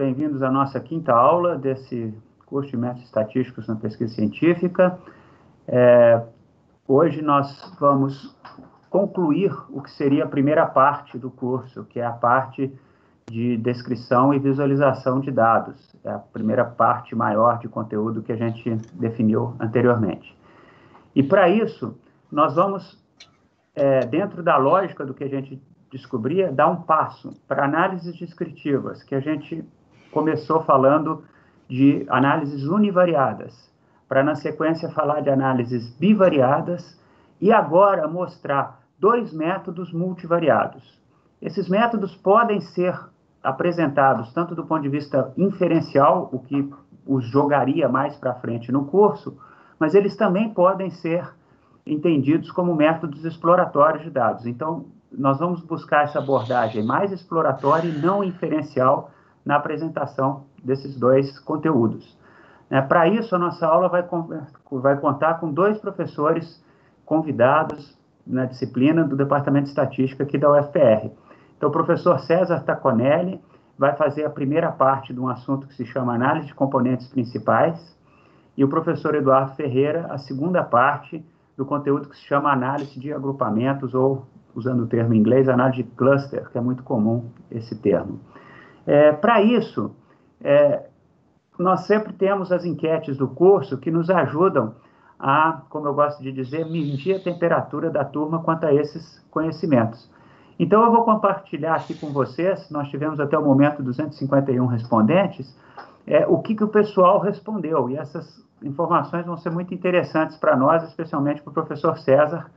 bem-vindos à nossa quinta aula desse curso de métodos estatísticos na pesquisa científica. É, hoje nós vamos concluir o que seria a primeira parte do curso, que é a parte de descrição e visualização de dados. É a primeira parte maior de conteúdo que a gente definiu anteriormente. E para isso, nós vamos, é, dentro da lógica do que a gente descobria, dar um passo para análises descritivas, que a gente começou falando de análises univariadas, para na sequência falar de análises bivariadas e agora mostrar dois métodos multivariados. Esses métodos podem ser apresentados tanto do ponto de vista inferencial, o que os jogaria mais para frente no curso, mas eles também podem ser entendidos como métodos exploratórios de dados. Então, nós vamos buscar essa abordagem mais exploratória e não inferencial na apresentação desses dois conteúdos. É, Para isso, a nossa aula vai, vai contar com dois professores convidados na disciplina do Departamento de Estatística aqui da UFR. Então, o professor César Taconelli vai fazer a primeira parte de um assunto que se chama Análise de Componentes Principais, e o professor Eduardo Ferreira, a segunda parte do conteúdo que se chama Análise de Agrupamentos, ou, usando o termo em inglês, Análise de Cluster, que é muito comum esse termo. É, Para isso, é, nós sempre temos as enquetes do curso que nos ajudam a, como eu gosto de dizer, medir a temperatura da turma quanto a esses conhecimentos. Então, eu vou compartilhar aqui com vocês, nós tivemos até o momento 251 respondentes, é, o que, que o pessoal respondeu, e essas informações vão ser muito interessantes para nós, especialmente para o professor César,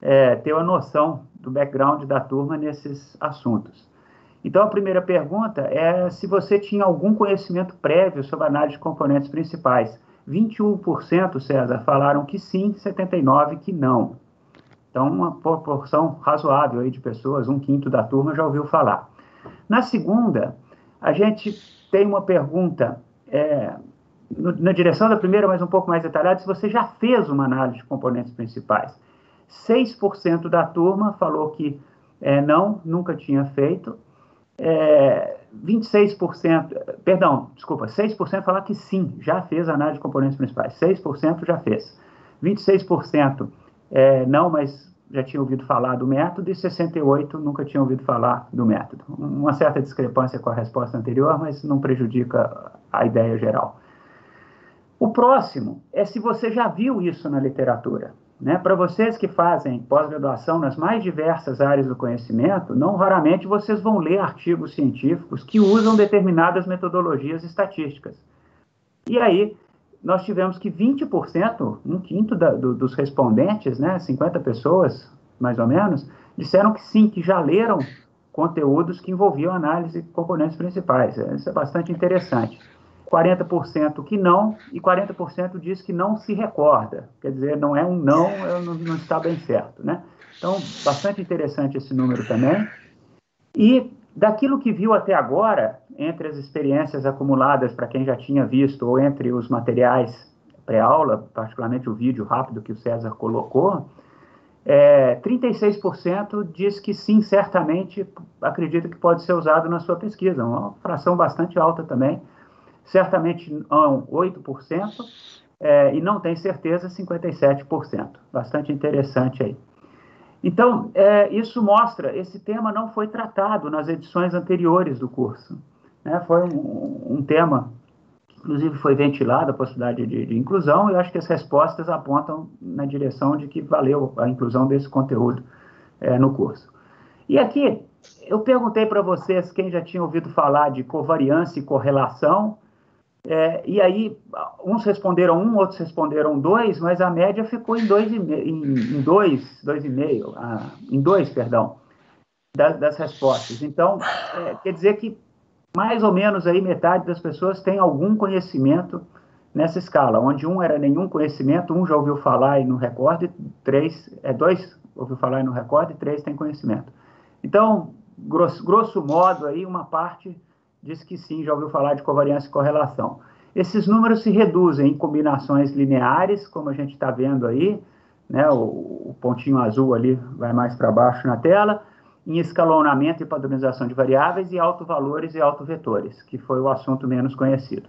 é, ter uma noção do background da turma nesses assuntos. Então, a primeira pergunta é se você tinha algum conhecimento prévio sobre análise de componentes principais. 21%, César, falaram que sim, 79% que não. Então, uma proporção razoável aí de pessoas, um quinto da turma já ouviu falar. Na segunda, a gente tem uma pergunta é, no, na direção da primeira, mas um pouco mais detalhada, se você já fez uma análise de componentes principais. 6% da turma falou que é, não, nunca tinha feito, é, 26%, perdão, desculpa, 6% falar que sim, já fez a análise de componentes principais, 6% já fez. 26% é, não, mas já tinha ouvido falar do método, e 68% nunca tinha ouvido falar do método. Uma certa discrepância com a resposta anterior, mas não prejudica a ideia geral. O próximo é se você já viu isso na literatura. Né? Para vocês que fazem pós-graduação nas mais diversas áreas do conhecimento, não raramente vocês vão ler artigos científicos que usam determinadas metodologias estatísticas. E aí, nós tivemos que 20%, um quinto da, do, dos respondentes, né, 50 pessoas, mais ou menos, disseram que sim, que já leram conteúdos que envolviam análise de componentes principais. É, isso é bastante interessante. 40% que não e 40% diz que não se recorda. Quer dizer, não é um não, não, não está bem certo. Né? Então, bastante interessante esse número também. E daquilo que viu até agora, entre as experiências acumuladas para quem já tinha visto, ou entre os materiais pré-aula, particularmente o vídeo rápido que o César colocou, é, 36% diz que sim, certamente acredita que pode ser usado na sua pesquisa, uma fração bastante alta também certamente não 8%, é, e não tem certeza 57%. Bastante interessante aí. Então, é, isso mostra, esse tema não foi tratado nas edições anteriores do curso. Né? Foi um, um tema, inclusive foi ventilado a possibilidade de, de inclusão, e eu acho que as respostas apontam na direção de que valeu a inclusão desse conteúdo é, no curso. E aqui, eu perguntei para vocês quem já tinha ouvido falar de covariância e correlação, é, e aí, uns responderam um, outros responderam dois, mas a média ficou em dois, e me, em, em dois, dois e meio, ah, em dois, perdão, das, das respostas. Então, é, quer dizer que mais ou menos aí metade das pessoas tem algum conhecimento nessa escala, onde um era nenhum conhecimento, um já ouviu falar e não recorda, três, é dois ouviu falar e não recorda, e três tem conhecimento. Então, grosso, grosso modo aí, uma parte diz que sim, já ouviu falar de covariância e correlação. Esses números se reduzem em combinações lineares, como a gente está vendo aí, né, o, o, pontinho azul ali vai mais para baixo na tela, em escalonamento e padronização de variáveis e autovalores e autovetores, que foi o assunto menos conhecido.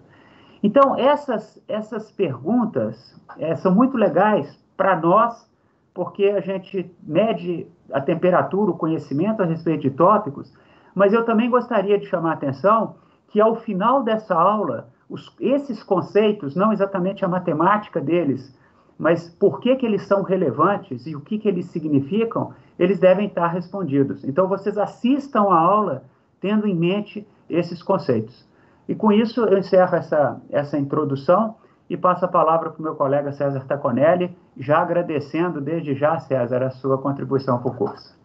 Então, essas, essas perguntas é, são muito legais para nós, porque a gente mede a temperatura, o conhecimento a respeito de tópicos, mas eu também gostaria de chamar a atenção que, ao final dessa aula, os, esses conceitos, não exatamente a matemática deles, mas por que, que eles são relevantes e o que, que eles significam, eles devem estar respondidos. Então, vocês assistam a aula tendo em mente esses conceitos. E com isso, eu encerro essa, essa introdução e passo a palavra para o meu colega César Taconelli, já agradecendo desde já, César, a sua contribuição para o curso.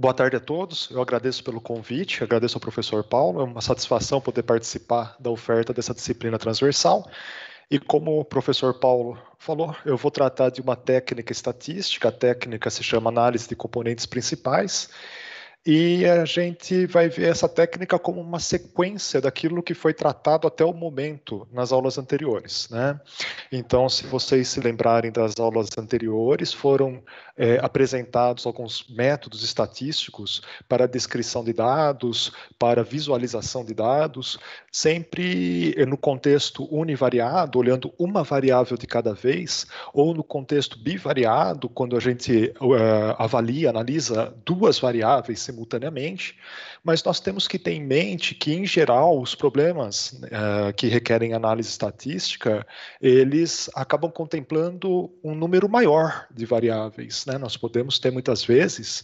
Boa tarde a todos. Eu agradeço pelo convite, agradeço ao professor Paulo. É uma satisfação poder participar da oferta dessa disciplina transversal. E como o professor Paulo falou, eu vou tratar de uma técnica estatística. A técnica se chama análise de componentes principais e a gente vai ver essa técnica como uma sequência daquilo que foi tratado até o momento nas aulas anteriores. Né? Então, se vocês se lembrarem das aulas anteriores, foram é, apresentados alguns métodos estatísticos para descrição de dados, para visualização de dados, sempre no contexto univariado, olhando uma variável de cada vez, ou no contexto bivariado, quando a gente uh, avalia, analisa duas variáveis simultaneamente, mas nós temos que ter em mente que, em geral, os problemas uh, que requerem análise estatística, eles acabam contemplando um número maior de variáveis. Né? Nós podemos ter, muitas vezes,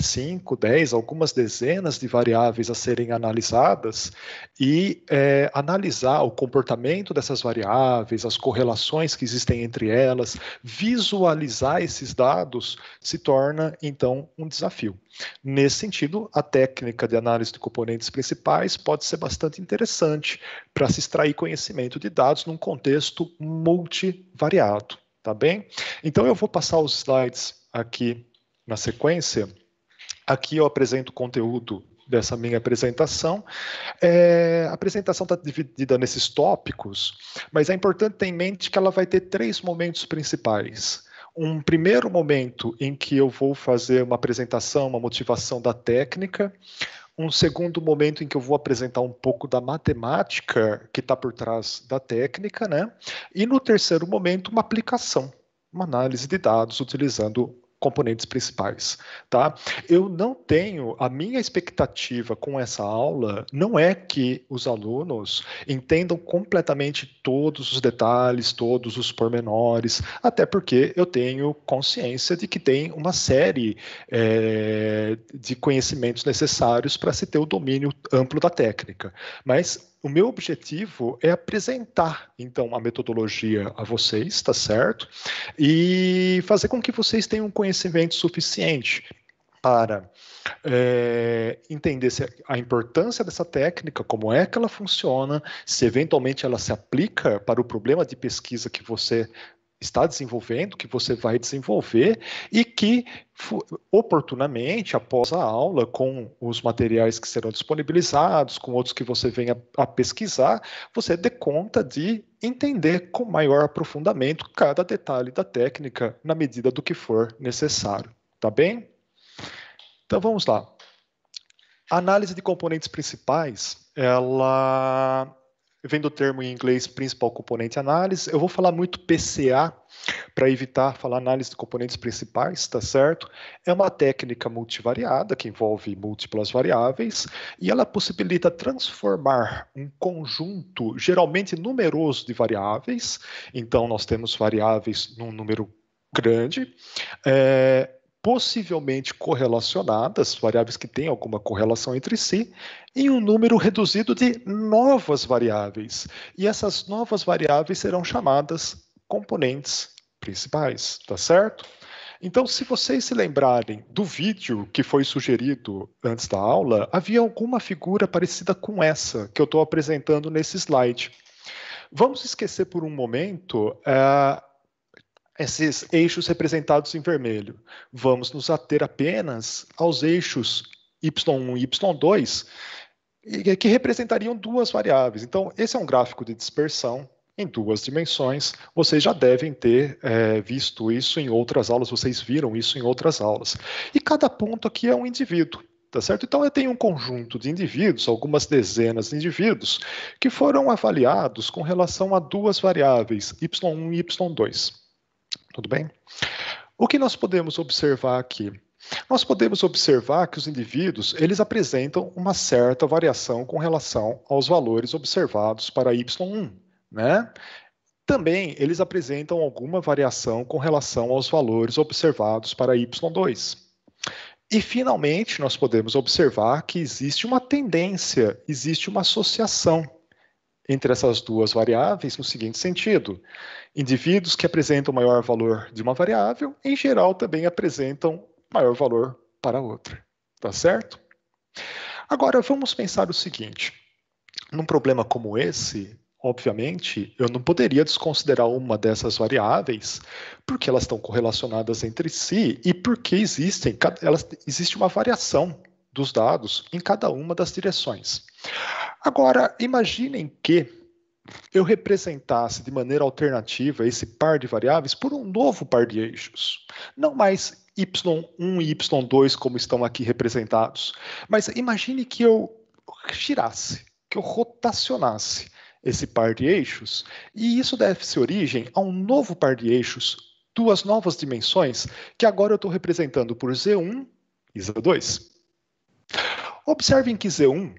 5, é, 10, algumas dezenas de variáveis a serem analisadas e é, analisar o comportamento dessas variáveis, as correlações que existem entre elas, visualizar esses dados se torna então um desafio. Nesse sentido, a técnica de análise de componentes principais pode ser bastante interessante para se extrair conhecimento de dados num contexto multivariado, tá bem? Então eu vou passar os slides aqui na sequência. Aqui eu apresento o conteúdo dessa minha apresentação. É, a apresentação está dividida nesses tópicos, mas é importante ter em mente que ela vai ter três momentos principais um primeiro momento em que eu vou fazer uma apresentação, uma motivação da técnica, um segundo momento em que eu vou apresentar um pouco da matemática que está por trás da técnica, né? E no terceiro momento, uma aplicação, uma análise de dados utilizando componentes principais, tá? Eu não tenho a minha expectativa com essa aula não é que os alunos entendam completamente todos os detalhes, todos os pormenores, até porque eu tenho consciência de que tem uma série é, de conhecimentos necessários para se ter o domínio amplo da técnica. Mas o meu objetivo é apresentar, então, a metodologia a vocês, tá certo? E fazer com que vocês tenham conhecimento suficiente para é, entender a importância dessa técnica, como é que ela funciona, se eventualmente ela se aplica para o problema de pesquisa que você está desenvolvendo, que você vai desenvolver e que oportunamente, após a aula, com os materiais que serão disponibilizados, com outros que você venha a pesquisar, você dê conta de entender com maior aprofundamento cada detalhe da técnica na medida do que for necessário, tá bem? Então vamos lá. A análise de componentes principais, ela Vendo o termo em inglês principal componente análise. Eu vou falar muito PCA para evitar falar análise de componentes principais, tá certo? É uma técnica multivariada que envolve múltiplas variáveis e ela possibilita transformar um conjunto geralmente numeroso de variáveis. Então nós temos variáveis num número grande. É, possivelmente correlacionadas, variáveis que têm alguma correlação entre si, em um número reduzido de novas variáveis. E essas novas variáveis serão chamadas componentes principais, tá certo? Então, se vocês se lembrarem do vídeo que foi sugerido antes da aula, havia alguma figura parecida com essa que eu estou apresentando nesse slide. Vamos esquecer por um momento uh, esses eixos representados em vermelho. Vamos nos ater apenas aos eixos y1 e y2, que representariam duas variáveis. Então, esse é um gráfico de dispersão em duas dimensões. Vocês já devem ter é, visto isso em outras aulas, vocês viram isso em outras aulas. E cada ponto aqui é um indivíduo. Tá certo? Então, eu tenho um conjunto de indivíduos, algumas dezenas de indivíduos, que foram avaliados com relação a duas variáveis, y1 e y2. Tudo bem? O que nós podemos observar aqui? Nós podemos observar que os indivíduos eles apresentam uma certa variação com relação aos valores observados para Y1, né? Também eles apresentam alguma variação com relação aos valores observados para Y2. E, finalmente, nós podemos observar que existe uma tendência, existe uma associação entre essas duas variáveis no seguinte sentido: Indivíduos que apresentam maior valor de uma variável, em geral, também apresentam maior valor para outra. Tá certo? Agora, vamos pensar o seguinte: num problema como esse, obviamente, eu não poderia desconsiderar uma dessas variáveis, porque elas estão correlacionadas entre si e porque existem, elas, existe uma variação dos dados em cada uma das direções. Agora, imaginem que eu representasse de maneira alternativa esse par de variáveis por um novo par de eixos. Não mais y1 e y2 como estão aqui representados, mas imagine que eu girasse, que eu rotacionasse esse par de eixos, e isso deve-se origem a um novo par de eixos, duas novas dimensões, que agora eu estou representando por z1 e z2. Observem que z1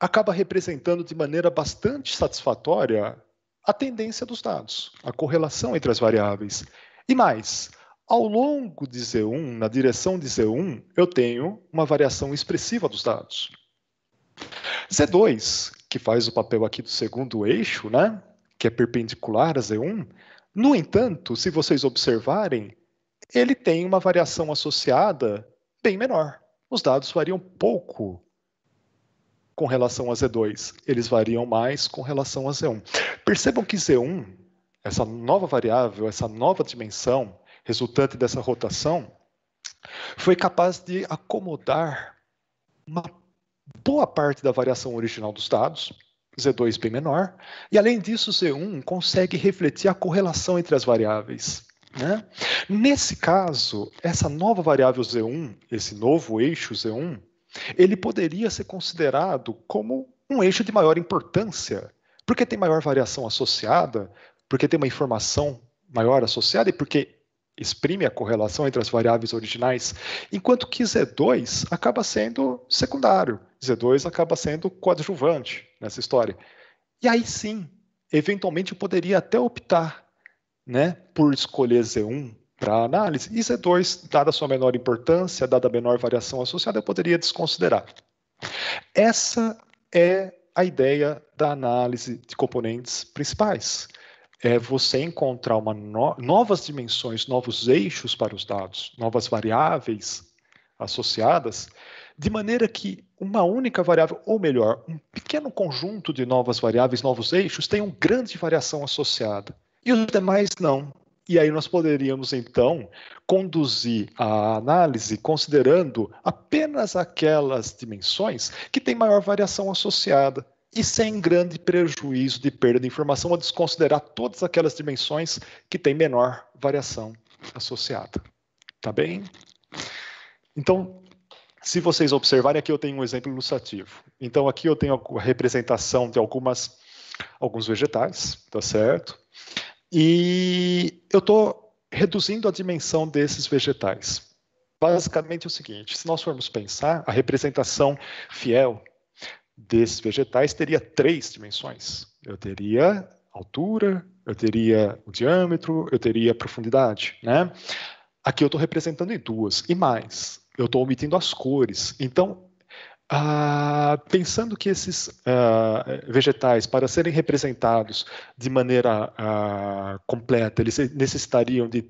acaba representando de maneira bastante satisfatória a tendência dos dados, a correlação entre as variáveis. E mais, ao longo de Z1, na direção de Z1, eu tenho uma variação expressiva dos dados. Z2, que faz o papel aqui do segundo eixo, né, que é perpendicular a Z1, no entanto, se vocês observarem, ele tem uma variação associada bem menor. Os dados variam pouco com relação a Z2, eles variam mais com relação a Z1. Percebam que Z1, essa nova variável, essa nova dimensão resultante dessa rotação, foi capaz de acomodar uma boa parte da variação original dos dados, Z2 bem menor, e além disso, Z1 consegue refletir a correlação entre as variáveis. Né? Nesse caso, essa nova variável Z1, esse novo eixo Z1, ele poderia ser considerado como um eixo de maior importância, porque tem maior variação associada, porque tem uma informação maior associada e porque exprime a correlação entre as variáveis originais, enquanto que Z2 acaba sendo secundário, Z2 acaba sendo coadjuvante nessa história. E aí sim, eventualmente eu poderia até optar né, por escolher Z1 para análise, e Z2, dada sua menor importância, dada a menor variação associada, eu poderia desconsiderar. Essa é a ideia da análise de componentes principais. É você encontrar uma no novas dimensões, novos eixos para os dados, novas variáveis associadas, de maneira que uma única variável, ou melhor, um pequeno conjunto de novas variáveis, novos eixos, tenham uma grande variação associada. E os demais não. E aí nós poderíamos, então, conduzir a análise considerando apenas aquelas dimensões que têm maior variação associada e sem grande prejuízo de perda de informação, a desconsiderar todas aquelas dimensões que têm menor variação associada. Tá bem? Então, se vocês observarem, aqui eu tenho um exemplo ilustrativo. Então, aqui eu tenho a representação de algumas, alguns vegetais, tá certo? E eu estou reduzindo a dimensão desses vegetais. Basicamente é o seguinte: se nós formos pensar, a representação fiel desses vegetais teria três dimensões. Eu teria altura, eu teria o diâmetro, eu teria profundidade, né? Aqui eu estou representando em duas e mais. Eu estou omitindo as cores. Então, ah, pensando que esses ah, vegetais, para serem representados de maneira ah, completa, eles necessitariam de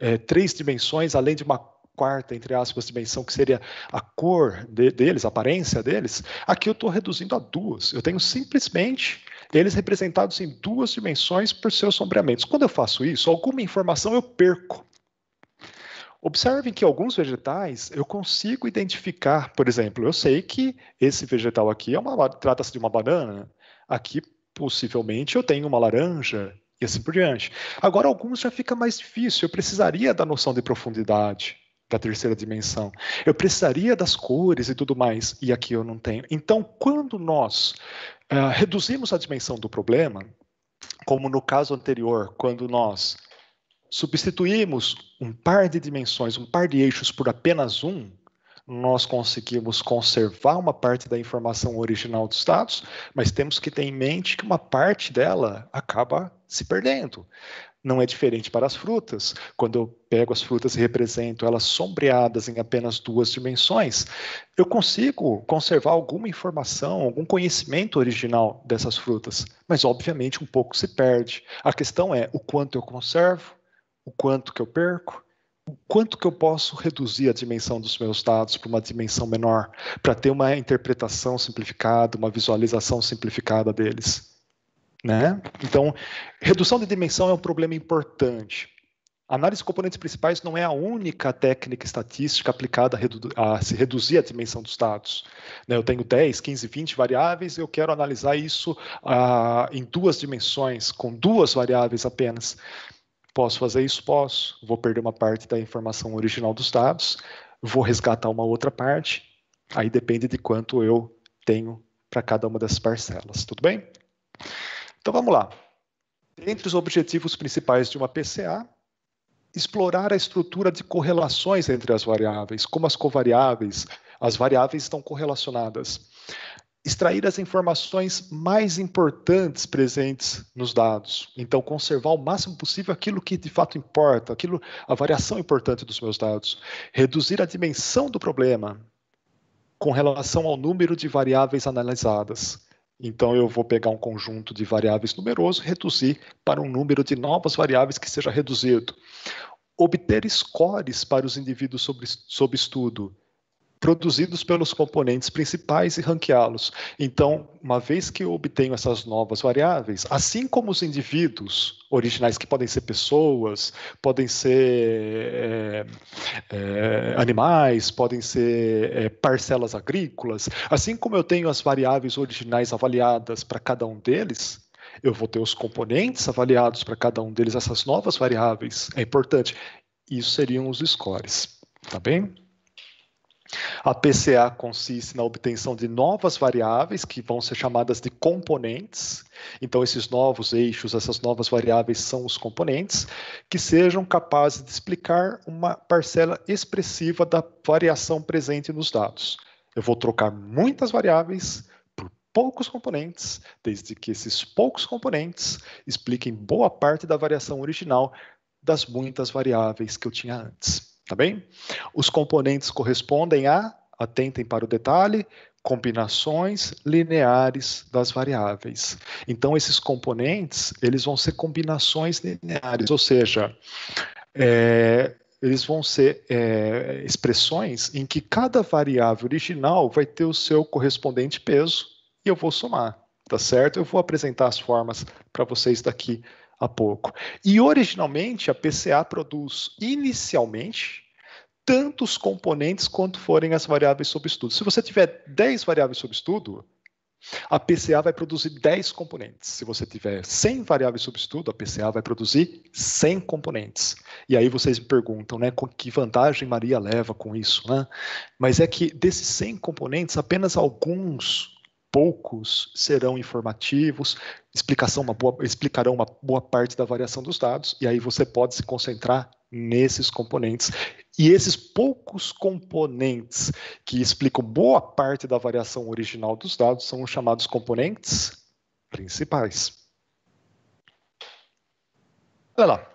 eh, três dimensões, além de uma quarta, entre aspas, dimensão, que seria a cor de, deles, a aparência deles, aqui eu estou reduzindo a duas. Eu tenho simplesmente eles representados em duas dimensões por seus sombreamentos. Quando eu faço isso, alguma informação eu perco. Observem que alguns vegetais eu consigo identificar, por exemplo, eu sei que esse vegetal aqui é uma trata-se de uma banana, aqui possivelmente eu tenho uma laranja e assim por diante. Agora alguns já fica mais difícil, eu precisaria da noção de profundidade da terceira dimensão. Eu precisaria das cores e tudo mais, e aqui eu não tenho. Então, quando nós uh, reduzimos a dimensão do problema, como no caso anterior, quando nós substituímos um par de dimensões, um par de eixos por apenas um, nós conseguimos conservar uma parte da informação original dos dados, mas temos que ter em mente que uma parte dela acaba se perdendo. Não é diferente para as frutas. Quando eu pego as frutas e represento elas sombreadas em apenas duas dimensões, eu consigo conservar alguma informação, algum conhecimento original dessas frutas, mas obviamente um pouco se perde. A questão é o quanto eu conservo, o quanto que eu perco, o quanto que eu posso reduzir a dimensão dos meus dados para uma dimensão menor, para ter uma interpretação simplificada, uma visualização simplificada deles. Né? Então, redução de dimensão é um problema importante. análise de componentes principais não é a única técnica estatística aplicada a, redu a se reduzir a dimensão dos dados. Né? Eu tenho 10, 15, 20 variáveis e eu quero analisar isso ah, em duas dimensões, com duas variáveis apenas. Posso fazer isso? Posso. Vou perder uma parte da informação original dos dados, vou resgatar uma outra parte, aí depende de quanto eu tenho para cada uma das parcelas, tudo bem? Então vamos lá. Entre os objetivos principais de uma PCA, explorar a estrutura de correlações entre as variáveis, como as covariáveis, as variáveis estão correlacionadas extrair as informações mais importantes presentes nos dados. Então, conservar o máximo possível aquilo que de fato importa, aquilo, a variação importante dos meus dados. Reduzir a dimensão do problema com relação ao número de variáveis analisadas. Então, eu vou pegar um conjunto de variáveis numeroso, reduzir para um número de novas variáveis que seja reduzido. Obter scores para os indivíduos sob estudo produzidos pelos componentes principais e ranqueá-los. Então, uma vez que eu obtenho essas novas variáveis, assim como os indivíduos originais, que podem ser pessoas, podem ser é, é, animais, podem ser é, parcelas agrícolas, assim como eu tenho as variáveis originais avaliadas para cada um deles, eu vou ter os componentes avaliados para cada um deles, essas novas variáveis. É importante. Isso seriam os scores, tá bem? A PCA consiste na obtenção de novas variáveis que vão ser chamadas de componentes. Então, esses novos eixos, essas novas variáveis são os componentes que sejam capazes de explicar uma parcela expressiva da variação presente nos dados. Eu vou trocar muitas variáveis por poucos componentes, desde que esses poucos componentes expliquem boa parte da variação original das muitas variáveis que eu tinha antes. Tá bem? Os componentes correspondem a, atentem para o detalhe, combinações lineares das variáveis. Então, esses componentes, eles vão ser combinações lineares, ou seja, é, eles vão ser é, expressões em que cada variável original vai ter o seu correspondente peso e eu vou somar, tá certo? Eu vou apresentar as formas para vocês daqui há pouco. E originalmente a PCA produz inicialmente tantos componentes quanto forem as variáveis sob estudo. Se você tiver 10 variáveis sob estudo, a PCA vai produzir 10 componentes. Se você tiver 100 variáveis sob estudo, a PCA vai produzir 100 componentes. E aí vocês me perguntam, né, que vantagem Maria leva com isso, né? Mas é que desses 100 componentes, apenas alguns poucos serão informativos, explicação uma boa, explicarão uma boa parte da variação dos dados, e aí você pode se concentrar nesses componentes. E esses poucos componentes que explicam boa parte da variação original dos dados são os chamados componentes principais. Olha lá.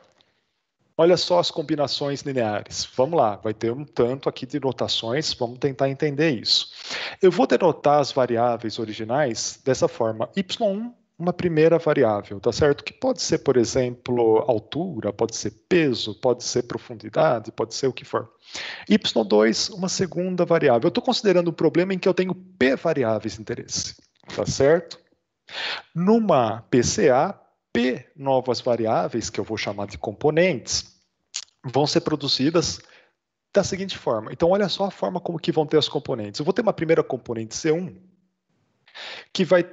Olha só as combinações lineares. Vamos lá, vai ter um tanto aqui de notações, vamos tentar entender isso. Eu vou denotar as variáveis originais dessa forma: y1, uma primeira variável, tá certo? Que pode ser, por exemplo, altura, pode ser peso, pode ser profundidade, pode ser o que for. y2, uma segunda variável. Eu estou considerando um problema em que eu tenho p variáveis de interesse, tá certo? Numa PCA, P novas variáveis, que eu vou chamar de componentes, vão ser produzidas da seguinte forma. Então, olha só a forma como que vão ter as componentes. Eu vou ter uma primeira componente C1, que vai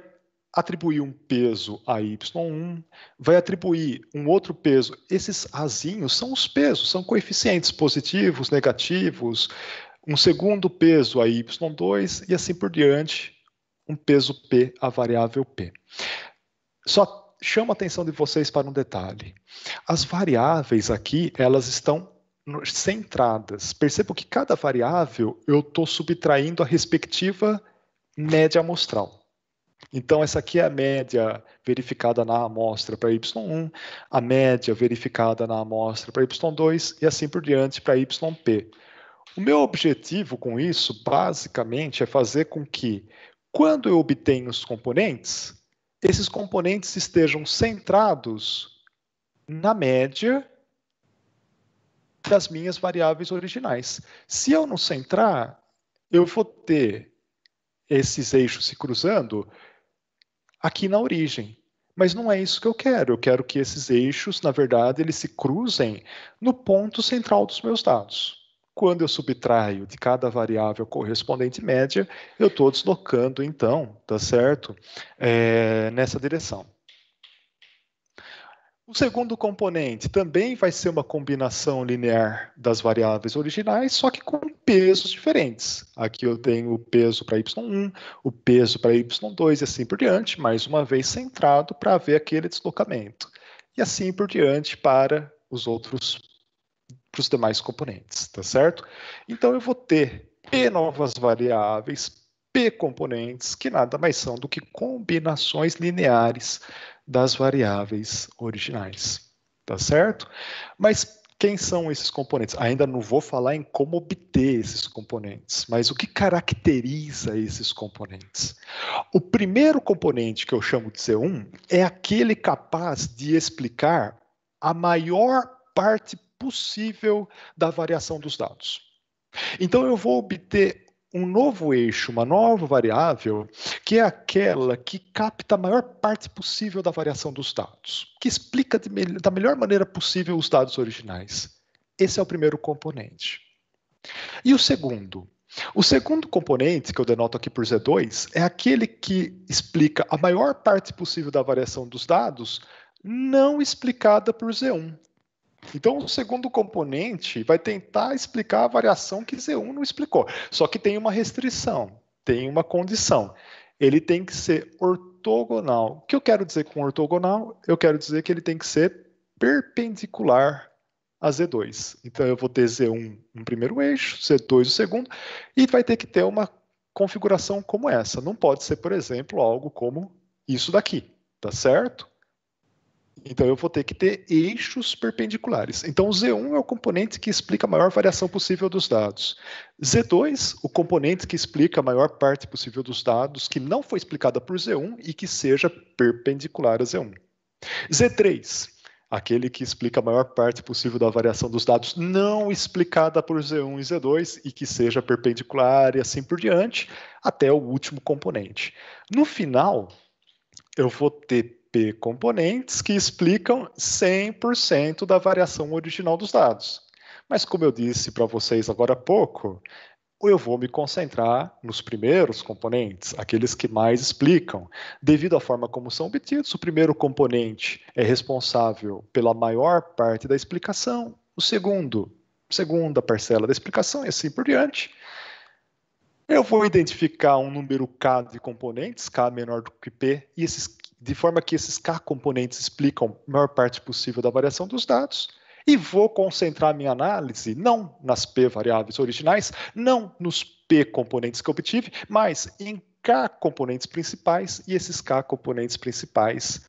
atribuir um peso a Y1, vai atribuir um outro peso. Esses azinhos são os pesos, são coeficientes positivos, negativos, um segundo peso a Y2 e assim por diante, um peso P, a variável P. Só chamo a atenção de vocês para um detalhe. As variáveis aqui, elas estão centradas. Percebo que cada variável eu estou subtraindo a respectiva média amostral. Então, essa aqui é a média verificada na amostra para Y1, a média verificada na amostra para Y2 e assim por diante para YP. O meu objetivo com isso, basicamente, é fazer com que, quando eu obtenho os componentes, esses componentes estejam centrados na média das minhas variáveis originais. Se eu não centrar, eu vou ter esses eixos se cruzando aqui na origem. Mas não é isso que eu quero. Eu quero que esses eixos, na verdade, eles se cruzem no ponto central dos meus dados. Quando eu subtraio de cada variável correspondente média, eu estou deslocando, então, tá certo? É, nessa direção. O segundo componente também vai ser uma combinação linear das variáveis originais, só que com pesos diferentes. Aqui eu tenho o peso para y1, o peso para y2 e assim por diante, mais uma vez centrado para ver aquele deslocamento. E assim por diante para os outros para os demais componentes, tá certo? Então eu vou ter P novas variáveis, P componentes, que nada mais são do que combinações lineares das variáveis originais, tá certo? Mas quem são esses componentes? Ainda não vou falar em como obter esses componentes, mas o que caracteriza esses componentes? O primeiro componente que eu chamo de C1 é aquele capaz de explicar a maior parte possível da variação dos dados. Então, eu vou obter um novo eixo, uma nova variável, que é aquela que capta a maior parte possível da variação dos dados, que explica me da melhor maneira possível os dados originais. Esse é o primeiro componente. E o segundo? O segundo componente, que eu denoto aqui por Z2, é aquele que explica a maior parte possível da variação dos dados não explicada por Z1, então, o segundo componente vai tentar explicar a variação que Z1 não explicou. Só que tem uma restrição, tem uma condição. Ele tem que ser ortogonal. O que eu quero dizer com ortogonal? Eu quero dizer que ele tem que ser perpendicular a Z2. Então, eu vou ter Z1 no primeiro eixo, Z2 no segundo, e vai ter que ter uma configuração como essa. Não pode ser, por exemplo, algo como isso daqui, tá certo? Então eu vou ter que ter eixos perpendiculares. Então o Z1 é o componente que explica a maior variação possível dos dados. Z2, o componente que explica a maior parte possível dos dados que não foi explicada por Z1 e que seja perpendicular a Z1. Z3, aquele que explica a maior parte possível da variação dos dados não explicada por Z1 e Z2 e que seja perpendicular e assim por diante, até o último componente. No final, eu vou ter P componentes que explicam 100% da variação original dos dados. Mas como eu disse para vocês agora há pouco, eu vou me concentrar nos primeiros componentes, aqueles que mais explicam. Devido à forma como são obtidos, o primeiro componente é responsável pela maior parte da explicação, o segundo, segunda parcela da explicação e assim por diante. Eu vou identificar um número K de componentes, K menor do que P, e esses de forma que esses K componentes explicam a maior parte possível da variação dos dados, e vou concentrar minha análise não nas P variáveis originais, não nos P componentes que obtive, mas em K componentes principais, e esses K componentes principais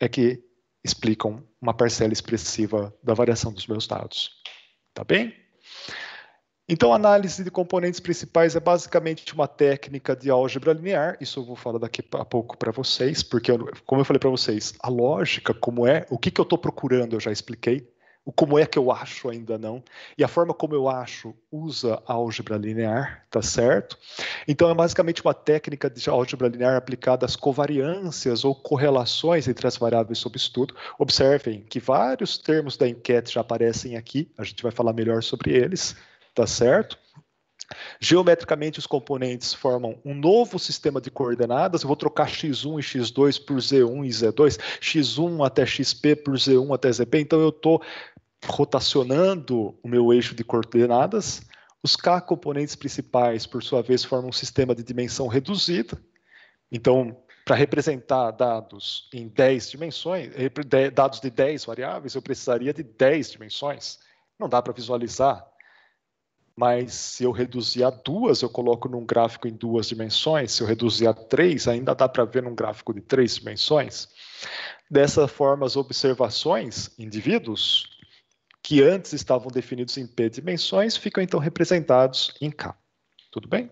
é que explicam uma parcela expressiva da variação dos meus dados. Tá bem? Então, análise de componentes principais é basicamente uma técnica de álgebra linear. Isso eu vou falar daqui a pouco para vocês, porque, eu, como eu falei para vocês, a lógica, como é, o que, que eu estou procurando, eu já expliquei. O como é que eu acho ainda não. E a forma como eu acho usa álgebra linear, tá certo? Então, é basicamente uma técnica de álgebra linear aplicada às covariâncias ou correlações entre as variáveis sob estudo. Observem que vários termos da enquete já aparecem aqui, a gente vai falar melhor sobre eles tá certo? Geometricamente, os componentes formam um novo sistema de coordenadas. Eu vou trocar x1 e x2 por z1 e z2, x1 até xp por z1 até zp. Então, eu estou rotacionando o meu eixo de coordenadas. Os k componentes principais, por sua vez, formam um sistema de dimensão reduzida. Então, para representar dados em 10 dimensões, dados de 10 variáveis, eu precisaria de 10 dimensões. Não dá para visualizar mas se eu reduzir a duas, eu coloco num gráfico em duas dimensões, se eu reduzir a três, ainda dá para ver num gráfico de três dimensões. Dessa forma, as observações, indivíduos, que antes estavam definidos em P dimensões, ficam então representados em K. Tudo bem?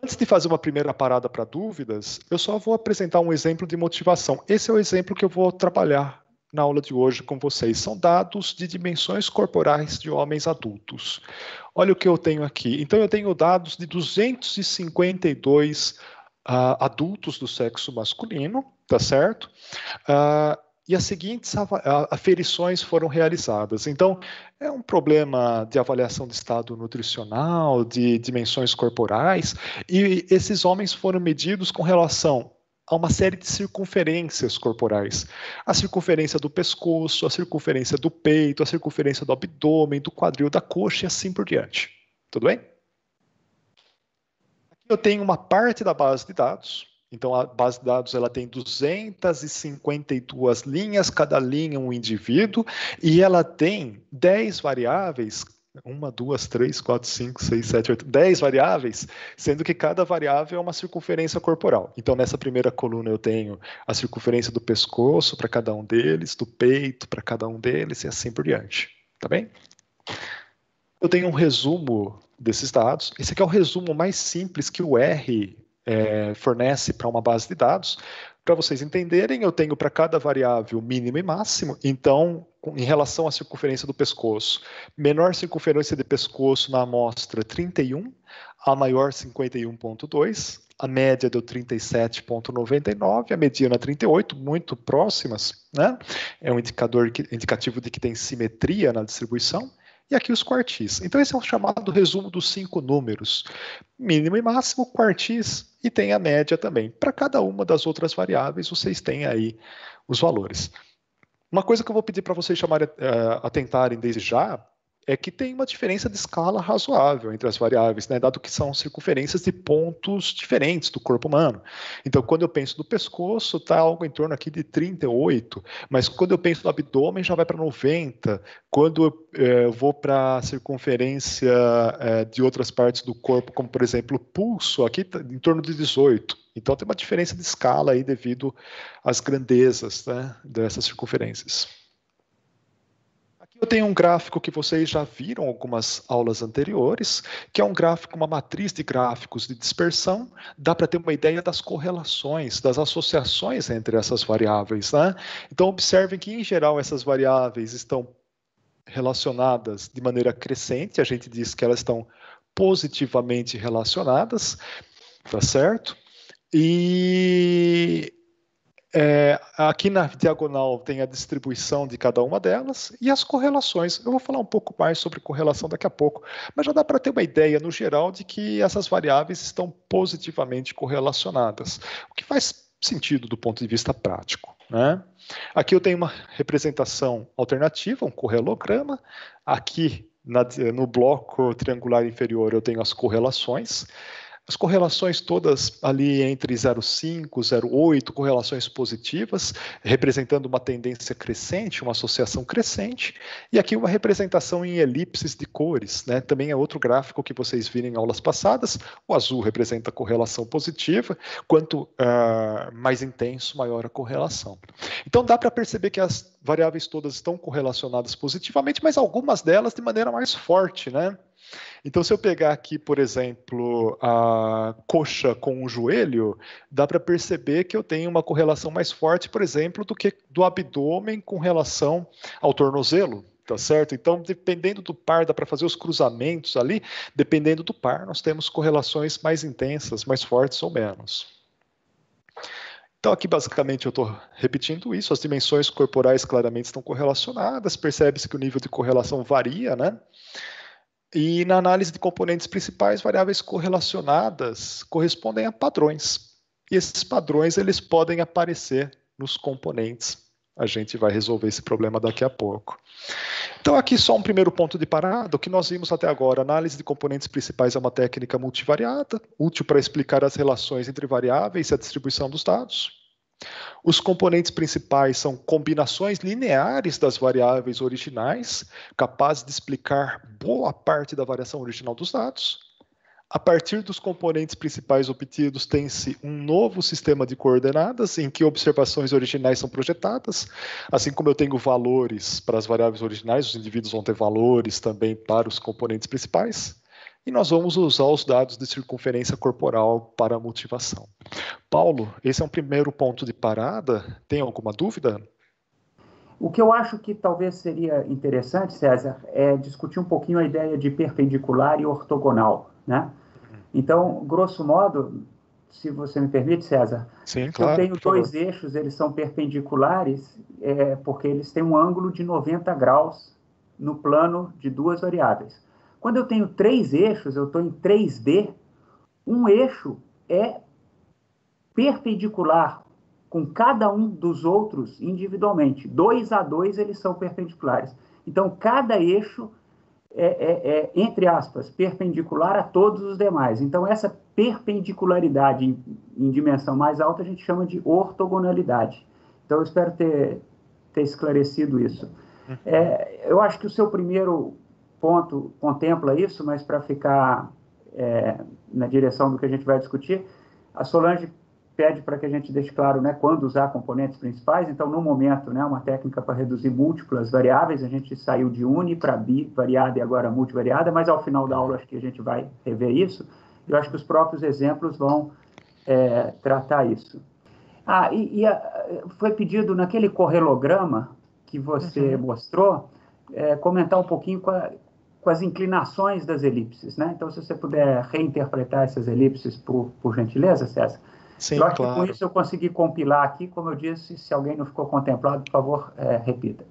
Antes de fazer uma primeira parada para dúvidas, eu só vou apresentar um exemplo de motivação. Esse é o exemplo que eu vou trabalhar na aula de hoje com vocês. São dados de dimensões corporais de homens adultos. Olha o que eu tenho aqui. Então, eu tenho dados de 252 uh, ah, adultos do sexo masculino, tá certo? Uh, e as seguintes aferições foram realizadas. Então, é um problema de avaliação de estado nutricional, de dimensões corporais, e esses homens foram medidos com relação a uma série de circunferências corporais. A circunferência do pescoço, a circunferência do peito, a circunferência do abdômen, do quadril, da coxa e assim por diante. Tudo bem? Aqui eu tenho uma parte da base de dados. Então, a base de dados ela tem 252 linhas, cada linha um indivíduo, e ela tem 10 variáveis, uma, duas, três, quatro, cinco, seis, sete, oito, dez variáveis, sendo que cada variável é uma circunferência corporal. Então, nessa primeira coluna eu tenho a circunferência do pescoço para cada um deles, do peito para cada um deles e assim por diante. Tá bem? Eu tenho um resumo desses dados. Esse aqui é o resumo mais simples que o R é, fornece para uma base de dados, para vocês entenderem, eu tenho para cada variável mínimo e máximo, então, em relação à circunferência do pescoço, menor circunferência de pescoço na amostra 31, a maior 51,2, a média deu 37,99, a mediana 38, muito próximas, né? É um indicador que, indicativo de que tem simetria na distribuição e aqui os quartis. Então esse é o chamado resumo dos cinco números, mínimo e máximo, quartis e tem a média também. Para cada uma das outras variáveis, vocês têm aí os valores. Uma coisa que eu vou pedir para vocês chamarem, uh, atentarem desde já é que tem uma diferença de escala razoável entre as variáveis, né? dado que são circunferências de pontos diferentes do corpo humano. Então, quando eu penso do pescoço, está algo em torno aqui de 38, mas quando eu penso do abdômen, já vai para 90. Quando eu é, vou para a circunferência é, de outras partes do corpo, como por exemplo o pulso, aqui tá em torno de 18. Então, tem uma diferença de escala aí devido às grandezas né, dessas circunferências. Eu tenho um gráfico que vocês já viram algumas aulas anteriores, que é um gráfico, uma matriz de gráficos de dispersão. Dá para ter uma ideia das correlações, das associações entre essas variáveis. Né? Então, observem que, em geral, essas variáveis estão relacionadas de maneira crescente, a gente diz que elas estão positivamente relacionadas, tá certo? E é, aqui na diagonal tem a distribuição de cada uma delas e as correlações. Eu vou falar um pouco mais sobre correlação daqui a pouco, mas já dá para ter uma ideia, no geral, de que essas variáveis estão positivamente correlacionadas, o que faz sentido do ponto de vista prático. Né? Aqui eu tenho uma representação alternativa, um correlograma. Aqui na, no bloco triangular inferior eu tenho as correlações as correlações todas ali entre 0,5, 0,8, correlações positivas, representando uma tendência crescente, uma associação crescente, e aqui uma representação em elipses de cores, né? Também é outro gráfico que vocês viram em aulas passadas. O azul representa a correlação positiva, quanto uh, mais intenso, maior a correlação. Então dá para perceber que as variáveis todas estão correlacionadas positivamente, mas algumas delas de maneira mais forte, né? Então, se eu pegar aqui, por exemplo, a coxa com o joelho, dá para perceber que eu tenho uma correlação mais forte, por exemplo, do que do abdômen com relação ao tornozelo. Tá certo? Então, dependendo do par, dá para fazer os cruzamentos ali. Dependendo do par, nós temos correlações mais intensas, mais fortes ou menos. Então, aqui basicamente eu estou repetindo isso: as dimensões corporais claramente estão correlacionadas, percebe-se que o nível de correlação varia, né? E na análise de componentes principais, variáveis correlacionadas correspondem a padrões. E esses padrões eles podem aparecer nos componentes. A gente vai resolver esse problema daqui a pouco. Então, aqui só um primeiro ponto de parada. O que nós vimos até agora, análise de componentes principais é uma técnica multivariada, útil para explicar as relações entre variáveis e a distribuição dos dados. Os componentes principais são combinações lineares das variáveis originais, capazes de explicar boa parte da variação original dos dados. A partir dos componentes principais obtidos, tem-se um novo sistema de coordenadas em que observações originais são projetadas. Assim como eu tenho valores para as variáveis originais, os indivíduos vão ter valores também para os componentes principais e nós vamos usar os dados de circunferência corporal para a motivação. Paulo, esse é um primeiro ponto de parada. Tem alguma dúvida? O que eu acho que talvez seria interessante, César, é discutir um pouquinho a ideia de perpendicular e ortogonal, né? Uhum. Então, grosso modo, se você me permite, César, Sim, claro, eu tenho dois favor. eixos, eles são perpendiculares, é, porque eles têm um ângulo de 90 graus no plano de duas variáveis. Quando eu tenho três eixos, eu estou em 3D, um eixo é perpendicular com cada um dos outros individualmente. Dois a dois eles são perpendiculares. Então, cada eixo é, é, é, entre aspas, perpendicular a todos os demais. Então, essa perpendicularidade em, em, dimensão mais alta a gente chama de ortogonalidade. Então, eu espero ter, ter esclarecido isso. Uhum. É, eu acho que o seu primeiro ponto contempla isso, mas para ficar é, na direção do que a gente vai discutir, a Solange pede para que a gente deixe claro né, quando usar componentes principais. Então, no momento, né, uma técnica para reduzir múltiplas variáveis, a gente saiu de uni para bi, variada e agora multivariada, mas ao final da aula acho que a gente vai rever isso. Eu acho que os próprios exemplos vão é, tratar isso. Ah, e, e a, foi pedido naquele correlograma que você uhum. mostrou, é, comentar um pouquinho qual, com as inclinações das elipses, né? Então, se você puder reinterpretar essas elipses, por, por gentileza, César. Sim, eu acho claro. que com isso eu consegui compilar aqui, como eu disse, se alguém não ficou contemplado, por favor, é, repita.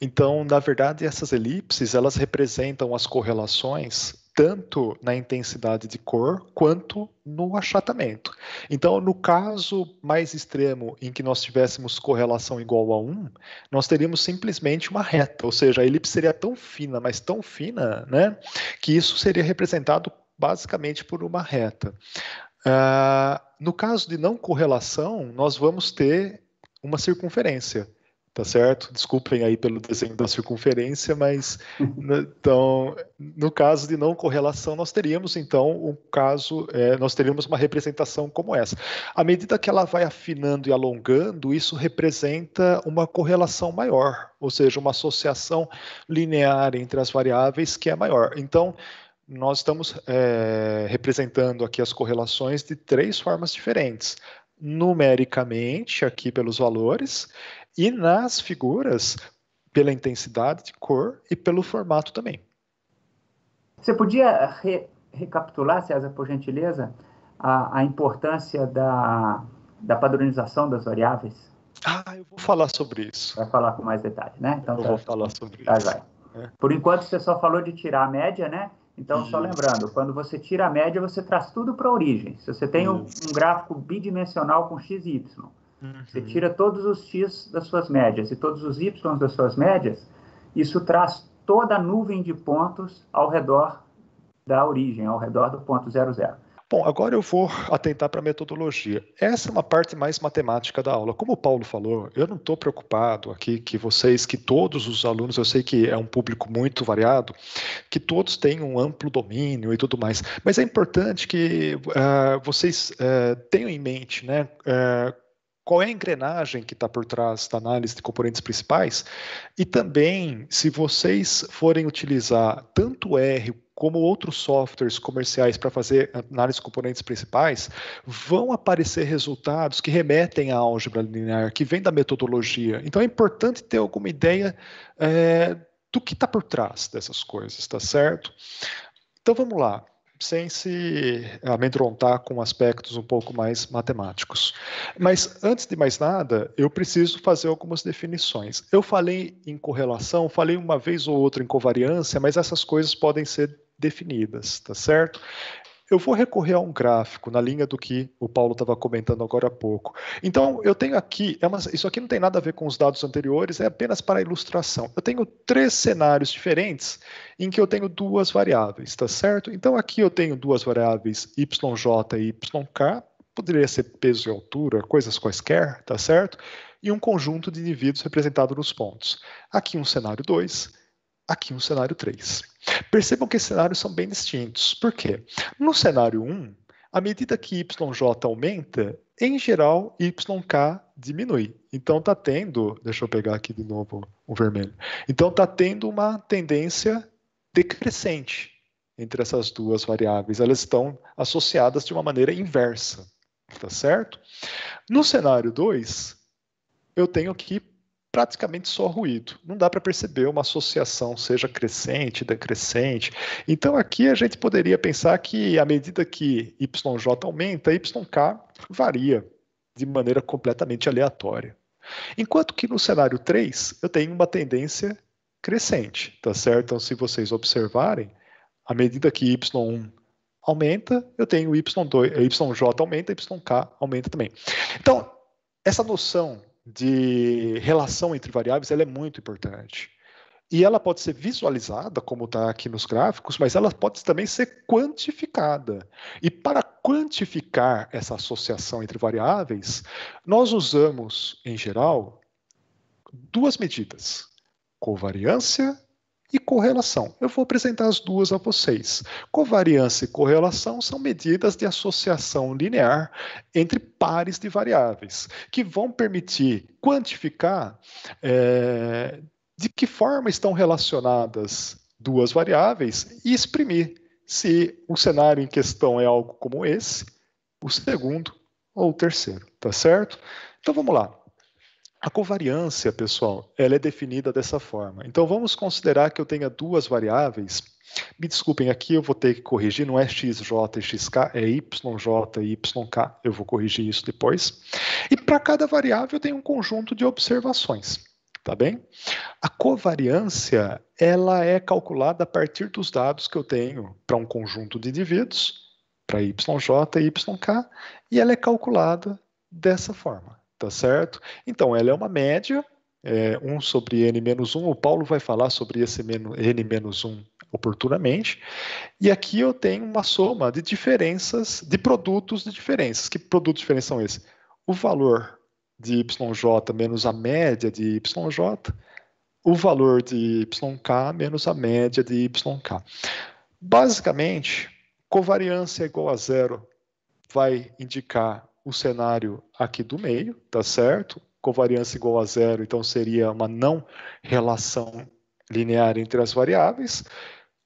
Então, na verdade, essas elipses, elas representam as correlações tanto na intensidade de cor quanto no achatamento. Então, no caso mais extremo em que nós tivéssemos correlação igual a 1, nós teríamos simplesmente uma reta, ou seja, a elipse seria tão fina, mas tão fina, né, que isso seria representado basicamente por uma reta. Uh, no caso de não correlação, nós vamos ter uma circunferência tá certo? Desculpem aí pelo desenho da circunferência, mas né, então, no caso de não correlação, nós teríamos então um caso, é, nós teríamos uma representação como essa. À medida que ela vai afinando e alongando, isso representa uma correlação maior, ou seja, uma associação linear entre as variáveis que é maior. Então, nós estamos é, representando aqui as correlações de três formas diferentes numericamente aqui pelos valores, e nas figuras, pela intensidade de cor e pelo formato também. Você podia re, recapitular, César, por gentileza, a, a importância da, da padronização das variáveis? Ah, eu vou falar sobre isso. Vai falar com mais detalhe, né? Então, eu tá, vou falar sobre tá, isso. Vai. Por enquanto, você só falou de tirar a média, né? Então, isso. só lembrando, quando você tira a média, você traz tudo para a origem. Se você tem um, um, gráfico bidimensional com x e y, você uhum. tira todos os x das suas médias e todos os y das suas médias, isso traz toda a nuvem de pontos ao redor da origem, ao redor do ponto zero zero. Bom, agora eu vou atentar para a metodologia. Essa é uma parte mais matemática da aula. Como o Paulo falou, eu não estou preocupado aqui que vocês, que todos os alunos, eu sei que é um público muito variado, que todos tenham um amplo domínio e tudo mais, mas é importante que uh, vocês uh, tenham em mente né, uh, qual é a engrenagem que está por trás da análise de componentes principais, e também se vocês forem utilizar tanto R como outros softwares comerciais para fazer análise de componentes principais, vão aparecer resultados que remetem à álgebra linear, que vem da metodologia. Então é importante ter alguma ideia é, do que está por trás dessas coisas, tá certo? Então vamos lá sem se amedrontar com aspectos um pouco mais matemáticos. Mas, antes de mais nada, eu preciso fazer algumas definições. Eu falei em correlação, falei uma vez ou outra em covariância, mas essas coisas podem ser definidas, tá certo? eu vou recorrer a um gráfico na linha do que o Paulo estava comentando agora há pouco. Então, eu tenho aqui, é uma, isso aqui não tem nada a ver com os dados anteriores, é apenas para ilustração. Eu tenho três cenários diferentes em que eu tenho duas variáveis, tá certo? Então, aqui eu tenho duas variáveis YJ e YK, poderia ser peso e altura, coisas quaisquer, tá certo? E um conjunto de indivíduos representado nos pontos. Aqui um cenário 2 aqui um cenário 3. Percebam que esses cenários são bem distintos. Por quê? No cenário 1, à medida que YJ aumenta, em geral, YK diminui. Então está tendo, deixa eu pegar aqui de novo o vermelho. Então está tendo uma tendência decrescente entre essas duas variáveis. Elas estão associadas de uma maneira inversa, tá certo? No cenário 2, eu tenho que praticamente só ruído. Não dá para perceber uma associação, seja crescente, decrescente. Então aqui a gente poderia pensar que à medida que YJ aumenta, YK varia de maneira completamente aleatória. Enquanto que no cenário 3, eu tenho uma tendência crescente, tá certo? Então, se vocês observarem, à medida que Y1 aumenta, eu tenho Y2, eh, YJ aumenta, YK aumenta também. Então, essa noção de relação entre variáveis ela é muito importante. E ela pode ser visualizada, como está aqui nos gráficos, mas ela pode também ser quantificada. E para quantificar essa associação entre variáveis, nós usamos, em geral, duas medidas: covariância e correlação. Eu vou apresentar as duas a vocês. Covariância e correlação são medidas de associação linear entre pares de variáveis, que vão permitir quantificar é, de que forma estão relacionadas duas variáveis e exprimir se o cenário em questão é algo como esse, o segundo ou o terceiro, tá certo? Então vamos lá. A covariância, pessoal, ela é definida dessa forma. Então vamos considerar que eu tenha duas variáveis. Me desculpem, aqui eu vou ter que corrigir, não é xj e xk, é yj e yk. Eu vou corrigir isso depois. E para cada variável eu tenho um conjunto de observações, tá bem? A covariância, ela é calculada a partir dos dados que eu tenho para um conjunto de indivíduos, para yj e yk, e ela é calculada dessa forma tá certo? Então, ela é uma média, é, 1 sobre n-1, o Paulo vai falar sobre esse n-1 oportunamente, e aqui eu tenho uma soma de diferenças, de produtos de diferenças. Que produtos de diferença são esses? O valor de yj menos a média de yj, o valor de yk menos a média de yk. Basicamente, covariância igual a zero vai indicar o cenário aqui do meio, tá certo? Covariância igual a zero, então seria uma não relação linear entre as variáveis.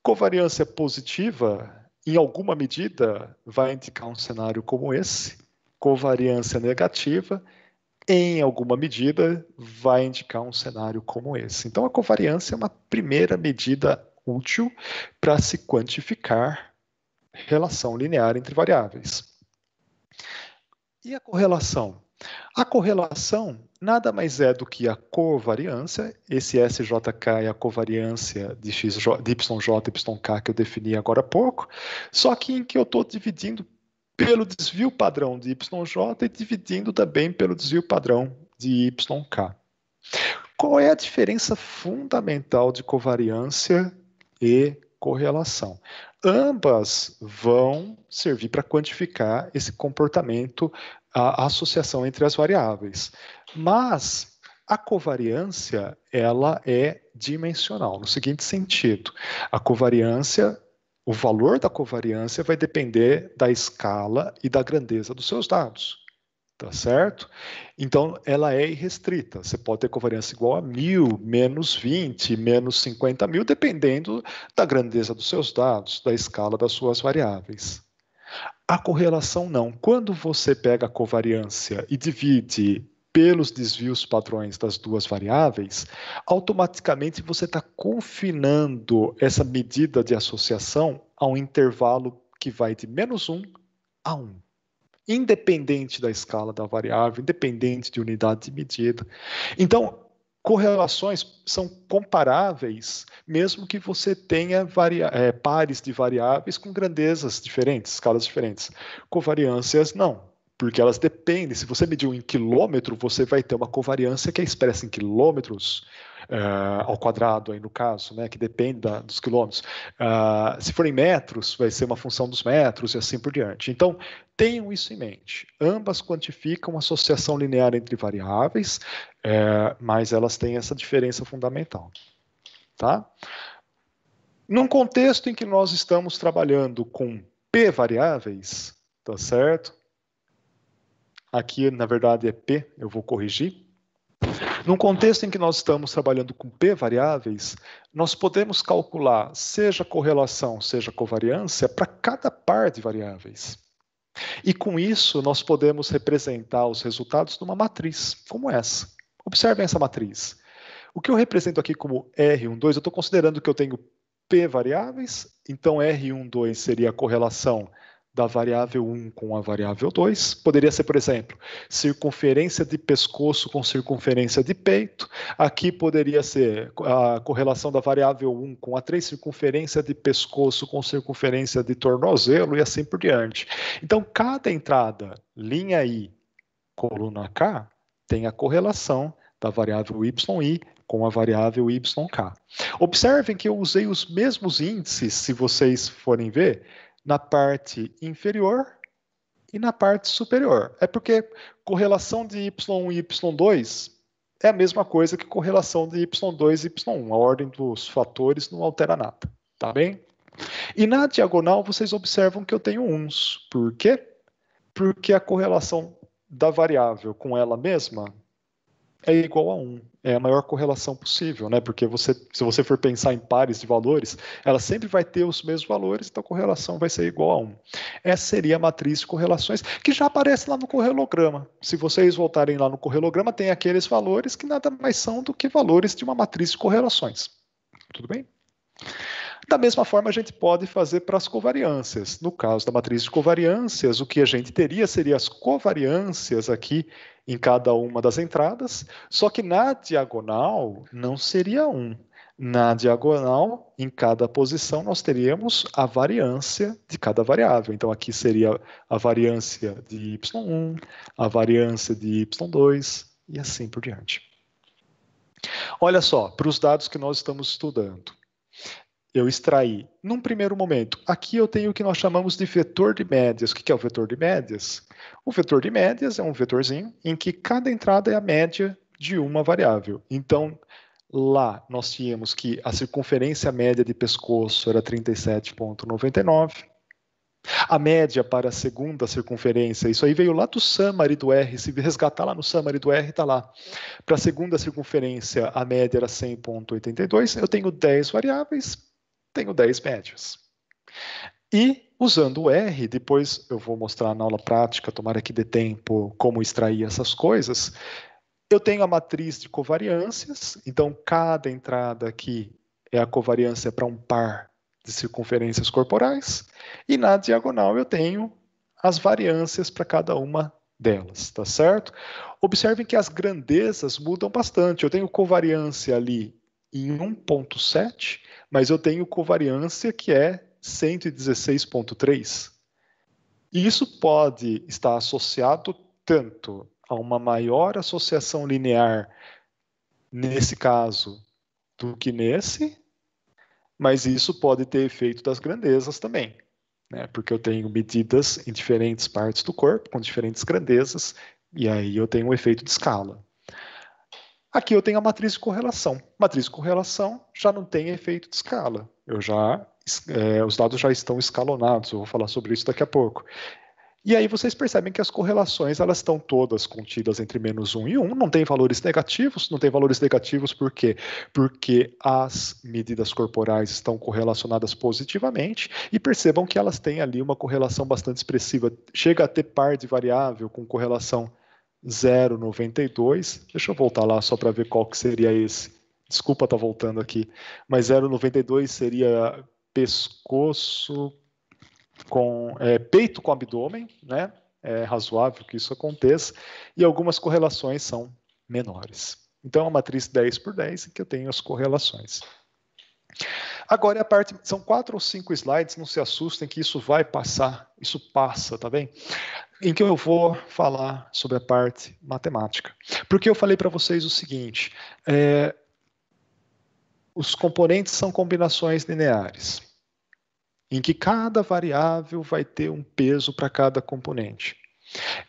Covariância positiva, em alguma medida, vai indicar um cenário como esse. Covariância negativa, em alguma medida, vai indicar um cenário como esse. Então, a covariância é uma primeira medida útil para se quantificar relação linear entre variáveis. E a correlação? A correlação nada mais é do que a covariância, esse SJK é a covariância de, XJ, de YJ e YK que eu defini agora há pouco, só que em que eu estou dividindo pelo desvio padrão de YJ e dividindo também pelo desvio padrão de YK. Qual é a diferença fundamental de covariância e correlação? ambas vão servir para quantificar esse comportamento, a, a associação entre as variáveis. Mas a covariância, ela é dimensional, no seguinte sentido: a covariância o valor da covariância vai depender da escala e da grandeza dos seus dados tá certo? Então, ela é irrestrita. Você pode ter covariância igual a mil, menos 20, menos 50 mil, dependendo da grandeza dos seus dados, da escala das suas variáveis. A correlação não. Quando você pega a covariância e divide pelos desvios padrões das duas variáveis, automaticamente você está confinando essa medida de associação a um intervalo que vai de menos 1 a 1 independente da escala da variável, independente de unidade de medida. Então, correlações são comparáveis, mesmo que você tenha é, pares de variáveis com grandezas diferentes, escalas diferentes. Covariâncias, não porque elas dependem. Se você mediu em quilômetro, você vai ter uma covariância que é expressa em quilômetros uh, ao quadrado, aí no caso, né, que depende da, dos quilômetros. Uh, se for em metros, vai ser uma função dos metros e assim por diante. Então, tenham isso em mente. Ambas quantificam a associação linear entre variáveis, uh, mas elas têm essa diferença fundamental. Tá? Num contexto em que nós estamos trabalhando com P variáveis, tá certo? Aqui, na verdade, é P, eu vou corrigir. Num contexto em que nós estamos trabalhando com P variáveis, nós podemos calcular, seja correlação, seja covariância, para cada par de variáveis. E com isso, nós podemos representar os resultados numa matriz, como essa. Observem essa matriz. O que eu represento aqui como R12, eu estou considerando que eu tenho P variáveis, então R12 seria a correlação da variável 1 com a variável 2. Poderia ser, por exemplo, circunferência de pescoço com circunferência de peito. Aqui poderia ser a correlação da variável 1 com a 3, circunferência de pescoço com circunferência de tornozelo e assim por diante. Então, cada entrada, linha I, coluna K, tem a correlação da variável yi com a variável yk. Observem que eu usei os mesmos índices, se vocês forem ver, na parte inferior e na parte superior. É porque correlação de Y1 e Y2 é a mesma coisa que correlação de Y2 e Y1. A ordem dos fatores não altera nada, tá bem? E na diagonal, vocês observam que eu tenho uns. Por quê? Porque a correlação da variável com ela mesma é igual a 1. É a maior correlação possível, né? Porque você, se você for pensar em pares de valores, ela sempre vai ter os mesmos valores, então a correlação vai ser igual a 1. Essa seria a matriz de correlações que já aparece lá no correlograma. Se vocês voltarem lá no correlograma, tem aqueles valores que nada mais são do que valores de uma matriz de correlações. Tudo bem? Da mesma forma, a gente pode fazer para as covariâncias. No caso da matriz de covariâncias, o que a gente teria seria as covariâncias aqui em cada uma das entradas, só que na diagonal não seria 1. Um. Na diagonal, em cada posição, nós teríamos a variância de cada variável. Então, aqui seria a variância de y1, a variância de y2 e assim por diante. Olha só, para os dados que nós estamos estudando eu extraí, num primeiro momento, aqui eu tenho o que nós chamamos de vetor de médias. O que é o vetor de médias? O vetor de médias é um vetorzinho em que cada entrada é a média de uma variável. Então, lá nós tínhamos que a circunferência média de pescoço era 37,99. A média para a segunda circunferência, isso aí veio lá do summary do R, se resgatar lá no summary do R, está lá. Para a segunda circunferência, a média era 100,82. Eu tenho 10 variáveis, tenho 10 médias. E usando o R, depois eu vou mostrar na aula prática, tomara que dê tempo, como extrair essas coisas. Eu tenho a matriz de covariâncias, então cada entrada aqui é a covariância para um par de circunferências corporais, e na diagonal eu tenho as variâncias para cada uma delas, tá certo? Observem que as grandezas mudam bastante. Eu tenho covariância ali em 1.7, mas eu tenho covariância que é 116.3. isso pode estar associado tanto a uma maior associação linear nesse caso do que nesse, mas isso pode ter efeito das grandezas também, né? Porque eu tenho medidas em diferentes partes do corpo com diferentes grandezas e aí eu tenho um efeito de escala. Aqui eu tenho a matriz de correlação. Matriz de correlação já não tem efeito de escala. Eu já, é, os dados já estão escalonados. Eu vou falar sobre isso daqui a pouco. E aí vocês percebem que as correlações elas estão todas contidas entre menos 1 e 1, não tem valores negativos, não tem valores negativos por quê? Porque as medidas corporais estão correlacionadas positivamente e percebam que elas têm ali uma correlação bastante expressiva, chega a ter par de variável com correlação 0,92. Deixa eu voltar lá só para ver qual que seria esse. Desculpa estar tá voltando aqui. Mas 0,92 seria pescoço com é, peito com abdômen, né? É razoável que isso aconteça. E algumas correlações são menores. Então, é uma matriz 10 por 10 em que eu tenho as correlações. Agora é a parte. São quatro ou cinco slides, não se assustem que isso vai passar, isso passa, tá bem? Em que eu vou falar sobre a parte matemática. Porque eu falei para vocês o seguinte: é, os componentes são combinações lineares, em que cada variável vai ter um peso para cada componente.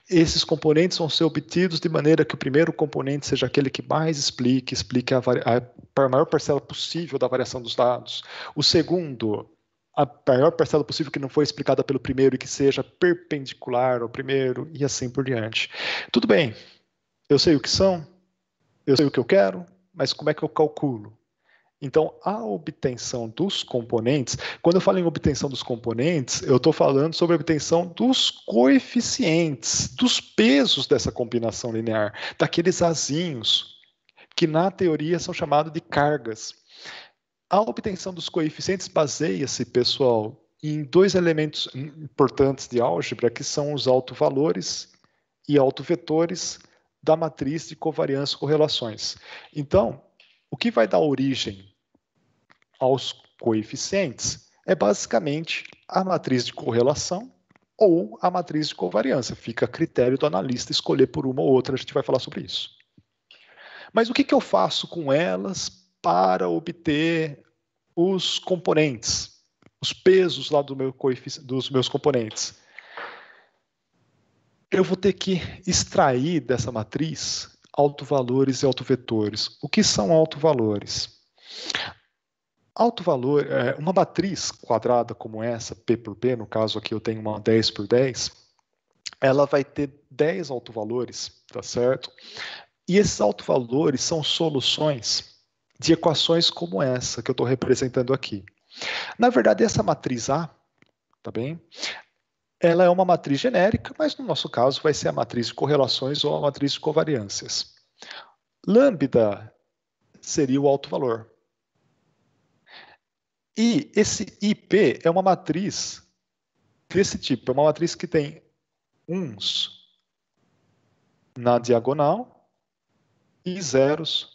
Esses componentes vão ser obtidos de maneira que o primeiro componente seja aquele que mais explique, explique a, a maior parcela possível da variação dos dados. O segundo, a maior parcela possível que não foi explicada pelo primeiro e que seja perpendicular ao primeiro e assim por diante. Tudo bem, eu sei o que são, eu sei o que eu quero, mas como é que eu calculo? Então, a obtenção dos componentes, quando eu falo em obtenção dos componentes, eu estou falando sobre a obtenção dos coeficientes, dos pesos dessa combinação linear, daqueles azinhos, que na teoria são chamados de cargas. A obtenção dos coeficientes baseia-se, pessoal, em dois elementos importantes de álgebra, que são os autovalores e autovetores da matriz de covariância correlações. Então, o que vai dar origem aos coeficientes é basicamente a matriz de correlação ou a matriz de covariância. Fica a critério do analista escolher por uma ou outra, a gente vai falar sobre isso. Mas o que, que eu faço com elas para obter os componentes, os pesos lá do meu dos meus componentes? Eu vou ter que extrair dessa matriz autovalores e autovetores. O que são autovalores? Alto valor, é, uma matriz quadrada como essa, P por P, no caso aqui eu tenho uma 10 por 10, ela vai ter 10 autovalores, tá certo? E esses autovalores são soluções de equações como essa que eu estou representando aqui. Na verdade, essa matriz A, tá bem? Ela é uma matriz genérica, mas no nosso caso vai ser a matriz de correlações ou a matriz de covariâncias. Lambda seria o alto valor. E esse IP é uma matriz desse tipo, é uma matriz que tem uns na diagonal e zeros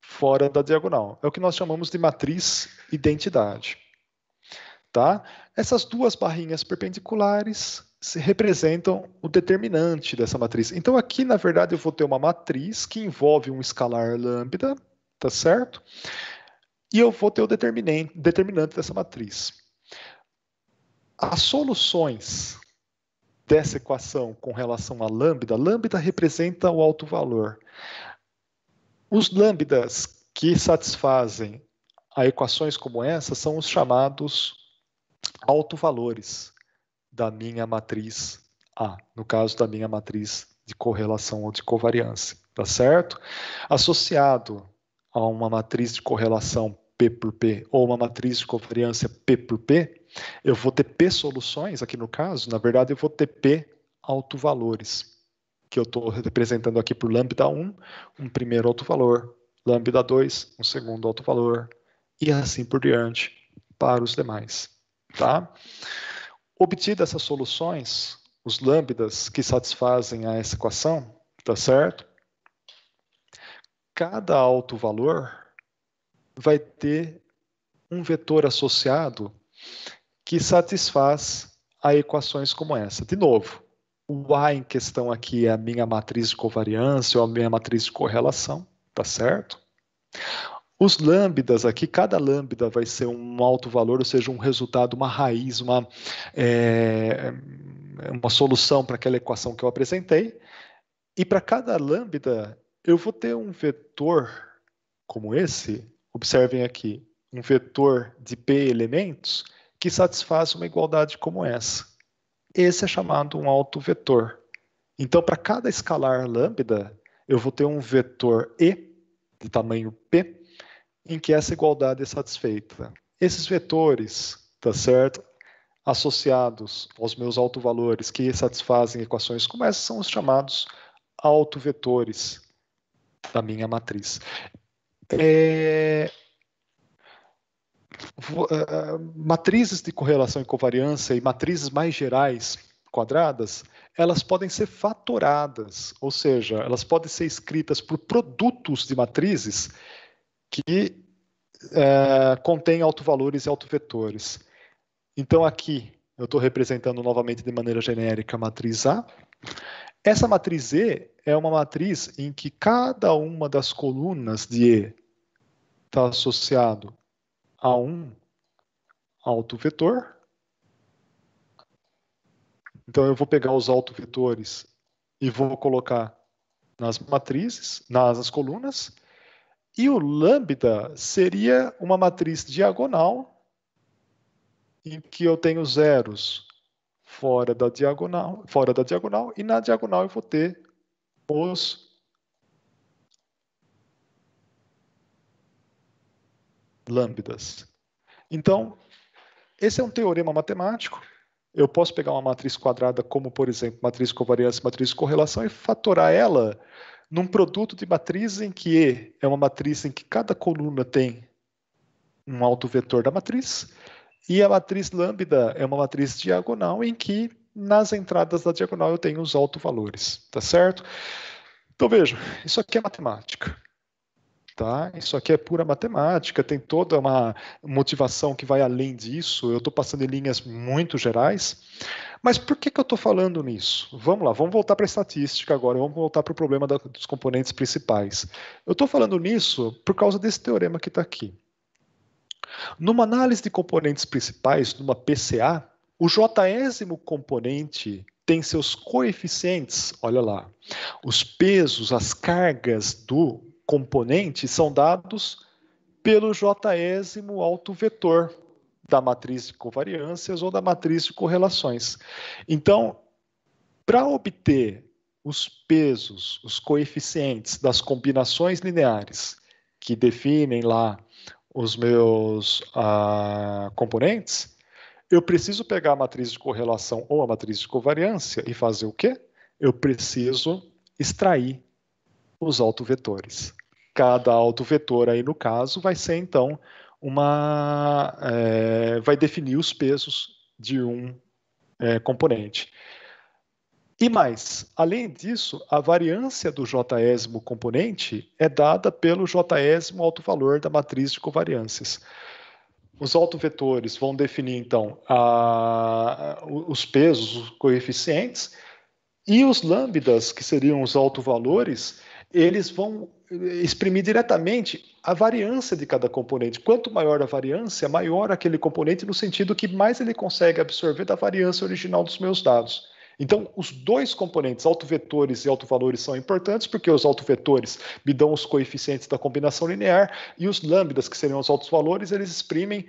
fora da diagonal. É o que nós chamamos de matriz identidade. Tá? Essas duas barrinhas perpendiculares representam o determinante dessa matriz. Então aqui, na verdade, eu vou ter uma matriz que envolve um escalar lambda, tá certo? e eu vou ter o determinante dessa matriz. As soluções dessa equação com relação a lambda, lambda representa o alto valor. Os lambdas que satisfazem a equações como essa são os chamados autovalores da minha matriz A, no caso da minha matriz de correlação ou de covariância, tá certo? Associado a uma matriz de correlação P por P ou uma matriz de covariância P por P, eu vou ter P soluções aqui no caso, na verdade eu vou ter P autovalores, que eu estou representando aqui por lambda 1, um primeiro autovalor, lambda 2, um segundo autovalor, e assim por diante para os demais. Tá? Obtidas essas soluções, os lambdas que satisfazem a essa equação, tá certo? cada alto valor vai ter um vetor associado que satisfaz a equações como essa. De novo, o A em questão aqui é a minha matriz de covariância ou a minha matriz de correlação, tá certo? Os lambdas aqui, cada lambda vai ser um alto valor, ou seja, um resultado, uma raiz, uma, é, uma solução para aquela equação que eu apresentei. E para cada lambda eu vou ter um vetor como esse, observem aqui, um vetor de p elementos que satisfaz uma igualdade como essa. Esse é chamado um autovetor. Então, para cada escalar lambda, eu vou ter um vetor e, de tamanho p, em que essa igualdade é satisfeita. Esses vetores, tá certo? Associados aos meus autovalores que satisfazem equações como essa, são os chamados autovetores da minha matriz. É, é, é, matrizes de correlação e covariância e matrizes mais gerais quadradas, elas podem ser fatoradas, ou seja, elas podem ser escritas por produtos de matrizes que é, contêm autovalores e autovetores. Então, aqui eu estou representando novamente de maneira genérica a matriz A, essa matriz E é uma matriz em que cada uma das colunas de E está associado a um autovetor. Então, eu vou pegar os autovetores e vou colocar nas matrizes, nas, nas colunas. E o lambda seria uma matriz diagonal em que eu tenho zeros fora da diagonal, fora da diagonal e na diagonal eu vou ter os lambdas. Então, esse é um teorema matemático. Eu posso pegar uma matriz quadrada como, por exemplo, matriz covariância, matriz correlação e fatorar ela num produto de matriz em que E é uma matriz em que cada coluna tem um vetor da matriz e a matriz lambda é uma matriz diagonal em que nas entradas da diagonal eu tenho os autovalores, tá certo? Então veja, isso aqui é matemática. Tá? Isso aqui é pura matemática, tem toda uma motivação que vai além disso. Eu estou passando em linhas muito gerais. Mas por que, que eu estou falando nisso? Vamos lá, vamos voltar para a estatística agora, vamos voltar para o problema da, dos componentes principais. Eu estou falando nisso por causa desse teorema que está aqui. Numa análise de componentes principais, numa PCA, o jésimo componente tem seus coeficientes, olha lá, os pesos, as cargas do componente são dados pelo jésimo autovetor da matriz de covariâncias ou da matriz de correlações. Então, para obter os pesos, os coeficientes das combinações lineares que definem lá os meus ah, componentes, eu preciso pegar a matriz de correlação ou a matriz de covariância e fazer o quê? Eu preciso extrair os autovetores. Cada autovetor aí, no caso, vai ser então uma. É, vai definir os pesos de um é, componente. E mais, além disso, a variância do JESMO componente é dada pelo JESMO alto valor da matriz de covariâncias. Os autovetores vão definir, então, a, os pesos, os coeficientes, e os lambdas, que seriam os autovalores, eles vão eh, exprimir diretamente a variância de cada componente. Quanto maior a variância, maior aquele componente, no sentido que mais ele consegue absorver da variância original dos meus dados. Então, os dois componentes, autovetores e autovalores, são importantes, porque os autovetores me dão os coeficientes da combinação linear e os lambdas, que seriam os autovalores, eles exprimem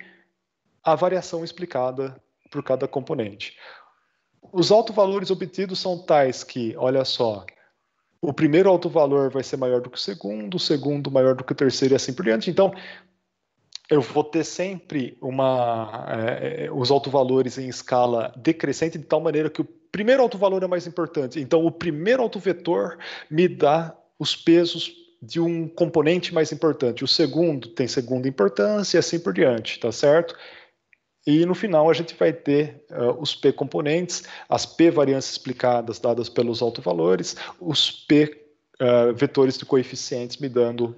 a variação explicada por cada componente. Os autovalores obtidos são tais que, olha só, o primeiro autovalor vai ser maior do que o segundo, o segundo maior do que o terceiro e assim por diante. Então, eu vou ter sempre uma, é, é, é, os autovalores em escala decrescente de tal maneira que o primeiro autovalor é mais importante. Então, o primeiro autovetor me dá os pesos de um componente mais importante. O segundo tem segunda importância e assim por diante, tá certo? E no final a gente vai ter uh, os P componentes, as P variâncias explicadas dadas pelos autovalores, os P uh, vetores de coeficientes me dando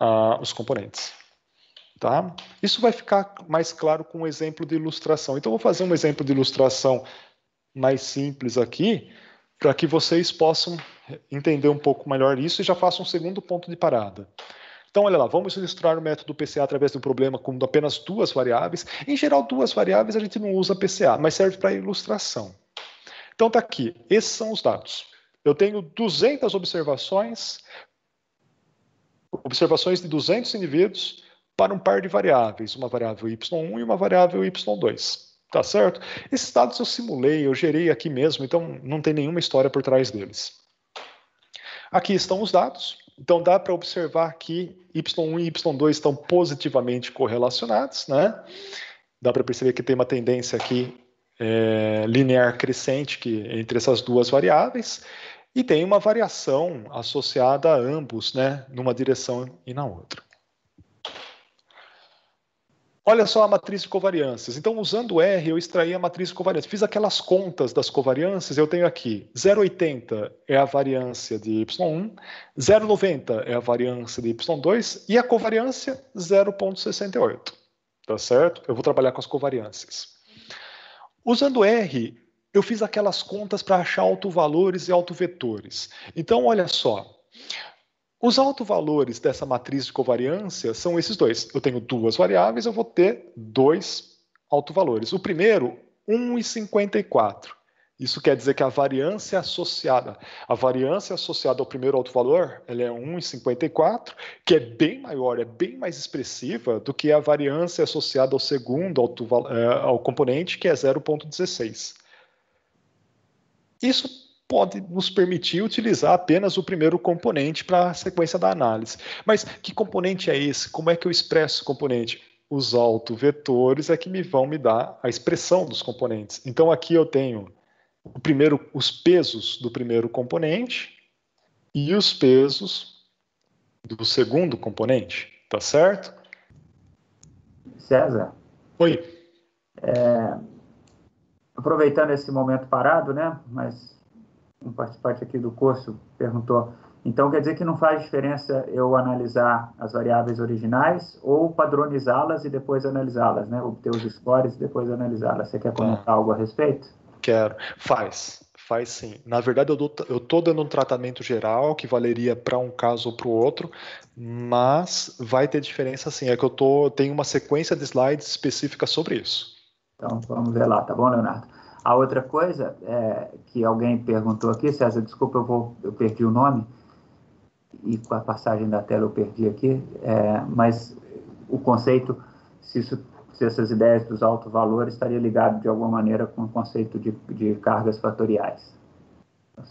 uh, os componentes. Tá? Isso vai ficar mais claro com um exemplo de ilustração. Então, vou fazer um exemplo de ilustração mais simples aqui, para que vocês possam entender um pouco melhor isso e já façam um segundo ponto de parada. Então, olha lá, vamos ilustrar o método PCA através de um problema com apenas duas variáveis. Em geral, duas variáveis a gente não usa PCA, mas serve para ilustração. Então, está aqui, esses são os dados. Eu tenho 200 observações, observações de 200 indivíduos, para um par de variáveis, uma variável y1 e uma variável y2. Tá certo? Esses dados eu simulei, eu gerei aqui mesmo, então não tem nenhuma história por trás deles. Aqui estão os dados. Então dá para observar que y1 e y2 estão positivamente correlacionados, né? Dá para perceber que tem uma tendência aqui é, linear crescente que, entre essas duas variáveis e tem uma variação associada a ambos, né? Numa direção e na outra. Olha só a matriz de covariâncias. Então, usando R, eu extraí a matriz de covariâncias. Fiz aquelas contas das covariâncias, eu tenho aqui 0,80 é a variância de Y1, 0,90 é a variância de Y2 e a covariância 0,68. Tá certo? Eu vou trabalhar com as covariâncias. Usando R, eu fiz aquelas contas para achar autovalores e autovetores. Então, olha só. Os autovalores dessa matriz de covariância são esses dois. Eu tenho duas variáveis, eu vou ter dois autovalores. O primeiro, 1,54. Isso quer dizer que a variância associada, a variância associada ao primeiro alto valor, ela é 1,54, que é bem maior, é bem mais expressiva do que a variância associada ao segundo alto, eh, ao componente, que é 0,16. Isso pode nos permitir utilizar apenas o primeiro componente para a sequência da análise. Mas que componente é esse? Como é que eu expresso o componente? Os autovetores é que me vão me dar a expressão dos componentes. Então aqui eu tenho o primeiro, os pesos do primeiro componente e os pesos do segundo componente, tá certo? César. Oi. É, aproveitando esse momento parado, né? Mas um participante aqui do curso perguntou, então quer dizer que não faz diferença eu analisar as variáveis originais ou padronizá-las e depois analisá-las, né? Obter os scores e depois analisá-las. Você quer é. comentar algo a respeito? Quero. Faz. Faz sim. Na verdade, eu, estou tô dando um tratamento geral que valeria para um caso ou para o outro, mas vai ter diferença sim. É que eu tô, tenho uma sequência de slides específica sobre isso. Então vamos ver lá, tá bom, Leonardo? A outra coisa é, que alguém perguntou aqui, César, desculpa, eu, vou, eu perdi o nome, e com a passagem da tela eu perdi aqui, é, mas o conceito, se, isso, se essas ideias dos altos valores estaria ligado de alguma maneira com o conceito de, de cargas fatoriais. Eu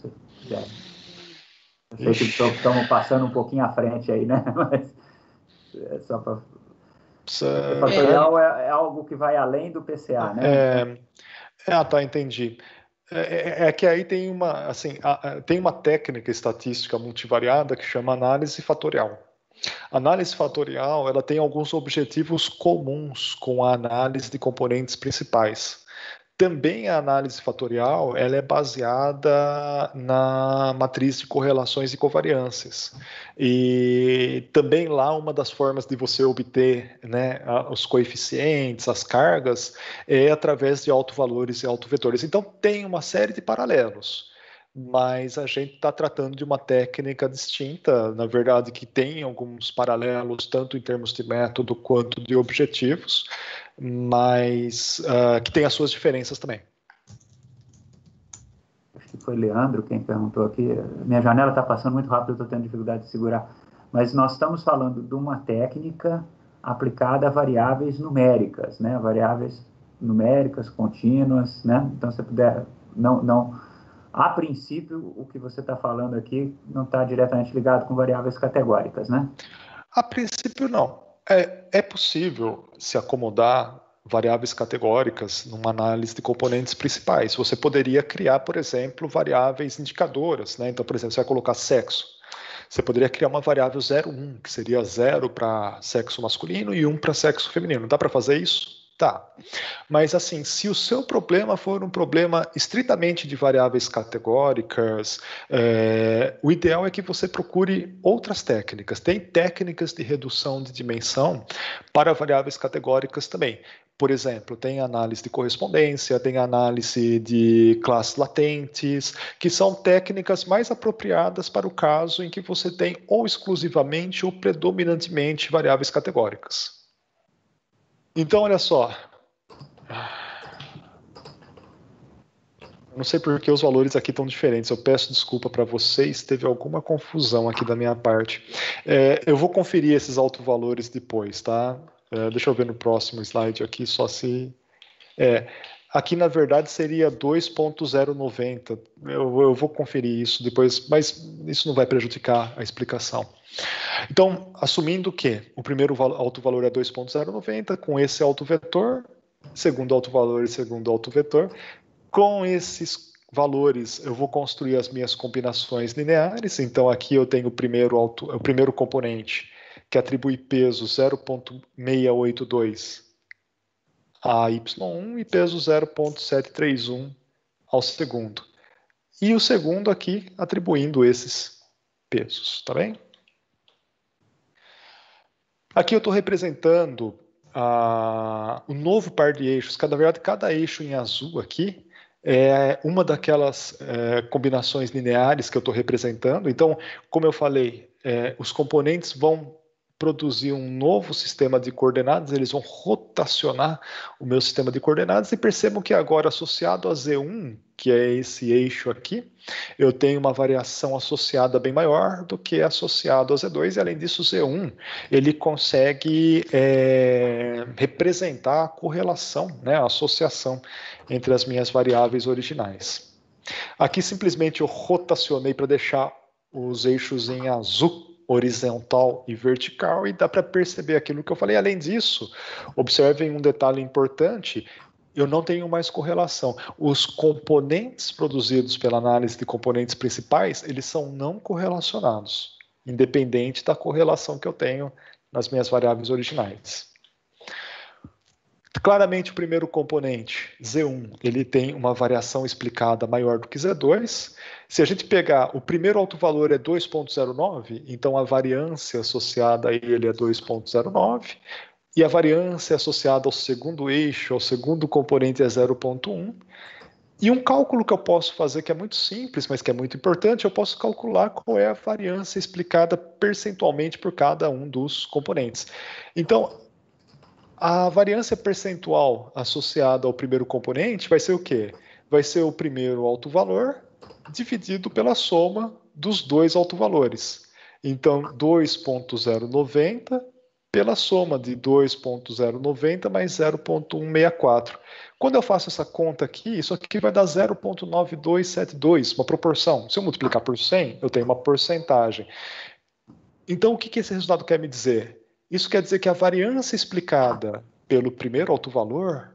sei que estamos passando um pouquinho à frente aí, né? Mas é só para. É- fatorial é, é, algo que vai além do PCA, né? É, ah, tá, entendi. É é, é, é, que aí tem uma, assim, tem uma técnica estatística multivariada que chama análise fatorial. análise fatorial ela tem alguns objetivos comuns com a análise de componentes principais. Também a análise fatorial ela é baseada na matriz de correlações e covariâncias. E também lá uma das formas de você obter né, os coeficientes, as cargas, é através de autovalores e autovetores. Então tem uma série de paralelos mas a gente está tratando de uma técnica distinta, na verdade, que tem alguns paralelos, tanto em termos de método quanto de objetivos, mas uh, que tem as suas diferenças também. Acho que foi Leandro quem perguntou aqui. Minha janela está passando muito rápido, eu estou tendo dificuldade de segurar. Mas nós estamos falando de uma técnica aplicada a variáveis numéricas, né? Variáveis numéricas, contínuas, né? Então, se puder, não, não, a princípio, o que você está falando aqui não está diretamente ligado com variáveis categóricas, né? A princípio, não. É, é possível se acomodar variáveis categóricas numa análise de componentes principais. Você poderia criar, por exemplo, variáveis indicadoras. Né? Então, por exemplo, você vai colocar sexo. Você poderia criar uma variável 01, um, que seria 0 para sexo masculino e 1 um para sexo feminino. Dá para fazer isso? Tá. Mas assim, se o seu problema for um problema estritamente de variáveis categóricas, é, o ideal é que você procure outras técnicas. Tem técnicas de redução de dimensão para variáveis categóricas também. Por exemplo, tem análise de correspondência, tem análise de classes latentes, que são técnicas mais apropriadas para o caso em que você tem ou exclusivamente ou predominantemente variáveis categóricas. Então, olha só. Eu não sei por que os valores aqui estão diferentes. Eu peço desculpa para vocês, teve alguma confusão aqui da minha parte. É, eu vou conferir esses valores depois, tá? É, deixa eu ver no próximo slide aqui, só se. É, aqui, na verdade, seria 2,090. Eu, eu vou conferir isso depois, mas isso não vai prejudicar a explicação. Então, assumindo que o primeiro alto valor é 2.090, com esse alto vetor, segundo alto valor e segundo alto vetor, com esses valores eu vou construir as minhas combinações lineares. Então, aqui eu tenho o primeiro, alto, o primeiro componente que atribui peso 0.682 a y1 e peso 0.731 ao segundo e o segundo aqui atribuindo esses pesos, tá bem? Aqui eu estou representando ah, o novo par de eixos, cada cada eixo em azul aqui é uma daquelas é, combinações lineares que eu estou representando. Então, como eu falei, é, os componentes vão produzir um novo sistema de coordenadas, eles vão rotacionar o meu sistema de coordenadas e percebam que agora associado a Z1, que é esse eixo aqui, eu tenho uma variação associada bem maior do que associado a Z2, e além disso o Z1 ele consegue é, representar a correlação, né, a associação entre as minhas variáveis originais. Aqui simplesmente eu rotacionei para deixar os eixos em azul, horizontal e vertical e dá para perceber aquilo que eu falei. Além disso, observem um detalhe importante. Eu não tenho mais correlação. Os componentes produzidos pela análise de componentes principais, eles são não correlacionados, independente da correlação que eu tenho nas minhas variáveis originais. Claramente, o primeiro componente, Z1, ele tem uma variação explicada maior do que Z2. Se a gente pegar o primeiro alto valor é 2,09, então a variância associada a ele é 2,09, e a variância associada ao segundo eixo, ao segundo componente é 0,1. E um cálculo que eu posso fazer, que é muito simples, mas que é muito importante, eu posso calcular qual é a variância explicada percentualmente por cada um dos componentes. Então, a variância percentual associada ao primeiro componente vai ser o quê? Vai ser o primeiro alto valor dividido pela soma dos dois alto valores. Então, 2.090 pela soma de 2.090 mais 0.164. Quando eu faço essa conta aqui, isso aqui vai dar 0.9272, uma proporção. Se eu multiplicar por 100, eu tenho uma porcentagem. Então, o que, que esse resultado quer me dizer? Isso quer dizer que a variância explicada pelo primeiro alto valor,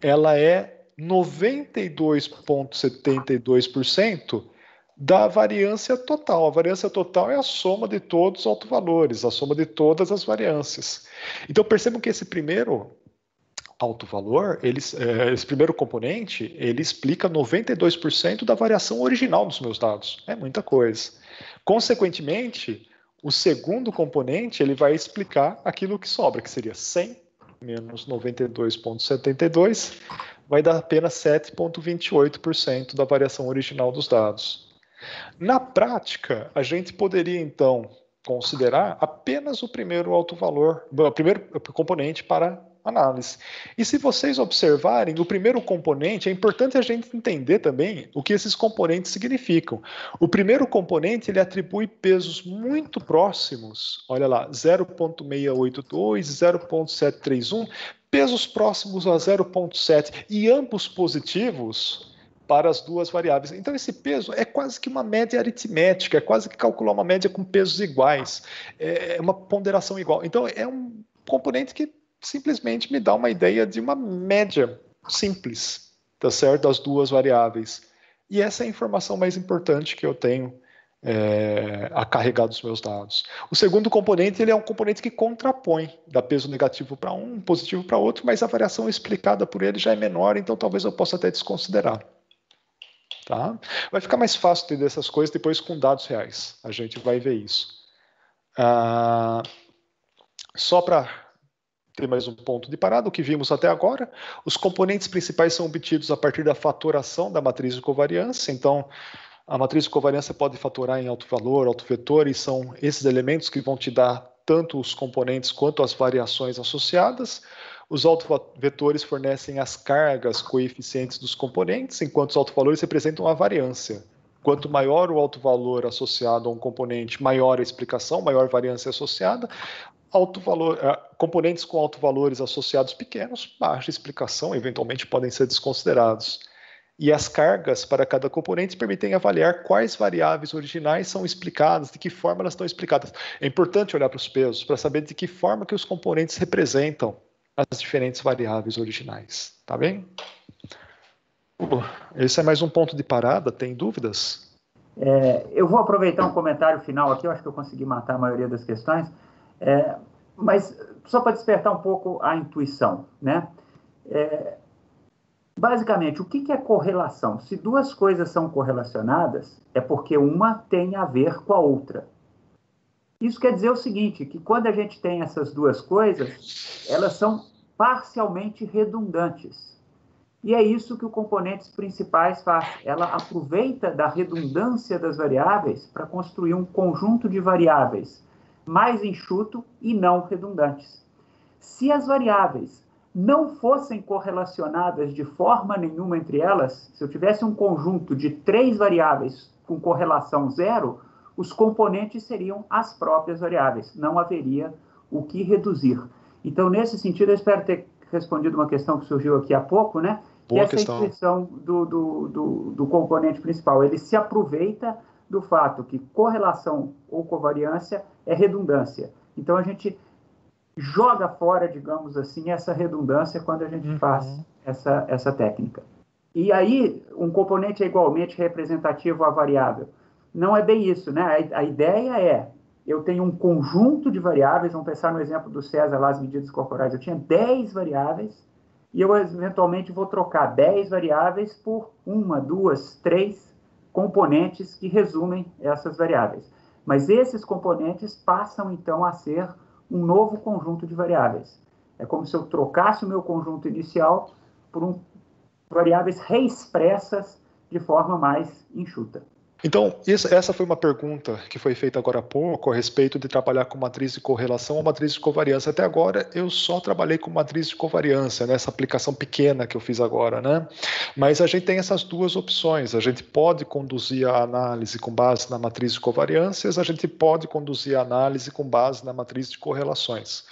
ela é 92,72% da variância total. A variância total é a soma de todos os valores, a soma de todas as variâncias. Então percebam que esse primeiro alto valor, ele, é, esse primeiro componente, ele explica 92% da variação original dos meus dados. É muita coisa. Consequentemente, o segundo componente ele vai explicar aquilo que sobra, que seria 100 menos 92,72, vai dar apenas 7,28% da variação original dos dados. Na prática, a gente poderia então considerar apenas o primeiro alto valor, o primeiro componente para análise. E se vocês observarem, o primeiro componente, é importante a gente entender também o que esses componentes significam. O primeiro componente, ele atribui pesos muito próximos, olha lá, 0.682, 0.731, pesos próximos a 0.7 e ambos positivos, para as duas variáveis. Então, esse peso é quase que uma média aritmética, é quase que calcular uma média com pesos iguais, é, é uma ponderação igual. Então, é um componente que simplesmente me dá uma ideia de uma média simples, tá certo? Das duas variáveis. E essa é a informação mais importante que eu tenho é, a carregar dos meus dados. O segundo componente ele é um componente que contrapõe, dá peso negativo para um, positivo para outro, mas a variação explicada por ele já é menor, então talvez eu possa até desconsiderar. Tá? Vai ficar mais fácil entender essas coisas depois com dados reais. A gente vai ver isso. Ah, só para ter mais um ponto de parada, o que vimos até agora. Os componentes principais são obtidos a partir da fatoração da matriz de covariância, então a matriz de covariância pode fatorar em alto valor, alto vetor, e são esses elementos que vão te dar tanto os componentes quanto as variações associadas. Os autovetores fornecem as cargas coeficientes dos componentes, enquanto os autovalores representam a variância. Quanto maior o alto valor associado a um componente, maior a explicação, maior a variância associada alto valor, ah, componentes com alto valores associados pequenos, baixa explicação, eventualmente podem ser desconsiderados. E as cargas para cada componente permitem avaliar quais variáveis originais são explicadas, de que forma elas estão explicadas. É importante olhar para os pesos para saber de que forma que os componentes representam as diferentes variáveis originais, tá bem? Uh, esse é mais um ponto de parada, tem dúvidas? É, eu vou aproveitar um comentário final aqui, eu acho que eu consegui matar a maioria das questões. É, mas só para despertar um pouco a intuição, né? É, basicamente, o que, que é correlação? Se duas coisas são correlacionadas, é porque uma tem a ver com a outra. Isso quer dizer o seguinte, que quando a gente tem essas duas coisas, elas são parcialmente redundantes. E é isso que o componentes principais faz. Ela aproveita da redundância das variáveis para construir um conjunto de variáveis mais enxuto e não redundantes. Se as variáveis não fossem correlacionadas de forma nenhuma entre elas, se eu tivesse um conjunto de três variáveis com correlação zero, os componentes seriam as próprias variáveis, não haveria o que reduzir. Então, nesse sentido, eu espero ter respondido uma questão que surgiu aqui há pouco, né? Boa que essa questão. do, do, do, do componente principal, ele se aproveita do fato que correlação ou covariância é redundância. Então a gente joga fora, digamos assim, essa redundância quando a gente uhum. faz essa, essa técnica. E aí, um componente é igualmente representativo à variável. Não é bem isso, né? A, a ideia é, eu tenho um conjunto de variáveis, vamos pensar no exemplo do César lá, as medidas corporais, eu tinha 10 variáveis, e eu eventualmente vou trocar 10 variáveis por uma, duas, três componentes que resumem essas variáveis. Mas esses componentes passam então a ser um novo conjunto de variáveis. É como se eu trocasse o meu conjunto inicial por um, variáveis reexpressas de forma mais enxuta. Então, isso, essa foi uma pergunta que foi feita agora há pouco a respeito de trabalhar com matriz de correlação ou matriz de covariância. Até agora, eu só trabalhei com matriz de covariância, nessa né, aplicação pequena que eu fiz agora, né? Mas a gente tem essas duas opções. A gente pode conduzir a análise com base na matriz de covariâncias, a gente pode conduzir a análise com base na matriz de correlações.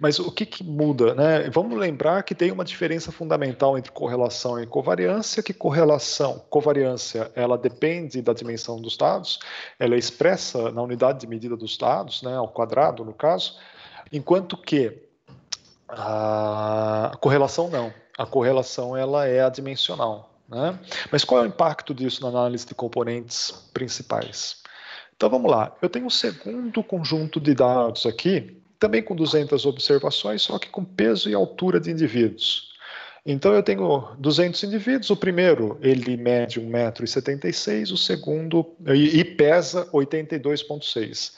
Mas o que, que muda, né? Vamos lembrar que tem uma diferença fundamental entre correlação e covariância, que correlação, covariância, ela depende da dimensão dimensão dos Estados, ela é expressa na unidade de medida dos Estados, né, ao quadrado, no caso, enquanto que a correlação não. A correlação ela é adimensional. Né? Mas qual é o impacto disso na análise de componentes principais? Então vamos lá, eu tenho um segundo conjunto de dados aqui, também com 200 observações, só que com peso e altura de indivíduos. Então eu tenho 200 indivíduos, o primeiro ele mede 1,76m, o segundo e, e pesa 82,6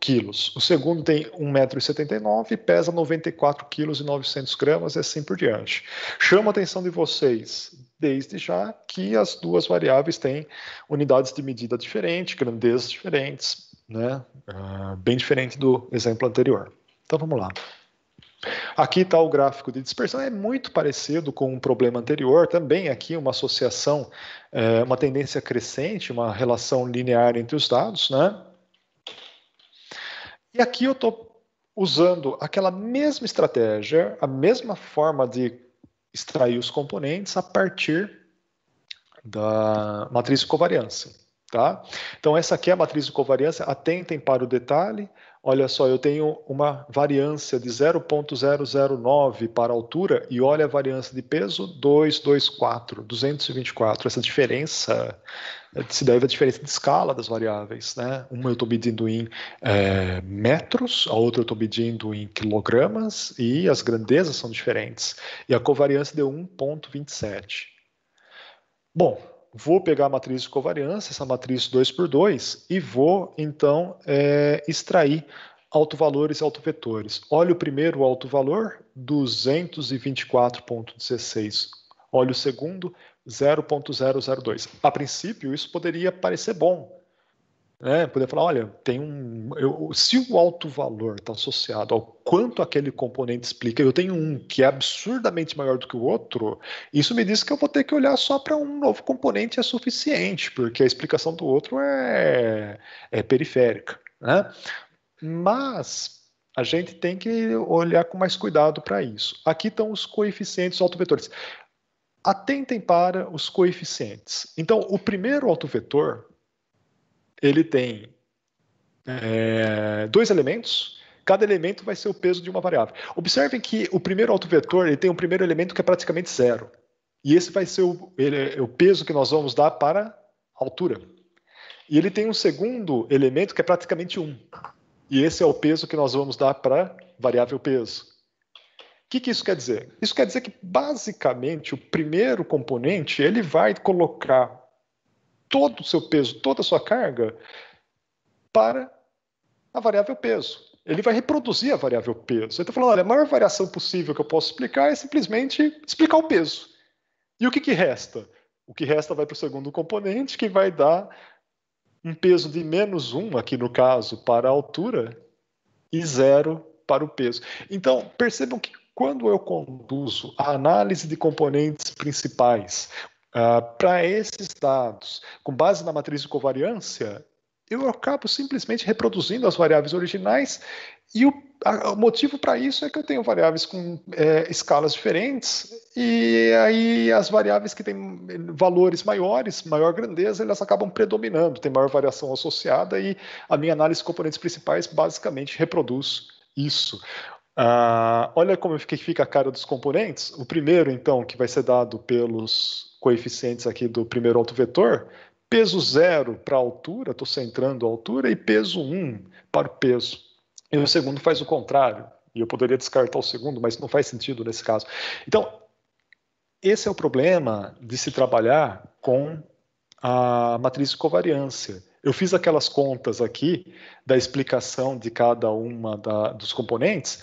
quilos. O segundo tem 1,79m, pesa 94 quilos e 900 gramas e assim por diante. Chama a atenção de vocês desde já que as duas variáveis têm unidades de medida diferentes, grandezas diferentes, né? Ah, bem diferente do exemplo anterior. Então vamos lá. Aqui está o gráfico de dispersão, é muito parecido com o problema anterior, também aqui uma associação, é, uma tendência crescente, uma relação linear entre os dados, né? E aqui eu estou usando aquela mesma estratégia, a mesma forma de extrair os componentes a partir da matriz de covariância. Tá? Então, essa aqui é a matriz de covariância, atentem para o detalhe, olha só, eu tenho uma variância de 0.009 para altura e olha a variância de peso 224, 224. Essa diferença se deve à diferença de escala das variáveis, né? Uma eu estou medindo em é, metros, a outra eu estou medindo em quilogramas e as grandezas são diferentes. E a covariância deu 1.27. Bom, vou pegar a matriz de covariância, essa matriz 2 por 2, e vou, então, é, extrair autovalores e autovetores. Olha o primeiro autovalor, 224,16. Olha o segundo, 0,002. A princípio, isso poderia parecer bom, né, poder falar, olha, tem um, eu, se o alto valor está associado ao quanto aquele componente explica, eu tenho um que é absurdamente maior do que o outro, isso me diz que eu vou ter que olhar só para um novo componente é suficiente, porque a explicação do outro é, é periférica, né? Mas a gente tem que olhar com mais cuidado para isso. Aqui estão os coeficientes autovetores. Atentem para os coeficientes. Então, o primeiro autovetor ele tem é, dois elementos. Cada elemento vai ser o peso de uma variável. Observem que o primeiro autovetor ele tem um primeiro elemento que é praticamente zero. E esse vai ser o, ele, é, o peso que nós vamos dar para a altura. E ele tem um segundo elemento que é praticamente um. E esse é o peso que nós vamos dar para variável peso. O que, que, isso quer dizer? Isso quer dizer que, basicamente, o primeiro componente ele vai colocar todo o seu peso, toda a sua carga para a variável peso. Ele vai reproduzir a variável peso. está falando, olha, a maior variação possível que eu posso explicar é simplesmente explicar o peso. E o que, que resta? O que resta vai para o segundo componente, que vai dar um peso de menos 1, aqui no caso, para a altura, e zero para o peso. Então, percebam que quando eu conduzo a análise de componentes principais Uh, ah, para esses dados, com base na matriz de covariância, eu acabo simplesmente reproduzindo as variáveis originais e o, a, o motivo para isso é que eu tenho variáveis com é, escalas diferentes e aí as variáveis que têm valores maiores, maior grandeza, elas acabam predominando, tem maior variação associada e a minha análise de componentes principais basicamente reproduz isso. Uh, olha como fica a cara dos componentes. O primeiro, então, que vai ser dado pelos coeficientes aqui do primeiro autovetor, peso zero para a altura, estou centrando a altura, e peso 1 um para o peso. E o segundo faz o contrário. E eu poderia descartar o segundo, mas não faz sentido nesse caso. Então, esse é o problema de se trabalhar com a matriz de covariância. Eu fiz aquelas contas aqui da explicação de cada uma da, dos componentes.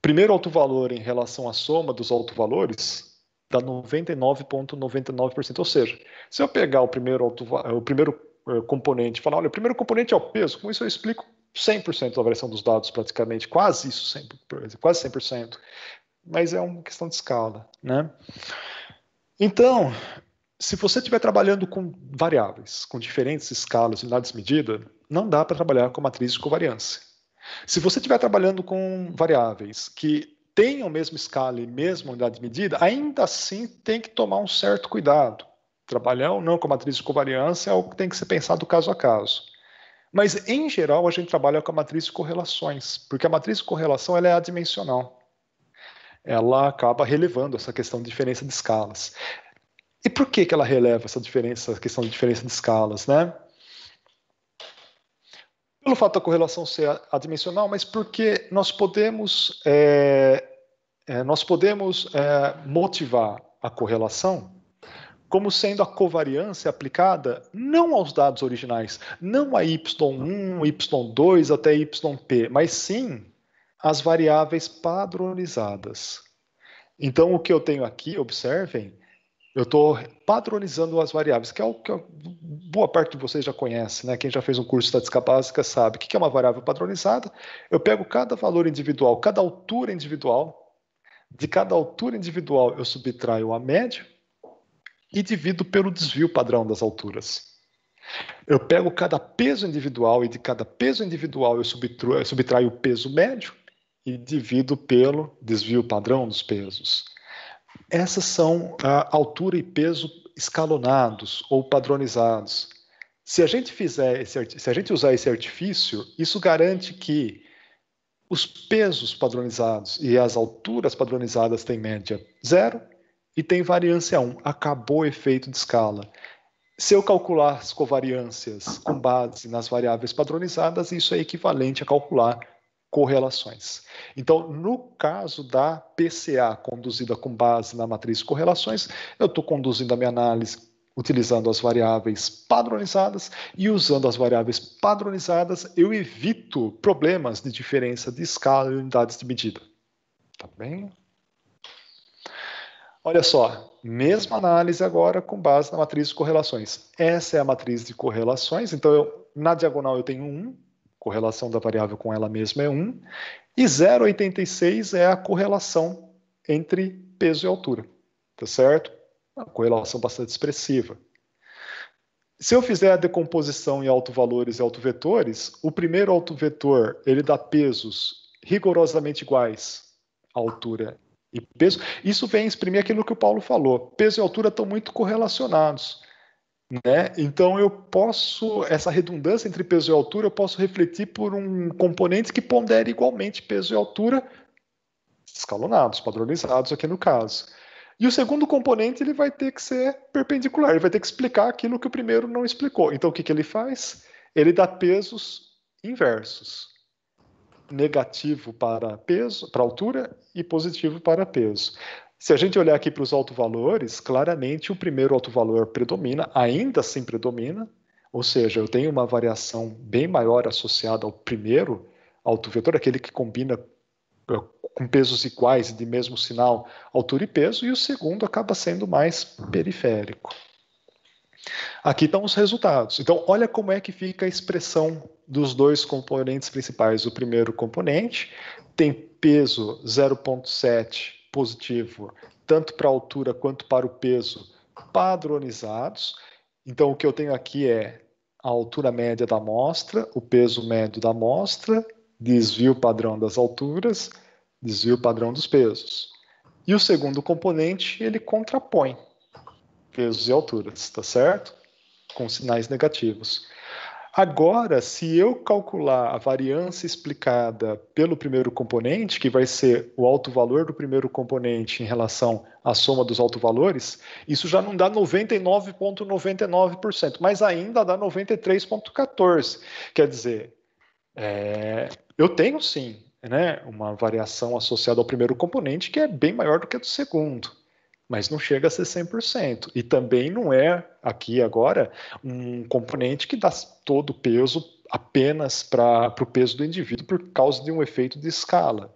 Primeiro alto valor em relação à soma dos alto valores, dá 99,99%. Ou seja, se eu pegar o primeiro, eh, o primeiro eh, componente e falar, olha, o primeiro componente é o peso, com isso eu explico 100% da variação dos dados, praticamente, quase isso, 100%, quase 100%. Mas é uma questão de escala, né? Então, se você estiver trabalhando com variáveis, com diferentes escalas, unidades de medida, não dá para trabalhar com matriz de covariância. Se você estiver trabalhando com variáveis que tenham a mesma escala e mesma unidade de medida, ainda assim tem que tomar um certo cuidado. Trabalhar ou não com matriz de covariância é algo que tem que ser pensado caso a caso. Mas, em geral, a gente trabalha com a matriz de correlações, porque a matriz de correlação ela é adimensional. Ela acaba relevando essa questão de diferença de escalas. E por que, que ela releva essa diferença, essa questão de diferença de escalas, né? Pelo fato da correlação ser adimensional, mas porque nós podemos é, é, nós podemos é, motivar a correlação como sendo a covariância aplicada não aos dados originais, não a Y1, Y2 até YP, mas sim às variáveis padronizadas. Então, o que eu tenho aqui, observem, eu estou padronizando as variáveis, que é o que boa parte de vocês já conhece, né? Quem já fez um curso de estatística básica sabe o que é uma variável padronizada. Eu pego cada valor individual, cada altura individual, de cada altura individual, eu subtraio a média e divido pelo desvio padrão das alturas. Eu pego cada peso individual e de cada peso individual eu subtraio, subtraio o peso médio e divido pelo desvio padrão dos pesos. Essas são a ah, altura e peso escalonados ou padronizados. Se a gente fizer esse, se a gente usar esse artifício, isso garante que os pesos padronizados e as alturas padronizadas têm média zero e tem variância 1. Acabou o efeito de escala. Se eu calcular as covariâncias com base nas variáveis padronizadas, isso é equivalente a calcular correlações. Então, no caso da PCA conduzida com base na matriz correlações, eu estou conduzindo a minha análise utilizando as variáveis padronizadas e usando as variáveis padronizadas eu evito problemas de diferença de escala e unidades de medida. Tá bem? Olha só, mesma análise agora com base na matriz de correlações. Essa é a matriz de correlações, então eu, na diagonal eu tenho 1, correlação da variável com ela mesma é 1, e 0,86 é a correlação entre peso e altura, tá certo? uma correlação bastante expressiva. Se eu fizer a decomposição em autovalores e autovetores, o primeiro autovetor ele dá pesos rigorosamente iguais à altura e peso. Isso vem exprimir aquilo que o Paulo falou. Peso e altura estão muito correlacionados. Né? Então eu posso, essa redundância entre peso e altura, eu posso refletir por um componente que pondere igualmente peso e altura escalonados, padronizados aqui no caso. E o segundo componente ele vai ter que ser perpendicular, ele vai ter que explicar aquilo que o primeiro não explicou. Então o que, que ele faz? Ele dá pesos inversos. Negativo para peso, para altura e positivo para peso. Se a gente olhar aqui para os alto valores, claramente o primeiro alto valor predomina, ainda assim predomina, ou seja, eu tenho uma variação bem maior associada ao primeiro alto vetor, aquele que combina eh, com pesos iguais de mesmo sinal, altura e peso, e o segundo acaba sendo mais periférico. Aqui estão os resultados. Então, olha como é que fica a expressão dos dois componentes principais. O primeiro componente tem peso 0,7 positivo, tanto para a altura quanto para o peso, padronizados. Então, o que eu tenho aqui é a altura média da amostra, o peso médio da amostra, desvio padrão das alturas, desvio padrão dos pesos. E o segundo componente, ele contrapõe pesos e alturas, tá certo? Com sinais negativos. Agora, se eu calcular a variância explicada pelo primeiro componente, que vai ser o alto valor do primeiro componente em relação à soma dos alto valores, isso já não dá 99,99%, ,99%, mas ainda dá 93,14%. Quer dizer, é, eu tenho sim né, uma variação associada ao primeiro componente que é bem maior do que a do segundo, mas não chega a ser 100%. E também não é, aqui agora, um componente que dá todo o peso apenas para o peso do indivíduo por causa de um efeito de escala.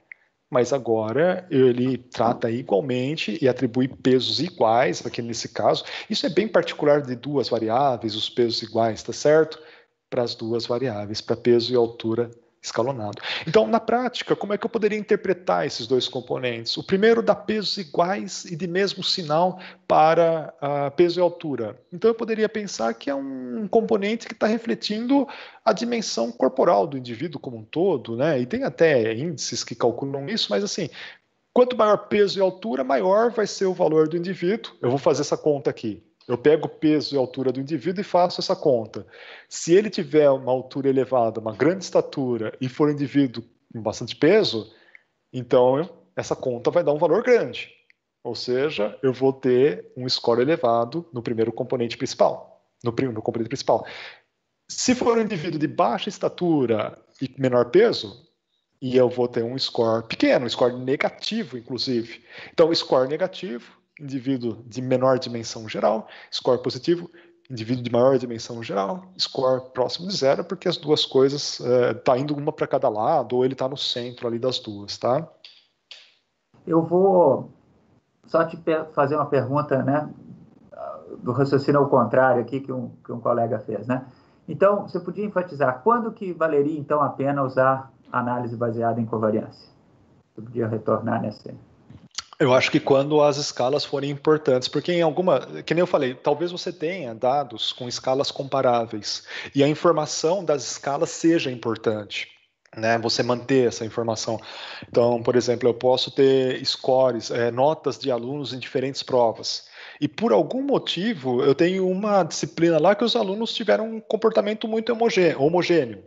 Mas agora ele trata igualmente e atribui pesos iguais, aqui nesse caso. Isso é bem particular de duas variáveis, os pesos iguais, tá certo? Para as duas variáveis, para peso e altura escalonado. Então, na prática, como é que eu poderia interpretar esses dois componentes? O primeiro dá pesos iguais e de mesmo sinal para uh, peso e altura. Então, eu poderia pensar que é um componente que está refletindo a dimensão corporal do indivíduo como um todo, né? E tem até índices que calculam isso, mas assim, quanto maior peso e altura, maior vai ser o valor do indivíduo. Eu vou fazer essa conta aqui. Eu pego o peso e a altura do indivíduo e faço essa conta. Se ele tiver uma altura elevada, uma grande estatura e for um indivíduo com bastante peso, então essa conta vai dar um valor grande. Ou seja, eu vou ter um score elevado no primeiro componente principal, no, no componente principal. Se for um indivíduo de baixa estatura e menor peso, e eu vou ter um score pequeno, um score negativo, inclusive. Então, score negativo indivíduo de menor dimensão geral, score positivo, indivíduo de maior dimensão geral, score próximo de zero, porque as duas coisas é, indo uma para cada lado, ou ele está no centro ali das duas, tá? Eu vou só te fazer uma pergunta, né, do raciocínio ao contrário aqui que um, que um colega fez, né? Então, você podia enfatizar quando que valeria então a pena usar análise baseada em covariância? Você podia retornar nessa eu acho que quando as escalas forem importantes, porque em alguma, que nem eu falei, talvez você tenha dados com escalas comparáveis e a informação das escalas seja importante. Né, você manter essa informação. Então, por exemplo, eu posso ter scores, é, notas de alunos em diferentes provas. E por algum motivo, eu tenho uma disciplina lá que os alunos tiveram um comportamento muito homogêneo.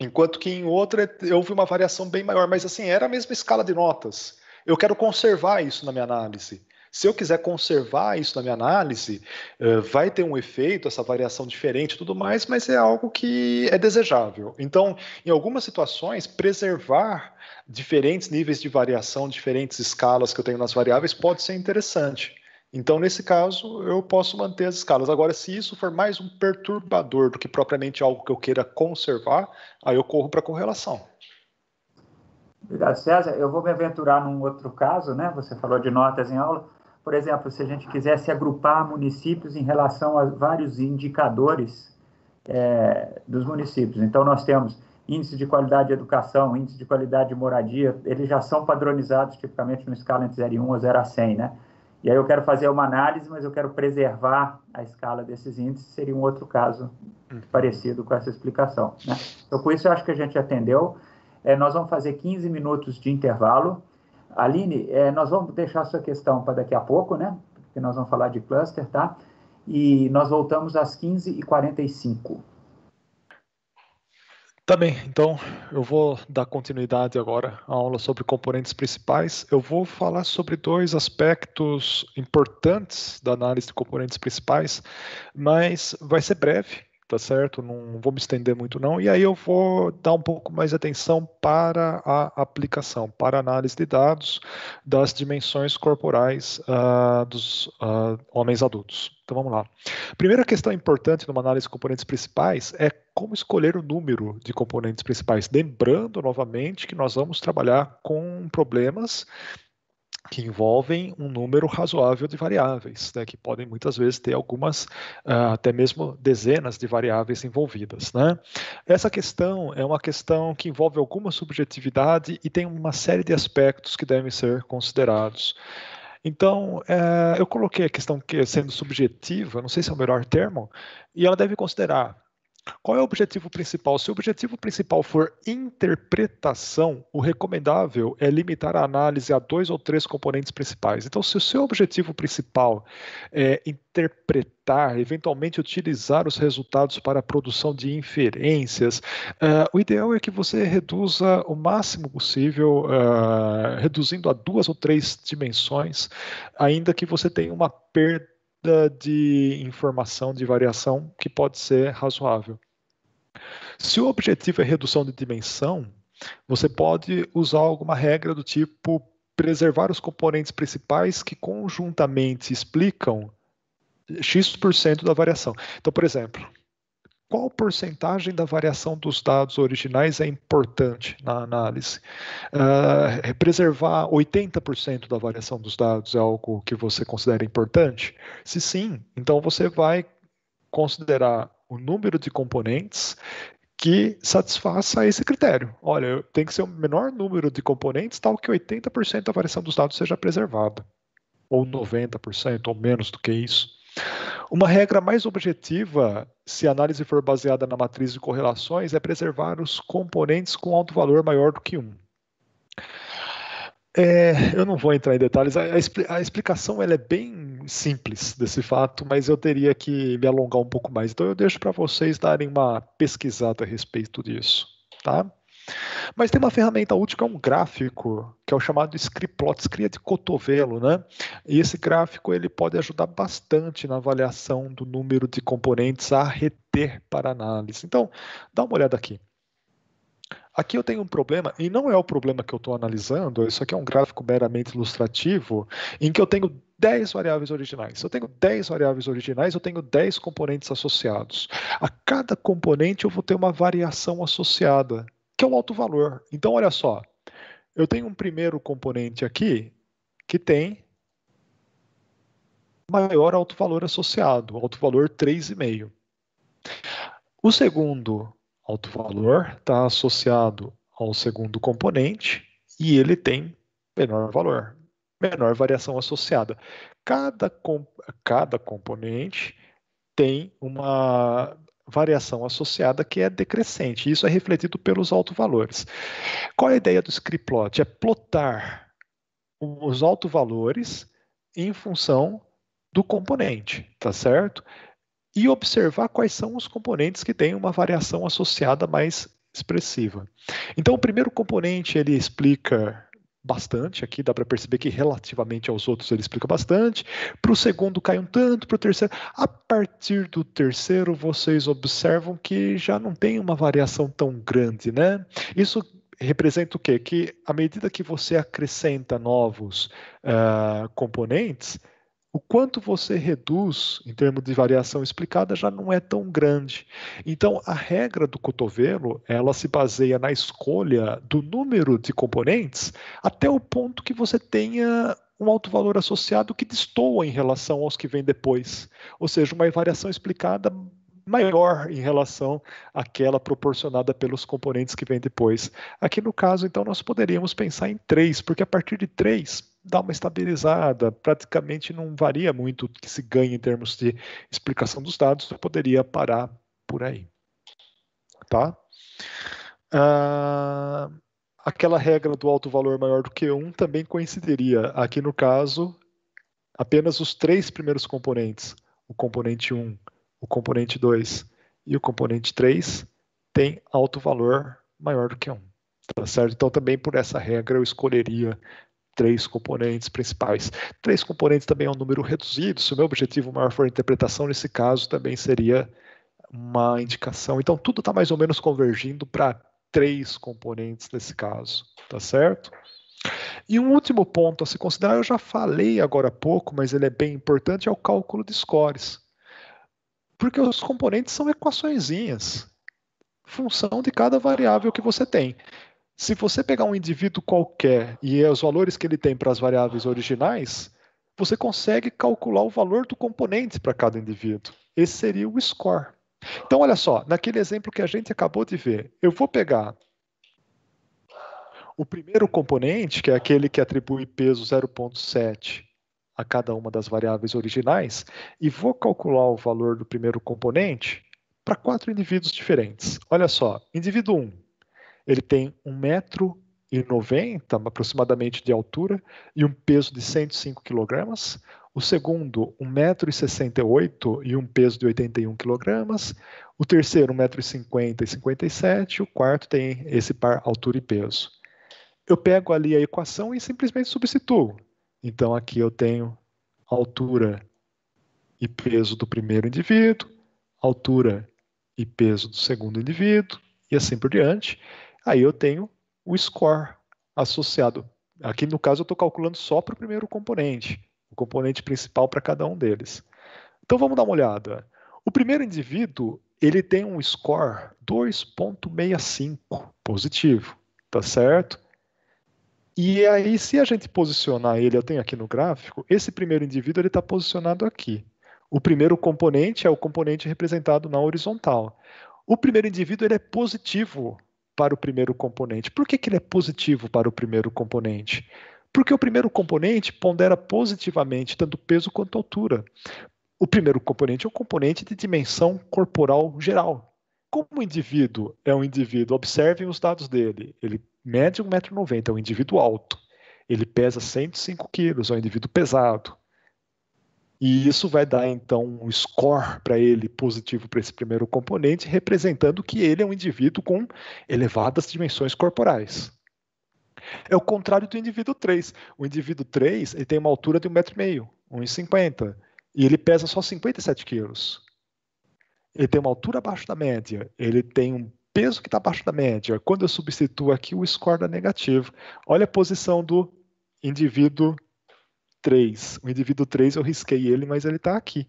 Enquanto que em outra houve uma variação bem maior, mas assim, era a mesma escala de notas eu quero conservar isso na minha análise. Se eu quiser conservar isso na minha análise, eh, vai ter um efeito, essa variação diferente e tudo mais, mas é algo que é desejável. Então, em algumas situações, preservar diferentes níveis de variação, diferentes escalas que eu tenho nas variáveis pode ser interessante. Então, nesse caso, eu posso manter as escalas. Agora, se isso for mais um perturbador do que propriamente algo que eu queira conservar, aí eu corro para a correlação. Obrigado, César. Eu vou me aventurar num outro caso, né? Você falou de notas em aula. Por exemplo, se a gente quisesse agrupar municípios em relação a vários indicadores é, dos municípios. Então, nós temos índice de qualidade de educação, índice de qualidade de moradia, eles já são padronizados tipicamente numa escala entre 0 e 1 ou 0 a 100, né? E aí eu quero fazer uma análise, mas eu quero preservar a escala desses índices, seria um outro caso hum. parecido com essa explicação, né? Então, com isso, eu acho que a gente atendeu. É, nós vamos fazer 15 minutos de intervalo. Aline, é, nós vamos deixar sua questão para daqui a pouco, né? Porque nós vamos falar de cluster, tá? E nós voltamos às 15h45. Tá bem, então eu vou dar continuidade agora à aula sobre componentes principais. Eu vou falar sobre dois aspectos importantes da análise de componentes principais, mas vai ser breve, tá certo? Não vou me estender muito não. E aí eu vou dar um pouco mais de atenção para a aplicação, para a análise de dados das dimensões corporais uh, dos uh, homens adultos. Então vamos lá. Primeira questão importante numa análise de componentes principais é como escolher o número de componentes principais. Lembrando novamente que nós vamos trabalhar com problemas que envolvem um número razoável de variáveis, né, que podem muitas vezes ter algumas, uh, até mesmo dezenas de variáveis envolvidas. Né? Essa questão é uma questão que envolve alguma subjetividade e tem uma série de aspectos que devem ser considerados. Então, é, eu coloquei a questão que é sendo subjetiva, não sei se é o melhor termo, e ela deve considerar qual é o objetivo principal? Se o objetivo principal for interpretação, o recomendável é limitar a análise a dois ou três componentes principais. Então, se o seu objetivo principal é interpretar, eventualmente utilizar os resultados para a produção de inferências, uh, o ideal é que você reduza o máximo possível, uh, reduzindo a duas ou três dimensões, ainda que você tenha uma perda de informação de variação que pode ser razoável. Se o objetivo é redução de dimensão, você pode usar alguma regra do tipo preservar os componentes principais que conjuntamente explicam X% da variação. Então, por exemplo, qual porcentagem da variação dos dados originais é importante na análise. Uh, preservar 80% da variação dos dados é algo que você considera importante? Se sim, então você vai considerar o número de componentes que satisfaça esse critério. Olha, tem que ser o menor número de componentes, tal que 80% da variação dos dados seja preservada, ou 90%, ou menos do que isso. Uma regra mais objetiva, se a análise for baseada na matriz de correlações, é preservar os componentes com alto valor maior do que 1. Um. É, eu não vou entrar em detalhes, a, a, a explicação ela é bem simples desse fato, mas eu teria que me alongar um pouco mais. Então eu deixo para vocês darem uma pesquisada a respeito disso, tá? Mas tem uma ferramenta útil que é um gráfico, que é o chamado Scriplots, cria de cotovelo, né? E esse gráfico ele pode ajudar bastante na avaliação do número de componentes a reter para análise. Então, dá uma olhada aqui. Aqui eu tenho um problema, e não é o problema que eu estou analisando, isso aqui é um gráfico meramente ilustrativo, em que eu tenho 10 variáveis originais. Se eu tenho 10 variáveis originais, eu tenho 10 componentes associados. A cada componente eu vou ter uma variação associada que é o alto valor. Então, olha só, eu tenho um primeiro componente aqui que tem maior alto valor associado, alto valor 3,5. O segundo alto valor está associado ao segundo componente e ele tem menor valor, menor variação associada. Cada, comp cada componente tem uma variação associada que é decrescente. Isso é refletido pelos valores. Qual é a ideia do scriplot? É plotar os valores em função do componente, tá certo? E observar quais são os componentes que têm uma variação associada mais expressiva. Então, o primeiro componente ele explica bastante aqui, dá para perceber que relativamente aos outros ele explica bastante. Para o segundo cai um tanto, para o terceiro. A partir do terceiro, vocês observam que já não tem uma variação tão grande, né? Isso representa o quê? Que à medida que você acrescenta novos uh, componentes, o quanto você reduz em termos de variação explicada já não é tão grande. Então, a regra do cotovelo, ela se baseia na escolha do número de componentes até o ponto que você tenha um alto valor associado que destoa em relação aos que vêm depois. Ou seja, uma variação explicada maior em relação àquela proporcionada pelos componentes que vêm depois. Aqui no caso, então, nós poderíamos pensar em três, porque a partir de três dá uma estabilizada, praticamente não varia muito o que se ganha em termos de explicação dos dados, eu poderia parar por aí. Tá? Ah, aquela regra do alto valor maior do que 1 um também coincidiria. Aqui no caso, apenas os três primeiros componentes, o componente 1, um, o componente 2 e o componente 3, tem alto valor maior do que 1. Um, tá certo? Então, também por essa regra, eu escolheria três componentes principais. Três componentes também é um número reduzido, se o meu objetivo maior for a interpretação, nesse caso também seria uma indicação. Então, tudo está mais ou menos convergindo para três componentes nesse caso, tá certo? E um último ponto a se considerar, eu já falei agora há pouco, mas ele é bem importante, é o cálculo de scores. Porque os componentes são equaçõezinhas, função de cada variável que você tem. Se você pegar um indivíduo qualquer e é os valores que ele tem para as variáveis originais, você consegue calcular o valor do componente para cada indivíduo. Esse seria o score. Então, olha só, naquele exemplo que a gente acabou de ver, eu vou pegar o primeiro componente, que é aquele que atribui peso 0,7 a cada uma das variáveis originais, e vou calcular o valor do primeiro componente para quatro indivíduos diferentes. Olha só, indivíduo 1, ele tem 1,90m aproximadamente de altura e um peso de 105 kg. O segundo, 1,68m e um peso de 81 kg. O terceiro, 1,50m e 57 O quarto tem esse par altura e peso. Eu pego ali a equação e simplesmente substituo. Então aqui eu tenho altura e peso do primeiro indivíduo, altura e peso do segundo indivíduo, e assim por diante. Aí eu tenho o score associado. Aqui no caso eu estou calculando só para o primeiro componente, o componente principal para cada um deles. Então vamos dar uma olhada. O primeiro indivíduo ele tem um score 2.65 positivo, tá certo? E aí, se a gente posicionar ele, eu tenho aqui no gráfico, esse primeiro indivíduo ele está posicionado aqui. O primeiro componente é o componente representado na horizontal. O primeiro indivíduo ele é positivo para o primeiro componente. Por que, que ele é positivo para o primeiro componente? Porque o primeiro componente pondera positivamente tanto peso quanto altura. O primeiro componente é um componente de dimensão corporal geral. Como o indivíduo é um indivíduo, observem os dados dele. Ele mede 1,90m, é um indivíduo alto. Ele pesa 105 quilos, é um indivíduo pesado. E isso vai dar então um score para ele positivo para esse primeiro componente, representando que ele é um indivíduo com elevadas dimensões corporais. É o contrário do indivíduo 3. O indivíduo 3 ele tem uma altura de 1,5m, 1,50m, e ele pesa só 57 quilos. Ele tem uma altura abaixo da média, ele tem um peso que está abaixo da média. Quando eu substituo aqui, o score dá negativo. Olha a posição do indivíduo 3. O indivíduo 3 eu risquei ele, mas ele está aqui.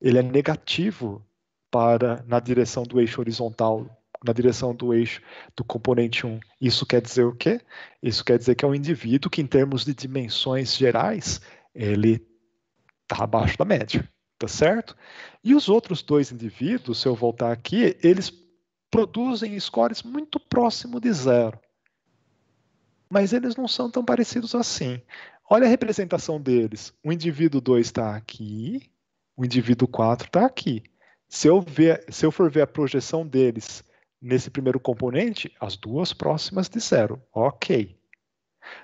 Ele é negativo para na direção do eixo horizontal, na direção do eixo do componente 1. Isso quer dizer o quê? Isso quer dizer que é um indivíduo que, em termos de dimensões gerais, ele está abaixo da média, tá certo? E os outros dois indivíduos, se eu voltar aqui, eles produzem scores muito próximo de zero mas eles não são tão parecidos assim. Olha a representação deles. O indivíduo 2 está aqui, o indivíduo 4 está aqui. Se eu, ver, se eu for ver a projeção deles nesse primeiro componente, as duas próximas de zero. Ok.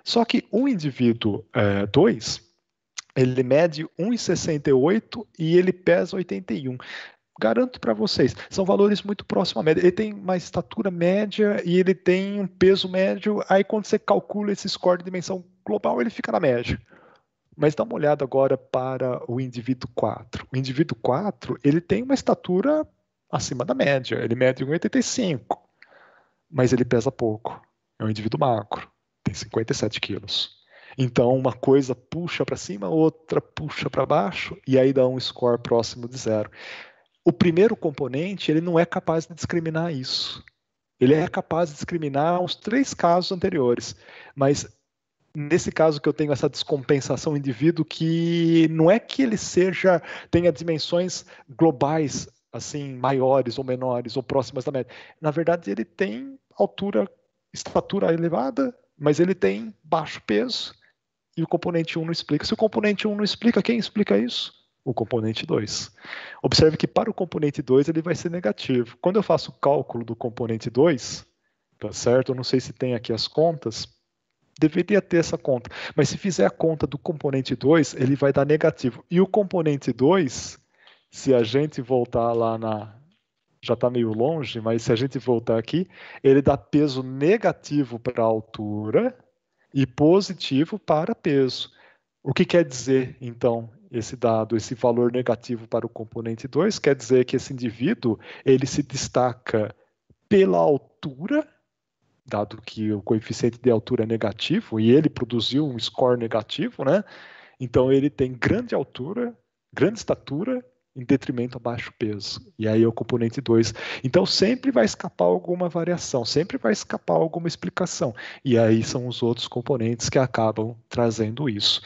Só que o um indivíduo 2, é, ele mede 1,68 e ele pesa 81 garanto para vocês, são valores muito próximos à média. Ele tem uma estatura média e ele tem um peso médio. Aí quando você calcula esse score de dimensão global, ele fica na média. Mas dá uma olhada agora para o indivíduo 4. O indivíduo 4, ele tem uma estatura acima da média. Ele mede 1,85, mas ele pesa pouco. É um indivíduo macro. tem 57 quilos. Então, uma coisa puxa para cima, outra puxa para baixo, e aí dá um score próximo de zero o primeiro componente ele não é capaz de discriminar isso. Ele é capaz de discriminar os três casos anteriores, mas nesse caso que eu tenho essa descompensação indivíduo que não é que ele seja tenha dimensões globais assim maiores ou menores ou próximas da média. Na verdade, ele tem altura, estatura elevada, mas ele tem baixo peso e o componente 1 não explica. Se o componente 1 não explica, quem explica isso? o componente 2. Observe que para o componente 2 ele vai ser negativo. Quando eu faço o cálculo do componente 2, tá certo? Eu não sei se tem aqui as contas, deveria ter essa conta, mas se fizer a conta do componente 2, ele vai dar negativo. E o componente 2, se a gente voltar lá na já está meio longe, mas se a gente voltar aqui, ele dá peso negativo para a altura e positivo para peso. O que quer dizer, então, esse dado, esse valor negativo para o componente 2, quer dizer que esse indivíduo ele se destaca pela altura, dado que o coeficiente de altura é negativo e ele produziu um score negativo, né? Então ele tem grande altura, grande estatura em detrimento a baixo peso. E aí é o componente 2. Então sempre vai escapar alguma variação, sempre vai escapar alguma explicação. E aí são os outros componentes que acabam trazendo isso.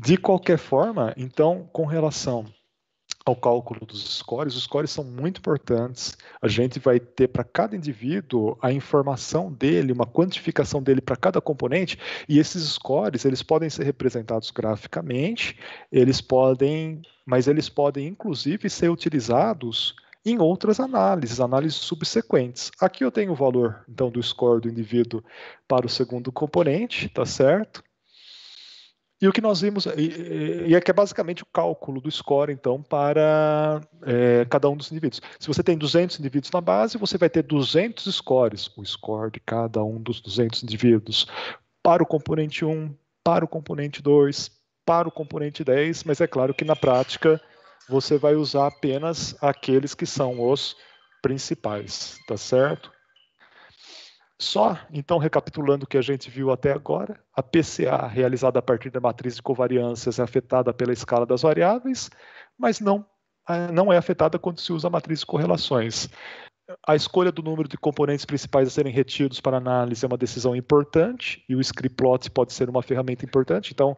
De qualquer forma, então, com relação ao cálculo dos scores, os scores são muito importantes. A gente vai ter para cada indivíduo a informação dele, uma quantificação dele para cada componente, e esses scores, eles podem ser representados graficamente, eles podem, mas eles podem inclusive ser utilizados em outras análises, análises subsequentes. Aqui eu tenho o valor então do score do indivíduo para o segundo componente, tá certo? E o que nós vimos, e, e é que é basicamente o cálculo do score, então, para é, cada um dos indivíduos. Se você tem 200 indivíduos na base, você vai ter 200 scores, o score de cada um dos 200 indivíduos, para o componente 1, para o componente 2, para o componente 10, mas é claro que na prática você vai usar apenas aqueles que são os principais, tá certo? Só, então, recapitulando o que a gente viu até agora, a PCA realizada a partir da matriz de covariâncias é afetada pela escala das variáveis, mas não, não é afetada quando se usa a matriz de correlações. A escolha do número de componentes principais a serem retidos para análise é uma decisão importante e o script plot pode ser uma ferramenta importante. Então,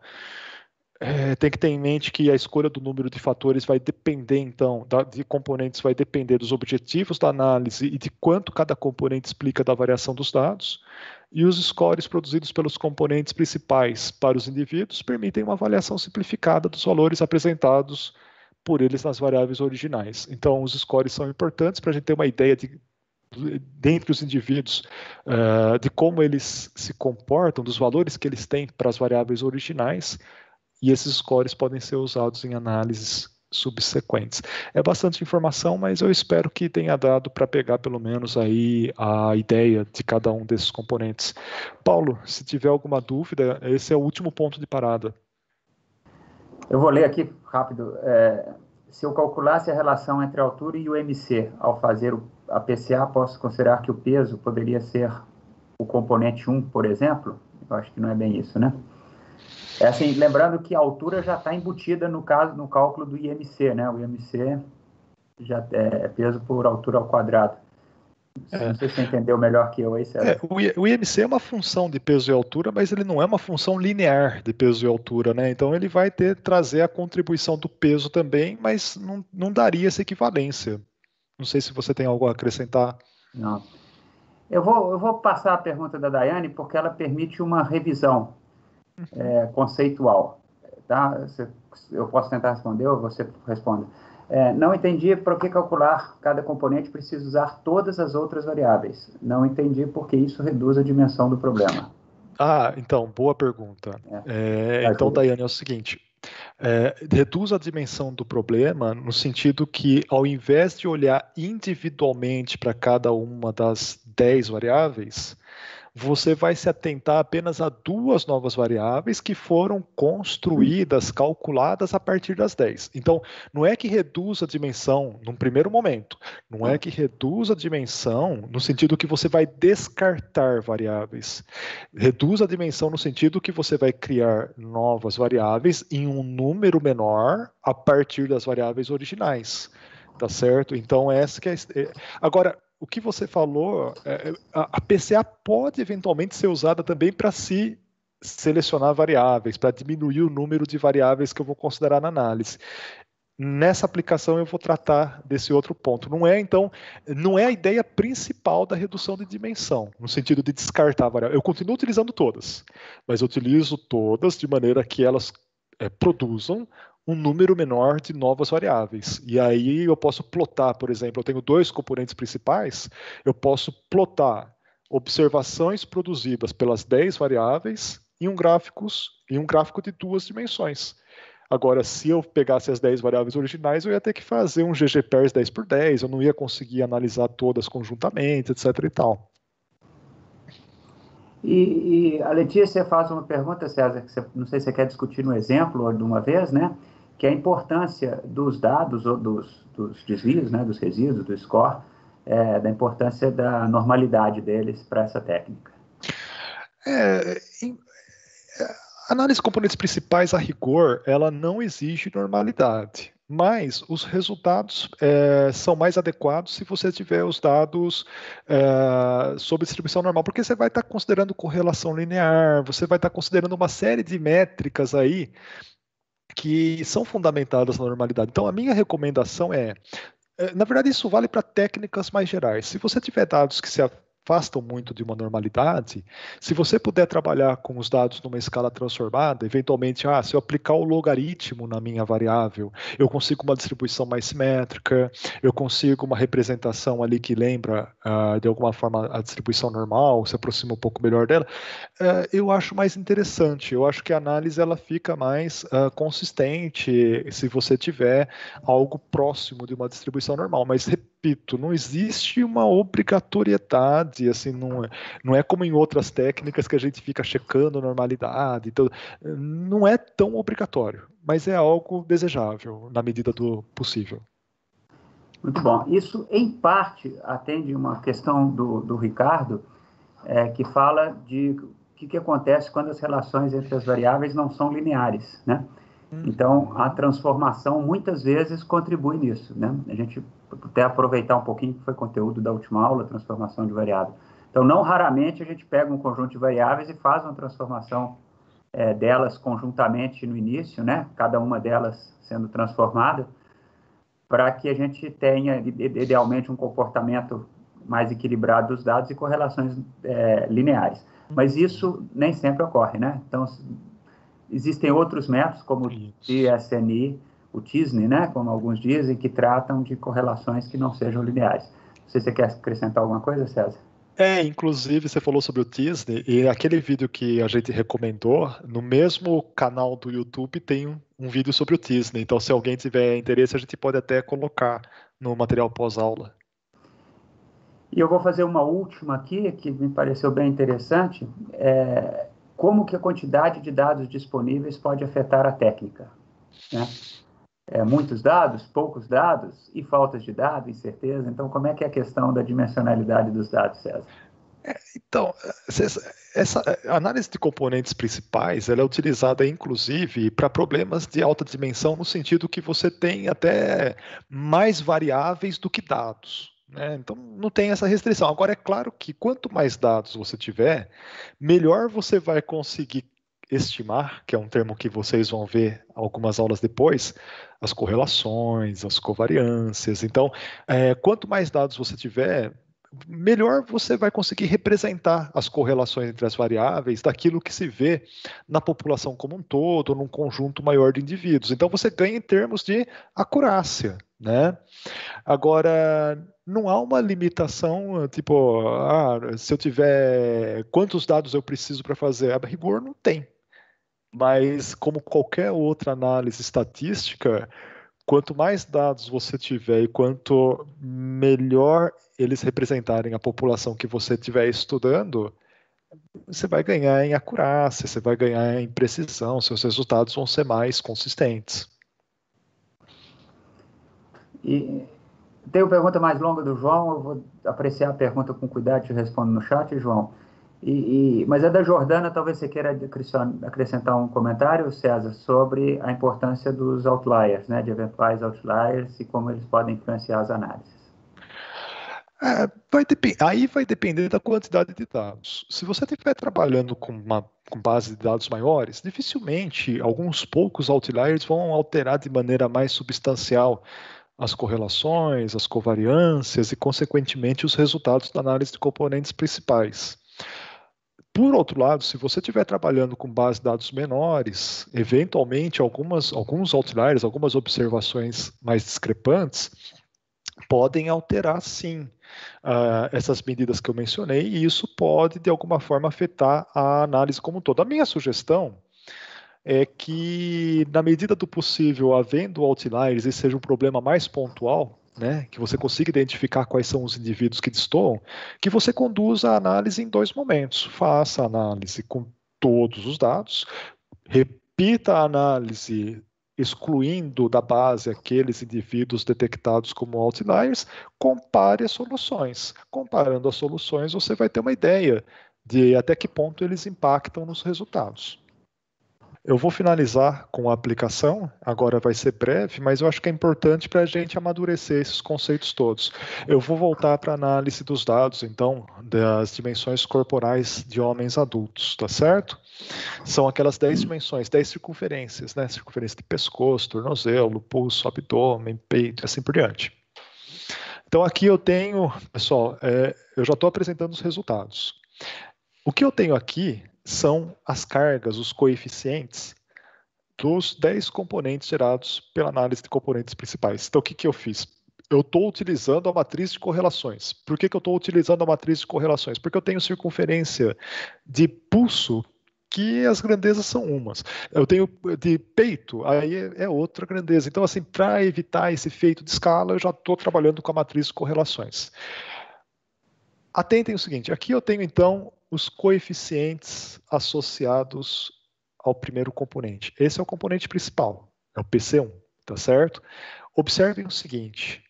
é, tem que ter em mente que a escolha do número de fatores vai depender, então, da, de componentes, vai depender dos objetivos da análise e de quanto cada componente explica da variação dos dados. E os scores produzidos pelos componentes principais para os indivíduos permitem uma avaliação simplificada dos valores apresentados por eles nas variáveis originais. Então, os scores são importantes para a gente ter uma ideia de dentre os indivíduos uh, de como eles se comportam, dos valores que eles têm para as variáveis originais, e esses scores podem ser usados em análises subsequentes. É bastante informação, mas eu espero que tenha dado para pegar pelo menos aí a ideia de cada um desses componentes. Paulo, se tiver alguma dúvida, esse é o último ponto de parada. Eu vou ler aqui rápido. É, se eu calculasse a relação entre a altura e o MC ao fazer a PCA, posso considerar que o peso poderia ser o componente 1, por exemplo? Eu acho que não é bem isso, né? É assim, lembrando que a altura já está embutida no caso no cálculo do IMC, né? O IMC já é, é peso por altura ao quadrado. É. Não sei se você entendeu melhor que eu aí, É, o IMC é uma função de peso e altura, mas ele não é uma função linear de peso e altura, né? Então ele vai ter trazer a contribuição do peso também, mas não, não daria essa equivalência. Não sei se você tem algo a acrescentar. Não. Eu vou, eu vou passar a pergunta da Daiane, porque ela permite uma revisão é, conceitual. Tá? eu posso tentar responder ou você responde. É, não entendi por que calcular cada componente precisa usar todas as outras variáveis. Não entendi porque isso reduz a dimensão do problema. Ah, então, boa pergunta. É. É, então, Daiane, é o seguinte: é, reduz a dimensão do problema no sentido que, ao invés de olhar individualmente para cada uma das 10 variáveis, você vai se atentar apenas a duas novas variáveis que foram construídas, calculadas a partir das 10. Então, não é que reduz a dimensão num primeiro momento, não é que reduz a dimensão no sentido que você vai descartar variáveis. Reduz a dimensão no sentido que você vai criar novas variáveis em um número menor a partir das variáveis originais. Tá certo? Então, essa que é. é agora, o que você falou, é, é a, PCA pode eventualmente ser usada também para se selecionar variáveis, para diminuir o número de variáveis que eu vou considerar na análise. Nessa aplicação eu vou tratar desse outro ponto. Não é, então, não é a ideia principal da redução de dimensão, no sentido de descartar variáveis. Eu continuo utilizando todas, mas eu utilizo todas de maneira que elas é, produzam um número menor de novas variáveis. E aí eu posso plotar, por exemplo, eu tenho dois componentes principais, eu posso plotar observações produzidas pelas 10 variáveis em um, gráficos, em um gráfico de duas dimensões. Agora, se eu pegasse as 10 variáveis originais, eu ia ter que fazer um ggpairs 10 por 10, eu não ia conseguir analisar todas conjuntamente, etc e tal. E, e, a Letícia faz uma pergunta, César, que você, não sei se você quer discutir no exemplo de uma vez, né? Que é a importância dos dados ou dos, dos desvios, né? Dos resíduos, do score, é, da importância da normalidade deles para essa técnica. É, em, é, a análise de componentes principais, a rigor, ela não exige normalidade mas os resultados é, são mais adequados se você tiver os dados é, sob distribuição normal, porque você vai estar tá considerando correlação linear, você vai estar tá considerando uma série de métricas aí que são fundamentadas na normalidade. Então, a minha recomendação é eh, na verdade, isso vale para técnicas mais gerais. Se você tiver dados que se afastam muito de uma normalidade, se você puder trabalhar com os dados numa escala transformada, eventualmente, ah, se eu aplicar o logaritmo na minha variável, eu consigo uma distribuição mais simétrica, eu consigo uma representação ali que lembra ah, de alguma forma a distribuição normal, se aproxima um pouco melhor dela, eh, eu acho mais interessante. Eu acho que a análise ela fica mais ah, consistente se você tiver algo próximo de uma distribuição normal. Mas repito, não existe uma obrigatoriedade, assim, não é, não é como em outras técnicas que a gente fica checando a normalidade, então, não é tão obrigatório, mas é algo desejável na medida do possível. Muito bom. Isso, em parte, atende uma questão do, do Ricardo, é, que fala de o que, que acontece quando as relações entre as variáveis não são lineares, né? Então, a transformação muitas vezes contribui nisso, né? A gente até aproveitar um pouquinho que foi conteúdo da última aula, transformação de variável. Então, não raramente a gente pega um conjunto de variáveis e faz uma transformação é, delas conjuntamente no início, né? Cada uma delas sendo transformada, para que a gente tenha, idealmente, um comportamento mais equilibrado dos dados e correlações é, lineares. Mas isso nem sempre ocorre, né? Então, Existem outros métodos, como o TSNI, o TISNE, né, como alguns dizem, que tratam de correlações que não sejam lineares. Não sei se você quer acrescentar alguma coisa, César? É, inclusive você falou sobre o Disney e aquele vídeo que a gente recomendou, no mesmo canal do YouTube tem um, um vídeo sobre o Disney. Então, se alguém tiver interesse, a gente pode até colocar no material pós-aula. E eu vou fazer uma última aqui que me pareceu bem interessante. É, como que a quantidade de dados disponíveis pode afetar a técnica. Né? É, muitos dados, poucos dados e faltas de dados, incerteza. Então, como é que é a questão da dimensionalidade dos dados, César? É, então, essa, essa análise de componentes principais ela é utilizada inclusive para problemas de alta dimensão, no sentido que você tem até mais variáveis do que dados. Né? Então não tem essa restrição. Agora é claro que quanto mais dados você tiver, melhor você vai conseguir estimar, que é um termo que vocês vão ver algumas aulas depois, as correlações, as covariâncias. Então, é, quanto mais dados você tiver, melhor você vai conseguir representar as correlações entre as variáveis daquilo que se vê na população como um todo, num conjunto maior de indivíduos. Então você ganha em termos de acurácia, né? Agora não há uma limitação, tipo, ah, se eu tiver quantos dados eu preciso para fazer, a rigor não tem. Mas como qualquer outra análise estatística, quanto mais dados você tiver e quanto melhor eles representarem a população que você estiver estudando, você vai ganhar em acurácia, você vai ganhar em precisão, seus resultados vão ser mais consistentes. E tem uma pergunta mais longa do João, eu vou apreciar a pergunta com cuidado e te respondo no chat, João. E, e, mas é da Jordana, talvez você queira acrescentar um comentário, César, sobre a importância dos outliers, né, de eventuais outliers e como eles podem influenciar as análises. É, vai aí vai depender da quantidade de dados. Se você estiver trabalhando com uma com base de dados maiores, dificilmente alguns poucos outliers vão alterar de maneira mais substancial as correlações, as covariâncias e, consequentemente, os resultados da análise de componentes principais. Por outro lado, se você estiver trabalhando com base de dados menores, eventualmente algumas, alguns outliers, algumas observações mais discrepantes, podem alterar sim uh, essas medidas que eu mencionei, e isso pode, de alguma forma, afetar a análise como um todo. A minha sugestão é que, na medida do possível, havendo outliers, e seja um problema mais pontual, né, que você consiga identificar quais são os indivíduos que destoam, que você conduza a análise em dois momentos. Faça a análise com todos os dados, repita a análise excluindo da base aqueles indivíduos detectados como outliers, compare as soluções. Comparando as soluções, você vai ter uma ideia de até que ponto eles impactam nos resultados. Eu vou finalizar com a aplicação, agora vai ser breve, mas eu acho que é importante para a gente amadurecer esses conceitos todos. Eu vou voltar para a análise dos dados, então, das dimensões corporais de homens adultos, tá certo? São aquelas 10 dimensões, 10 circunferências, né? Circunferência de pescoço, tornozelo, pulso, abdômen, peito e assim por diante. Então, aqui eu tenho, pessoal, é, eu já estou apresentando os resultados. O que eu tenho aqui são as cargas, os coeficientes dos 10 componentes gerados pela análise de componentes principais. Então, o que, que eu fiz? Eu estou utilizando a matriz de correlações. Por que, que eu estou utilizando a matriz de correlações? Porque eu tenho circunferência de pulso que as grandezas são umas. Eu tenho de peito, aí é outra grandeza. Então, assim, para evitar esse efeito de escala, eu já estou trabalhando com a matriz de correlações. Atentem o seguinte, aqui eu tenho, então, os coeficientes associados ao primeiro componente. Esse é o componente principal, é o PC1, tá certo? Observem o seguinte,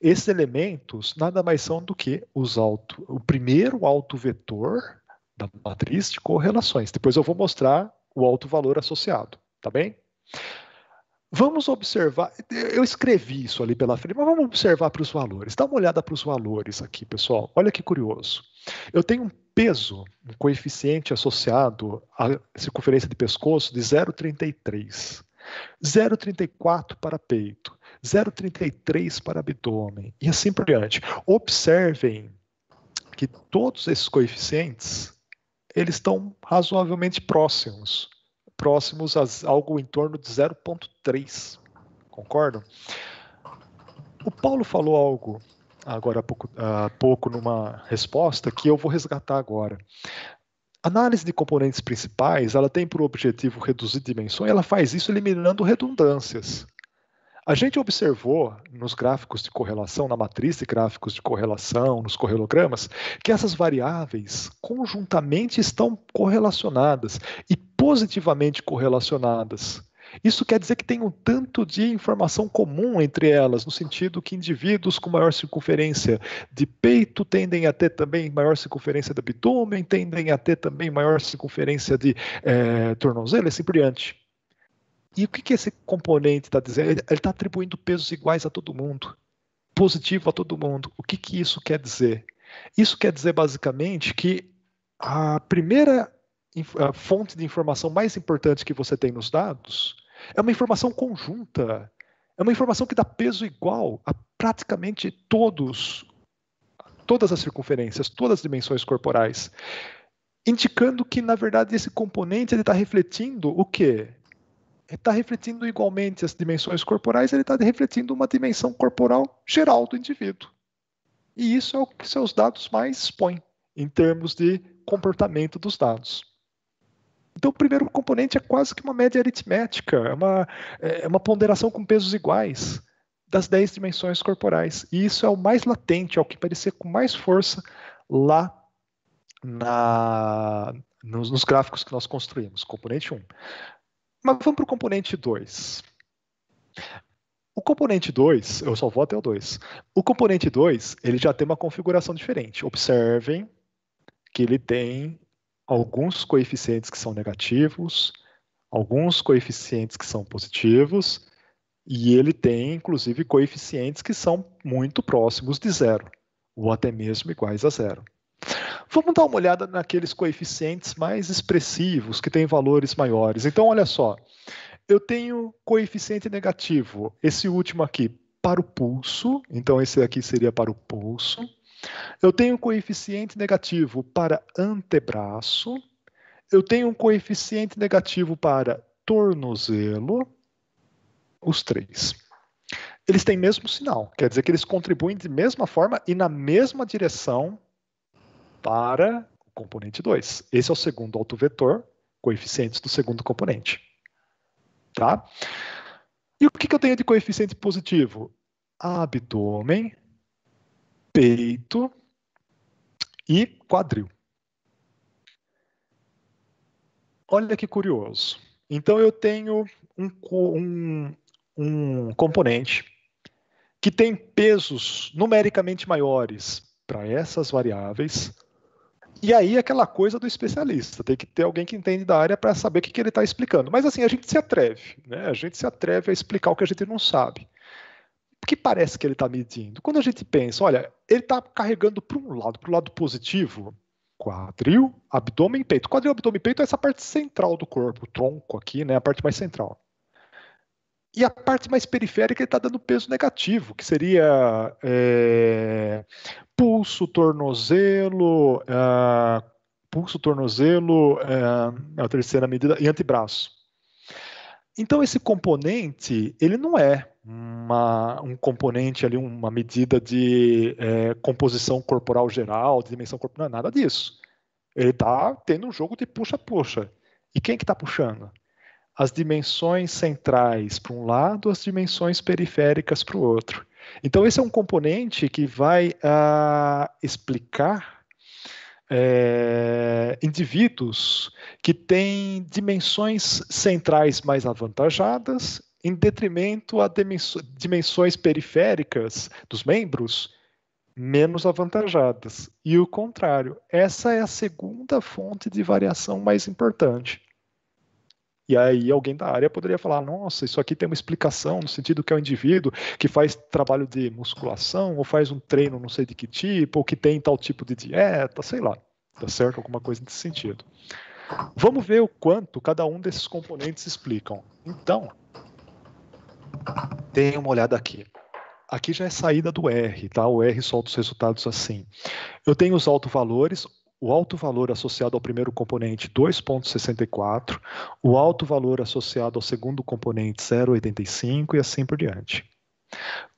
esses elementos nada mais são do que os auto, o primeiro vetor da matriz de correlações. Depois eu vou mostrar o alto valor associado, tá bem? Vamos observar, eu escrevi isso ali pela frente, mas vamos observar para os valores. Dá uma olhada para os valores aqui, pessoal. Olha que curioso. Eu tenho um peso, um coeficiente associado à circunferência de pescoço de 0,33. 0,34 para peito, 0,33 para abdômen e assim por diante. Observem que todos esses coeficientes eles estão razoavelmente próximos próximos a algo em torno de 0,3. Concordam? O Paulo falou algo agora há pouco, há pouco numa resposta que eu vou resgatar agora. análise de componentes principais, ela tem por objetivo reduzir dimensões, ela faz isso eliminando redundâncias. A gente observou nos gráficos de correlação, na matriz de gráficos de correlação, nos correlogramas, que essas variáveis conjuntamente estão correlacionadas e positivamente correlacionadas. Isso quer dizer que tem um tanto de informação comum entre elas, no sentido que indivíduos com maior circunferência de peito tendem a ter também maior circunferência de abdômen, tendem a ter também maior circunferência de é, tornozelo e assim por diante. E o que, que esse componente está dizendo? Ele está atribuindo pesos iguais a todo mundo, positivo a todo mundo. O que, que isso quer dizer? Isso quer dizer basicamente que a primeira a fonte de informação mais importante que você tem nos dados é uma informação conjunta. É uma informação que dá peso igual a praticamente todos, todas as circunferências, todas as dimensões corporais, indicando que na verdade esse componente está refletindo o quê? está refletindo igualmente as dimensões corporais, ele está refletindo uma dimensão corporal geral do indivíduo. E isso é o que seus dados mais expõem em termos de comportamento dos dados. Então, o primeiro componente é quase que uma média aritmética, é uma, é, é uma ponderação com pesos iguais das 10 dimensões corporais. E isso é o mais latente, é o que parecia com mais força lá na, nos, nos, gráficos que nós construímos, componente 1. Mas vamos para o componente 2. O componente 2, eu só vou até o 2. O componente 2, ele já tem uma configuração diferente. Observem que ele tem alguns coeficientes que são negativos, alguns coeficientes que são positivos, e ele tem, inclusive, coeficientes que são muito próximos de zero, ou até mesmo iguais a zero. Vamos dar uma olhada naqueles coeficientes mais expressivos, que têm valores maiores. Então, olha só, eu tenho coeficiente negativo, esse último aqui, para o pulso, então esse aqui seria para o pulso. Eu tenho coeficiente negativo para antebraço. Eu tenho um coeficiente negativo para tornozelo. Os três. Eles têm mesmo sinal, quer dizer que eles contribuem de mesma forma e na mesma direção para o componente 2. Esse é o segundo autovetor, coeficientes do segundo componente. Tá? E o que, que eu tenho de coeficiente positivo? Abdômen, peito e quadril. Olha que curioso. Então, eu tenho um, um, um componente que tem pesos numericamente maiores para essas variáveis e aí aquela coisa do especialista, tem que ter alguém que entende da área para saber o que, que ele está explicando. Mas assim, a gente se atreve, né? A gente se atreve a explicar o que a gente não sabe. O que parece que ele está medindo? Quando a gente pensa, olha, ele está carregando para um lado, para o lado positivo, quadril, abdômen e peito. Quadril, abdômen e peito é essa parte central do corpo, o tronco aqui, né? A parte mais central. E a parte mais periférica está dando peso negativo, que seria é, pulso, tornozelo, é, pulso, tornozelo, é, é, a terceira medida, e antebraço. Então esse componente, ele não é uma, um componente ali, uma medida de é, composição corporal geral, de dimensão corporal, não é nada disso. Ele está tendo um jogo de puxa-puxa. E quem que está puxando? as dimensões centrais para um lado, as dimensões periféricas para o outro. Então, esse é um componente que vai uh, explicar é, indivíduos que têm dimensões centrais mais avantajadas, em detrimento a dimensões periféricas dos membros menos avantajadas. E o contrário. Essa é a segunda fonte de variação mais importante. E aí alguém da área poderia falar: nossa, isso aqui tem uma explicação no sentido que é um indivíduo que faz trabalho de musculação ou faz um treino não sei de que tipo ou que tem tal tipo de dieta, sei lá, tá certo? Alguma coisa nesse sentido. Vamos ver o quanto cada um desses componentes explicam. Então, dê uma olhada aqui. Aqui já é saída do R, tá? O R solta os resultados assim. Eu tenho os altos valores o alto valor associado ao primeiro componente 2,64, o alto valor associado ao segundo componente 0,85 e assim por diante.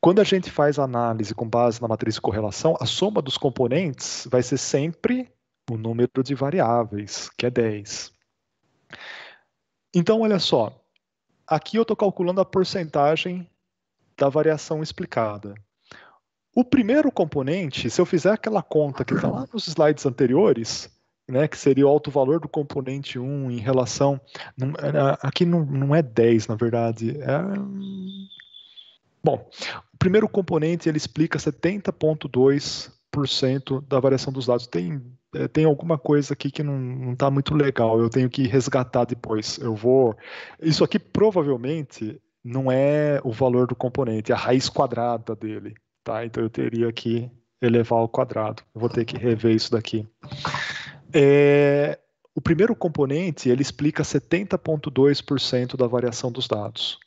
Quando a gente faz a análise com base na matriz de correlação, a soma dos componentes vai ser sempre o número de variáveis, que é 10. Então, olha só, aqui eu estou calculando a porcentagem da variação explicada. O primeiro componente, se eu fizer aquela conta que está lá nos slides anteriores, né, que seria o alto valor do componente 1 em relação. É, aqui não, não é 10, na verdade. É... Bom, o primeiro componente ele explica 70,2% da variação dos dados. Tem, é, tem alguma coisa aqui que não está muito legal, eu tenho que resgatar depois. Eu vou. Isso aqui provavelmente não é o valor do componente, é a raiz quadrada dele. Tá? Então eu teria que elevar ao quadrado. Eu vou ter que rever isso daqui. É, o primeiro componente ele explica 70,2% da variação dos dados.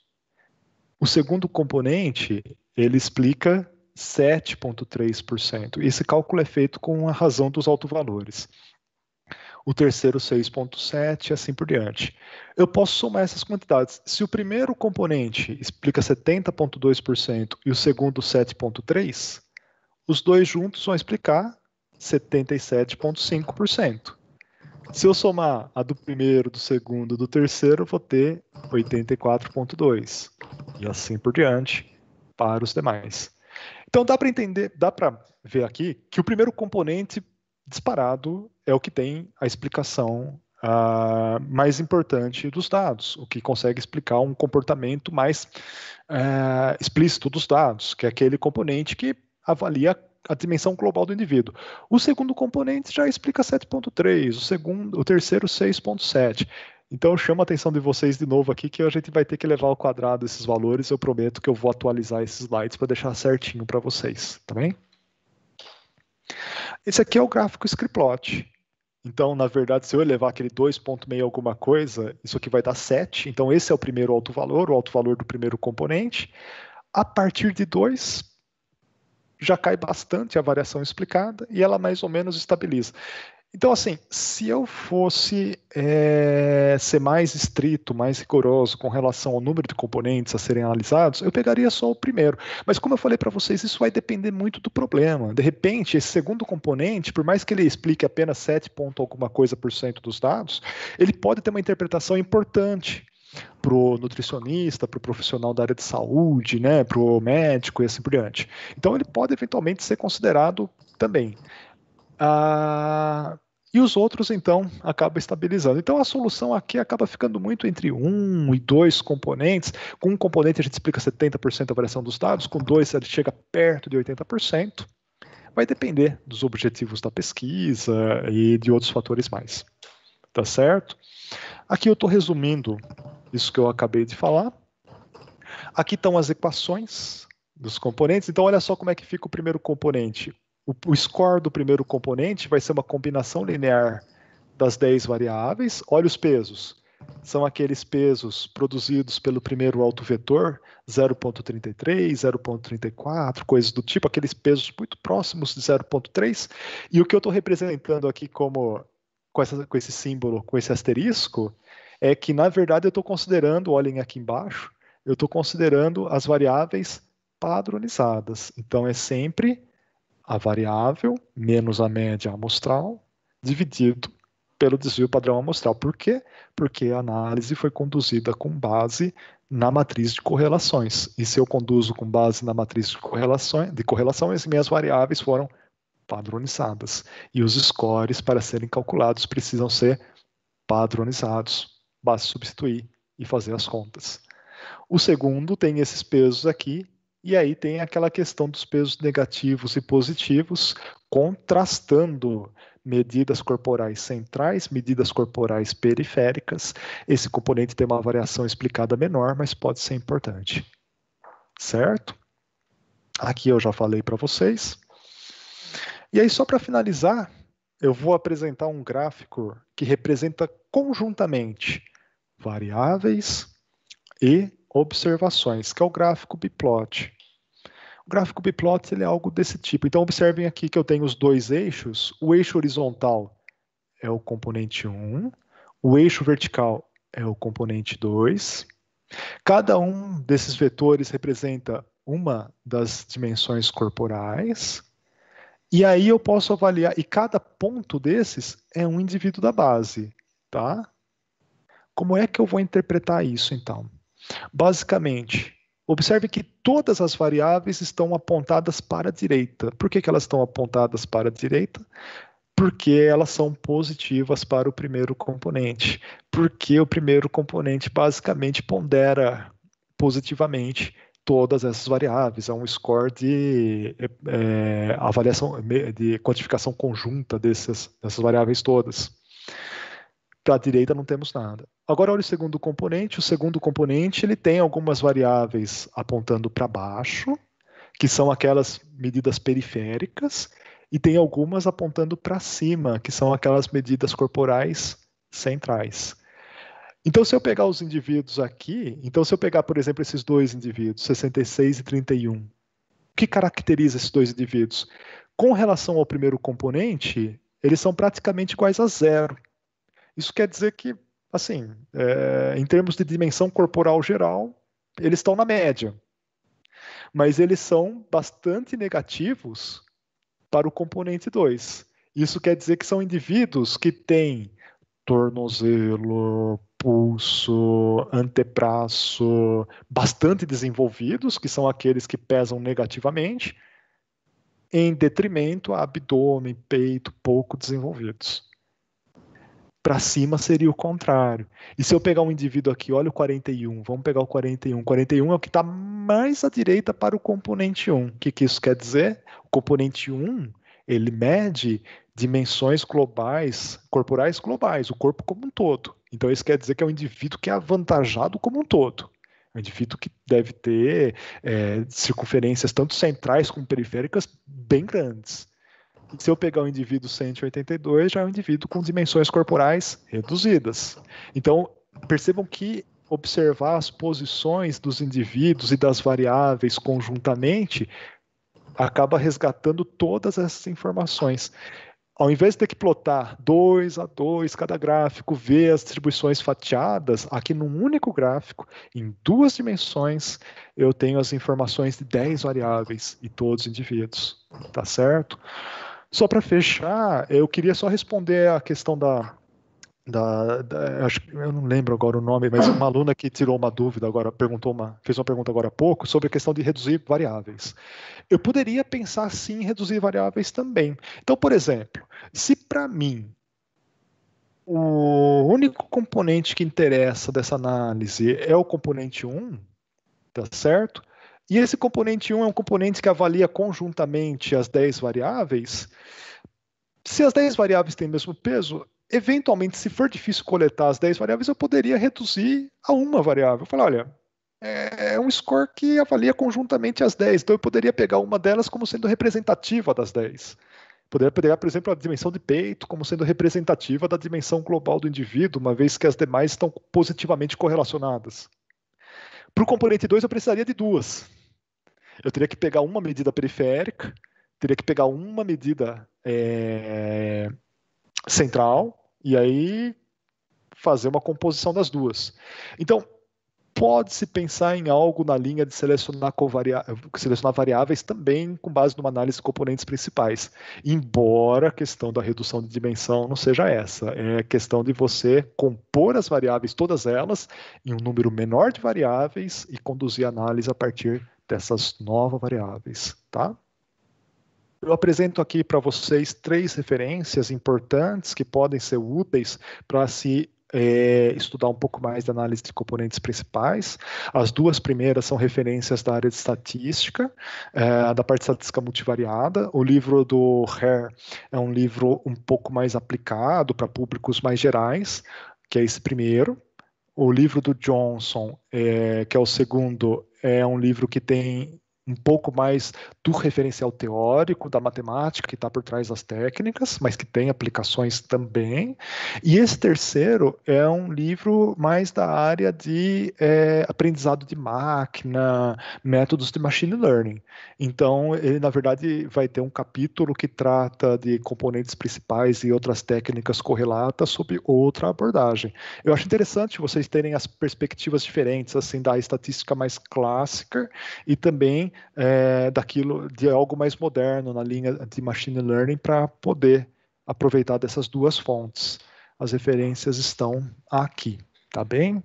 O segundo componente ele explica 7,3%. Esse cálculo é feito com a razão dos autovalores. valores o terceiro 6,7 e assim por diante. Eu posso somar essas quantidades. Se o primeiro componente explica 70,2% e o segundo 7,3%, os dois juntos vão explicar 77,5%. Se eu somar a do primeiro, do segundo, do terceiro, vou ter 84,2 e assim por diante para os demais. Então dá para entender, dá para ver aqui que o primeiro componente disparado é o que tem a explicação uh, mais importante dos dados, o que consegue explicar um comportamento mais uh, explícito dos dados, que é aquele componente que avalia a dimensão global do indivíduo. O segundo componente já explica 7.3, o segundo, o terceiro 6.7. Então eu chamo a atenção de vocês de novo aqui que a gente vai ter que levar ao quadrado esses valores. Eu prometo que eu vou atualizar esses slides para deixar certinho para vocês, tá bem? Esse aqui é o gráfico scriptplot. Então, na verdade, se eu elevar aquele 2.6 alguma coisa, isso aqui vai dar 7. Então, esse é o primeiro alto valor, o alto valor do primeiro componente. A partir de 2, já cai bastante a variação explicada e ela mais ou menos estabiliza. Então, assim, se eu fosse é, ser mais estrito, mais rigoroso com relação ao número de componentes a serem analisados, eu pegaria só o primeiro. Mas, como eu falei para vocês, isso vai depender muito do problema. De repente, esse segundo componente, por mais que ele explique apenas 7 ponto alguma coisa por cento dos dados, ele pode ter uma interpretação importante para o nutricionista, para o profissional da área de saúde, né, para o médico e assim por diante. Então, ele pode eventualmente ser considerado também. Ah, e os outros, então, acaba estabilizando. Então, a solução aqui acaba ficando muito entre um e dois componentes. Com um componente, a gente explica 70% da variação dos dados, com dois, ele chega perto de 80%. Vai depender dos objetivos da pesquisa e de outros fatores mais. Tá certo? Aqui eu estou resumindo isso que eu acabei de falar. Aqui estão as equações dos componentes. Então, olha só como é que fica o primeiro componente. O, o score do primeiro componente vai ser uma combinação linear das 10 variáveis. Olha os pesos. São aqueles pesos produzidos pelo primeiro autovetor, 0.33, 0.34, coisas do tipo, aqueles pesos muito próximos de 0.3. E o que eu estou representando aqui como com, essa, com esse símbolo, com esse asterisco, é que, na verdade, eu estou considerando, olhem aqui embaixo, eu estou considerando as variáveis padronizadas. Então, é sempre a variável menos a média amostral dividido pelo desvio padrão amostral. Por quê? Porque a análise foi conduzida com base na matriz de correlações. E se eu conduzo com base na matriz de correlação, de correlação as minhas variáveis foram padronizadas. E os scores, para serem calculados, precisam ser padronizados. Basta substituir e fazer as contas. O segundo tem esses pesos aqui e aí tem aquela questão dos pesos negativos e positivos, contrastando medidas corporais centrais, medidas corporais periféricas. Esse componente tem uma variação explicada menor, mas pode ser importante. Certo? Aqui eu já falei para vocês. E aí, só para finalizar, eu vou apresentar um gráfico que representa conjuntamente variáveis e observações, que é o gráfico biplot. O gráfico biplot ele é algo desse tipo. Então, observem aqui que eu tenho os dois eixos. O eixo horizontal é o componente 1, o eixo vertical é o componente 2. Cada um desses vetores representa uma das dimensões corporais. E aí eu posso avaliar, e cada ponto desses é um indivíduo da base, tá? Como é que eu vou interpretar isso, então? Basicamente, observe que todas as variáveis estão apontadas para a direita. Por que, que elas estão apontadas para a direita? Porque elas são positivas para o primeiro componente. Porque o primeiro componente basicamente pondera positivamente todas essas variáveis, é um score de é, é avaliação, de quantificação conjunta dessas, dessas variáveis todas para a direita não temos nada. Agora olha o segundo componente. O segundo componente ele tem algumas variáveis apontando para baixo, que são aquelas medidas periféricas, e tem algumas apontando para cima, que são aquelas medidas corporais centrais. Então, se eu pegar os indivíduos aqui, então se eu pegar, por exemplo, esses dois indivíduos, 66 e 31, o que caracteriza esses dois indivíduos? Com relação ao primeiro componente, eles são praticamente iguais a zero. Isso quer dizer que, assim, é, em termos de dimensão corporal geral, eles estão na média. Mas eles são bastante negativos para o componente 2. Isso quer dizer que são indivíduos que têm tornozelo, pulso, antebraço bastante desenvolvidos, que são aqueles que pesam negativamente, em detrimento a abdômen, peito pouco desenvolvidos para cima seria o contrário. E se eu pegar um indivíduo aqui, olha o 41, vamos pegar o 41. 41 é o que está mais à direita para o componente 1. O que, que isso quer dizer? O componente 1 ele mede dimensões globais, corporais globais, o corpo como um todo. Então isso quer dizer que é um indivíduo que é avantajado como um todo. É um indivíduo que deve ter é, circunferências tanto centrais como periféricas bem grandes se eu pegar o um indivíduo 182, já é um indivíduo com dimensões corporais reduzidas. Então, percebam que observar as posições dos indivíduos e das variáveis conjuntamente acaba resgatando todas essas informações. Ao invés de ter que plotar dois a dois cada gráfico, ver as distribuições fatiadas, aqui num único gráfico, em duas dimensões, eu tenho as informações de 10 variáveis e todos os indivíduos, tá certo? Só para fechar, eu queria só responder a questão da, da, da, acho, eu não lembro agora o nome, mas uma aluna que tirou uma dúvida agora, perguntou uma, fez uma pergunta agora há pouco sobre a questão de reduzir variáveis. Eu poderia pensar sim em reduzir variáveis também. Então, por exemplo, se para mim o único componente que interessa dessa análise é o componente 1, tá certo? E esse componente 1 é um componente que avalia conjuntamente as 10 variáveis. Se as 10 variáveis têm o mesmo peso, eventualmente, se for difícil coletar as 10 variáveis, eu poderia reduzir a uma variável. Falar, olha, é, é um score que avalia conjuntamente as 10, então eu poderia pegar uma delas como sendo representativa das 10. Poderia pegar, por exemplo, a dimensão de peito como sendo representativa da dimensão global do indivíduo, uma vez que as demais estão positivamente correlacionadas. Para o componente 2, eu precisaria de duas. Eu teria que pegar uma medida periférica, teria que pegar uma medida é, central, e aí fazer uma composição das duas. Então, pode-se pensar em algo na linha de selecionar, selecionar variáveis também com base numa análise de componentes principais. Embora a questão da redução de dimensão não seja essa, é questão de você compor as variáveis, todas elas, em um número menor de variáveis e conduzir a análise a partir dessas novas variáveis, tá? Eu apresento aqui para vocês três referências importantes que podem ser úteis para se é, estudar um pouco mais da análise de componentes principais. As duas primeiras são referências da área de estatística, é, da parte de estatística multivariada. O livro do Hare é um livro um pouco mais aplicado para públicos mais gerais, que é esse primeiro. O livro do Johnson, é, que é o segundo, é um livro que tem um pouco mais do referencial teórico, da matemática que está por trás das técnicas, mas que tem aplicações também. E esse terceiro é um livro mais da área de é, aprendizado de máquina, métodos de machine learning. Então, ele, na verdade, vai ter um capítulo que trata de componentes principais e outras técnicas correlatas sob outra abordagem. Eu acho interessante vocês terem as perspectivas diferentes, assim, da estatística mais clássica e também é, daquilo de algo mais moderno na linha de machine learning para poder aproveitar dessas duas fontes. As referências estão aqui, tá bem?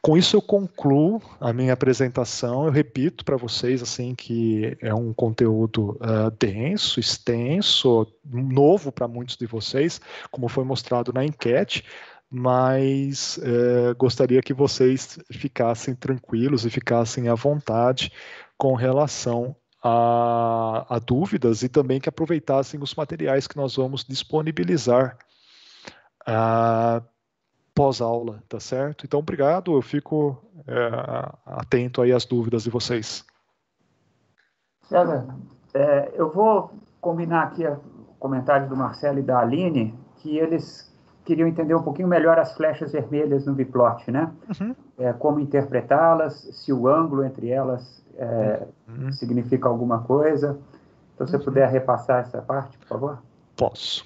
Com isso eu concluo a minha apresentação. Eu repito para vocês assim que é um conteúdo uh, denso, extenso, novo para muitos de vocês, como foi mostrado na enquete mas é, gostaria que vocês ficassem tranquilos e ficassem à vontade com relação a, a dúvidas e também que aproveitassem os materiais que nós vamos disponibilizar ah, pós-aula, tá certo? Então, obrigado, eu fico eh, atento aí às dúvidas de vocês. César, é, eu vou combinar aqui o comentário do Marcelo e da Aline, que eles queriam entender um pouquinho melhor as flechas vermelhas no biplot, né? Uhum. É, como interpretá-las, se o ângulo entre elas é, uhum. significa alguma coisa. Então, se você uhum. puder repassar essa parte, por favor? Posso.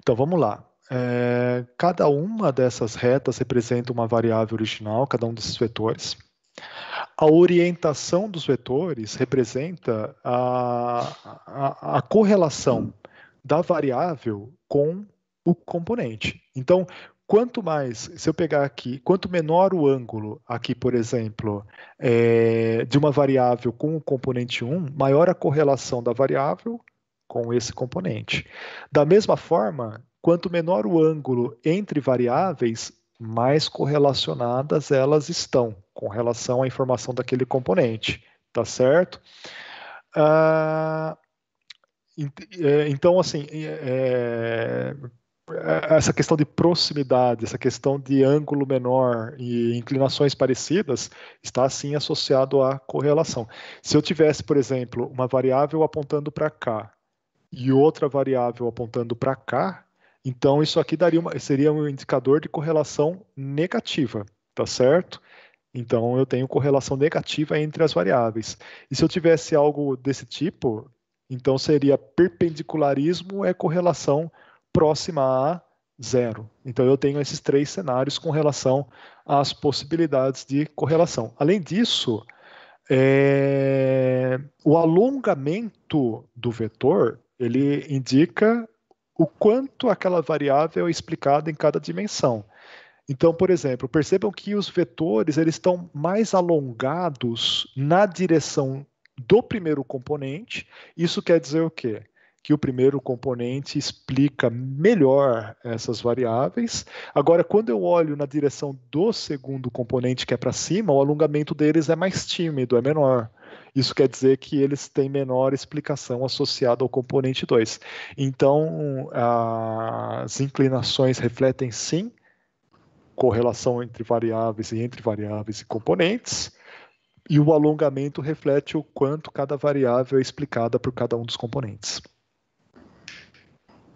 Então, vamos lá. É, cada uma dessas retas representa uma variável original, cada um desses vetores. A orientação dos vetores representa a, a, a correlação hum. da variável com o componente. Então, quanto mais, se eu pegar aqui, quanto menor o ângulo aqui, por exemplo, é, de uma variável com o componente 1, maior a correlação da variável com esse componente. Da mesma forma, quanto menor o ângulo entre variáveis, mais correlacionadas elas estão com relação à informação daquele componente, tá certo? Ah, é, então, assim, é, essa questão de proximidade, essa questão de ângulo menor e inclinações parecidas está assim associado à correlação. Se eu tivesse, por exemplo, uma variável apontando para cá e outra variável apontando para cá, então isso aqui daria uma, seria um indicador de correlação negativa, tá certo? Então eu tenho correlação negativa entre as variáveis. E se eu tivesse algo desse tipo, então seria perpendicularismo é correlação negativa próxima a zero. Então eu tenho esses três cenários com relação às possibilidades de correlação. Além disso, é... o alongamento do vetor ele indica o quanto aquela variável é explicada em cada dimensão. Então, por exemplo, percebam que os vetores eles estão mais alongados na direção do primeiro componente. Isso quer dizer o quê? que o primeiro componente explica melhor essas variáveis. Agora, quando eu olho na direção do segundo componente, que é para cima, o alongamento deles é mais tímido, é menor. Isso quer dizer que eles têm menor explicação associada ao componente 2. Então, as inclinações refletem sim correlação entre variáveis e entre variáveis e componentes e o alongamento reflete o quanto cada variável é explicada por cada um dos componentes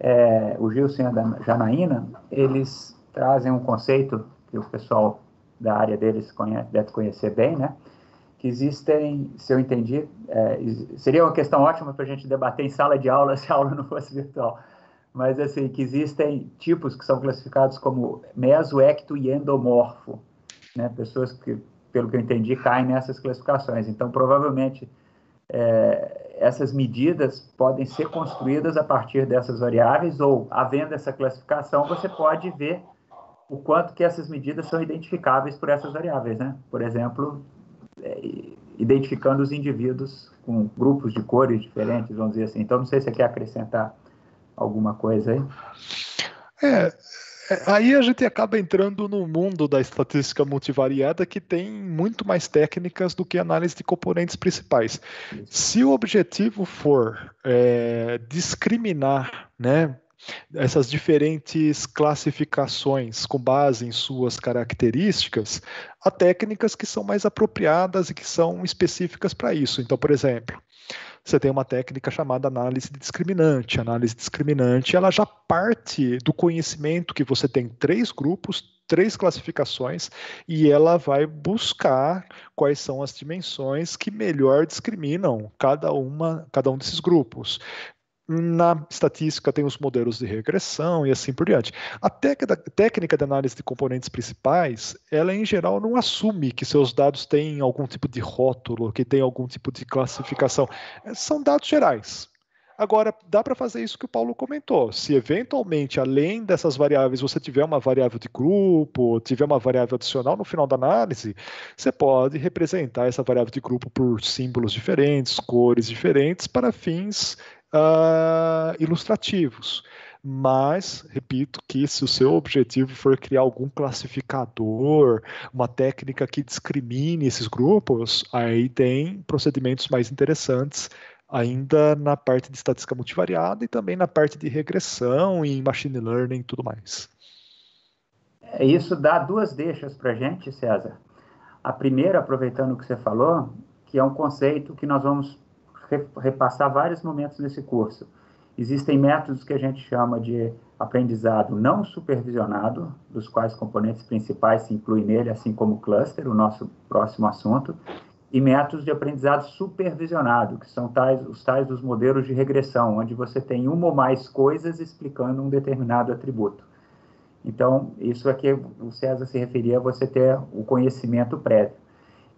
é, o Gilson e a Janaína, eles trazem um conceito que o pessoal da área deles conhece, deve conhecer bem, né? Que existem, se eu entendi, é, seria uma questão ótima para a gente debater em sala de aula se a aula não fosse virtual, mas assim, que existem tipos que são classificados como meso, ecto e endomorfo, né? Pessoas que, pelo que eu entendi, caem nessas classificações. Então, provavelmente, é, essas medidas podem ser construídas a partir dessas variáveis ou, havendo essa classificação, você pode ver o quanto que essas medidas são identificáveis por essas variáveis, né? Por exemplo, é, identificando os indivíduos com grupos de cores diferentes, vamos dizer assim. Então, não sei se você quer acrescentar alguma coisa aí. É, é, aí a gente acaba entrando no mundo da estatística multivariada que tem muito mais técnicas do que análise de componentes principais. Se o objetivo for é, discriminar, né, essas diferentes classificações com base em suas características há técnicas que são mais apropriadas e que são específicas para isso. Então, por exemplo, você tem uma técnica chamada análise discriminante. A análise discriminante ela já parte do conhecimento que você tem três grupos, três classificações, e ela vai buscar quais são as dimensões que melhor discriminam cada uma, cada um desses grupos. Na estatística tem os modelos de regressão e assim por diante. A técnica de análise de componentes principais, ela em geral não assume que seus dados têm algum tipo de rótulo, que tem algum tipo de classificação. É, são dados gerais. Agora, dá para fazer isso que o Paulo comentou. Se eventualmente, além dessas variáveis, você tiver uma variável de grupo, tiver uma variável adicional no final da análise, você pode representar essa variável de grupo por símbolos diferentes, cores diferentes, para fins uh, ilustrativos. Mas, repito, que se o seu objetivo for criar algum classificador, uma técnica que discrimine esses grupos, aí tem procedimentos mais interessantes ainda na parte de estatística multivariada e também na parte de regressão e machine learning e tudo mais. É, isso dá duas deixas para a gente, César. A primeira, aproveitando o que você falou, que é um conceito que nós vamos repassar vários momentos nesse curso. Existem métodos que a gente chama de aprendizado não supervisionado, dos quais componentes principais se incluem nele, assim como o cluster, o nosso próximo assunto, e métodos de aprendizado supervisionado, que são tais, os tais dos modelos de regressão, onde você tem uma ou mais coisas explicando um determinado atributo. Então, isso aqui o César se referia a você ter o conhecimento prévio.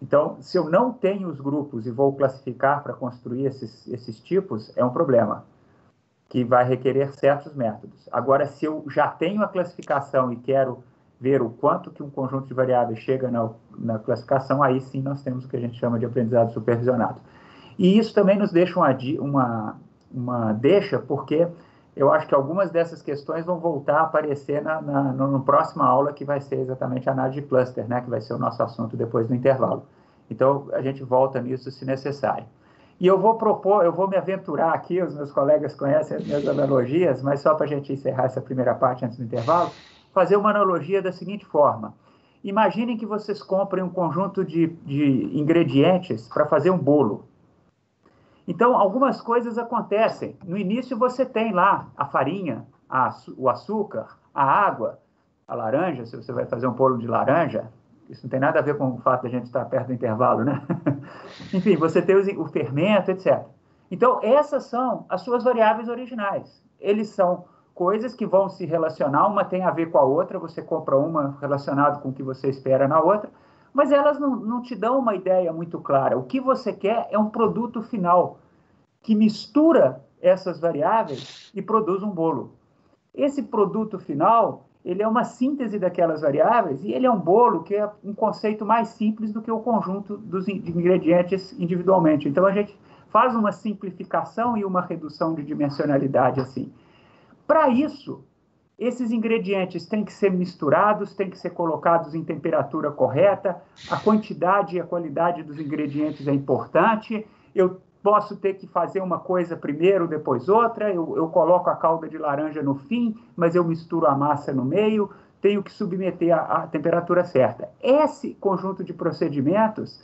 Então, se eu não tenho os grupos e vou classificar para construir esses, esses tipos, é um problema que vai requerer certos métodos. Agora, se eu já tenho a classificação e quero ver o quanto que um conjunto de variáveis chega na, na, classificação, aí sim nós temos o que a gente chama de aprendizado supervisionado. E isso também nos deixa uma, uma, uma deixa, porque eu acho que algumas dessas questões vão voltar a aparecer na, na no, próxima aula, que vai ser exatamente a análise de cluster, né, que vai ser o nosso assunto depois do intervalo. Então, a gente volta nisso se necessário. E eu vou propor, eu vou me aventurar aqui, os meus colegas conhecem as minhas analogias, mas só para a gente encerrar essa primeira parte antes do intervalo, fazer uma analogia da seguinte forma. Imaginem que vocês comprem um conjunto de, de ingredientes para fazer um bolo. Então, algumas coisas acontecem. No início, você tem lá a farinha, a, o açúcar, a água, a laranja. Se você vai fazer um bolo de laranja, isso não tem nada a ver com o fato a gente estar perto do intervalo, né? Enfim, você tem os, o fermento, etc. Então, essas são as suas variáveis originais. Eles são coisas que vão se relacionar, uma tem a ver com a outra, você compra uma relacionado com o que você espera na outra, mas elas não, não te dão uma ideia muito clara. O que você quer é um produto final que mistura essas variáveis e produz um bolo. Esse produto final ele é uma síntese daquelas variáveis e ele é um bolo que é um conceito mais simples do que o conjunto dos ingredientes individualmente. Então a gente faz uma simplificação e uma redução de dimensionalidade assim. Para isso, esses ingredientes têm que ser misturados, têm que ser colocados em temperatura correta, a quantidade e a qualidade dos ingredientes é importante. Eu posso ter que fazer uma coisa primeiro, depois outra. Eu, eu coloco a calda de laranja no fim, mas eu misturo a massa no meio. Tenho que submeter à temperatura certa. Esse conjunto de procedimentos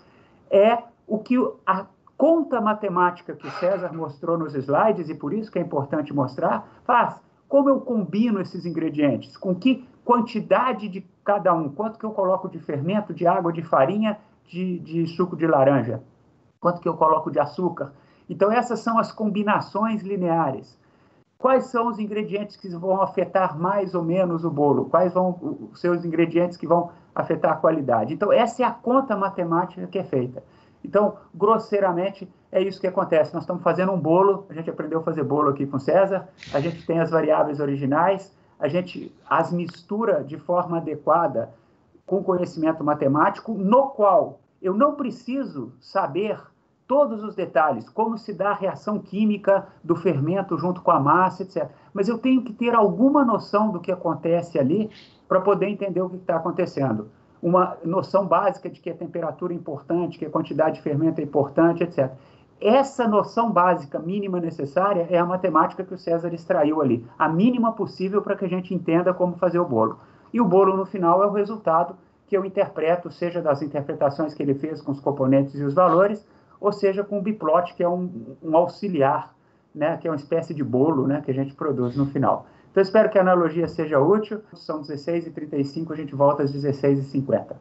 é o que a conta matemática que o César mostrou nos slides, e por isso que é importante mostrar, faz como eu combino esses ingredientes? Com que quantidade de cada um? Quanto que eu coloco de fermento, de água, de farinha, de, de suco de laranja? Quanto que eu coloco de açúcar? Então, essas são as combinações lineares. Quais são os ingredientes que vão afetar mais ou menos o bolo? Quais vão os seus ingredientes que vão afetar a qualidade? Então, essa é a conta matemática que é feita. Então, grosseiramente, é isso que acontece. Nós estamos fazendo um bolo, a gente aprendeu a fazer bolo aqui com César, a gente tem as variáveis originais, a gente as mistura de forma adequada com conhecimento matemático, no qual eu não preciso saber todos os detalhes, como se dá a reação química do fermento junto com a massa, etc. Mas eu tenho que ter alguma noção do que acontece ali para poder entender o que está acontecendo uma noção básica de que a é temperatura é importante, que a é quantidade de fermento é importante, etc. Essa noção básica mínima necessária é a matemática que o César extraiu ali, a mínima possível para que a gente entenda como fazer o bolo. E o bolo, no final, é o resultado que eu interpreto, seja das interpretações que ele fez com os componentes e os valores, ou seja, com o biplot, que é um, um auxiliar, né, que é uma espécie de bolo né, que a gente produz no final. Então, espero que a analogia seja útil. São 16h35, a gente volta às 16h50.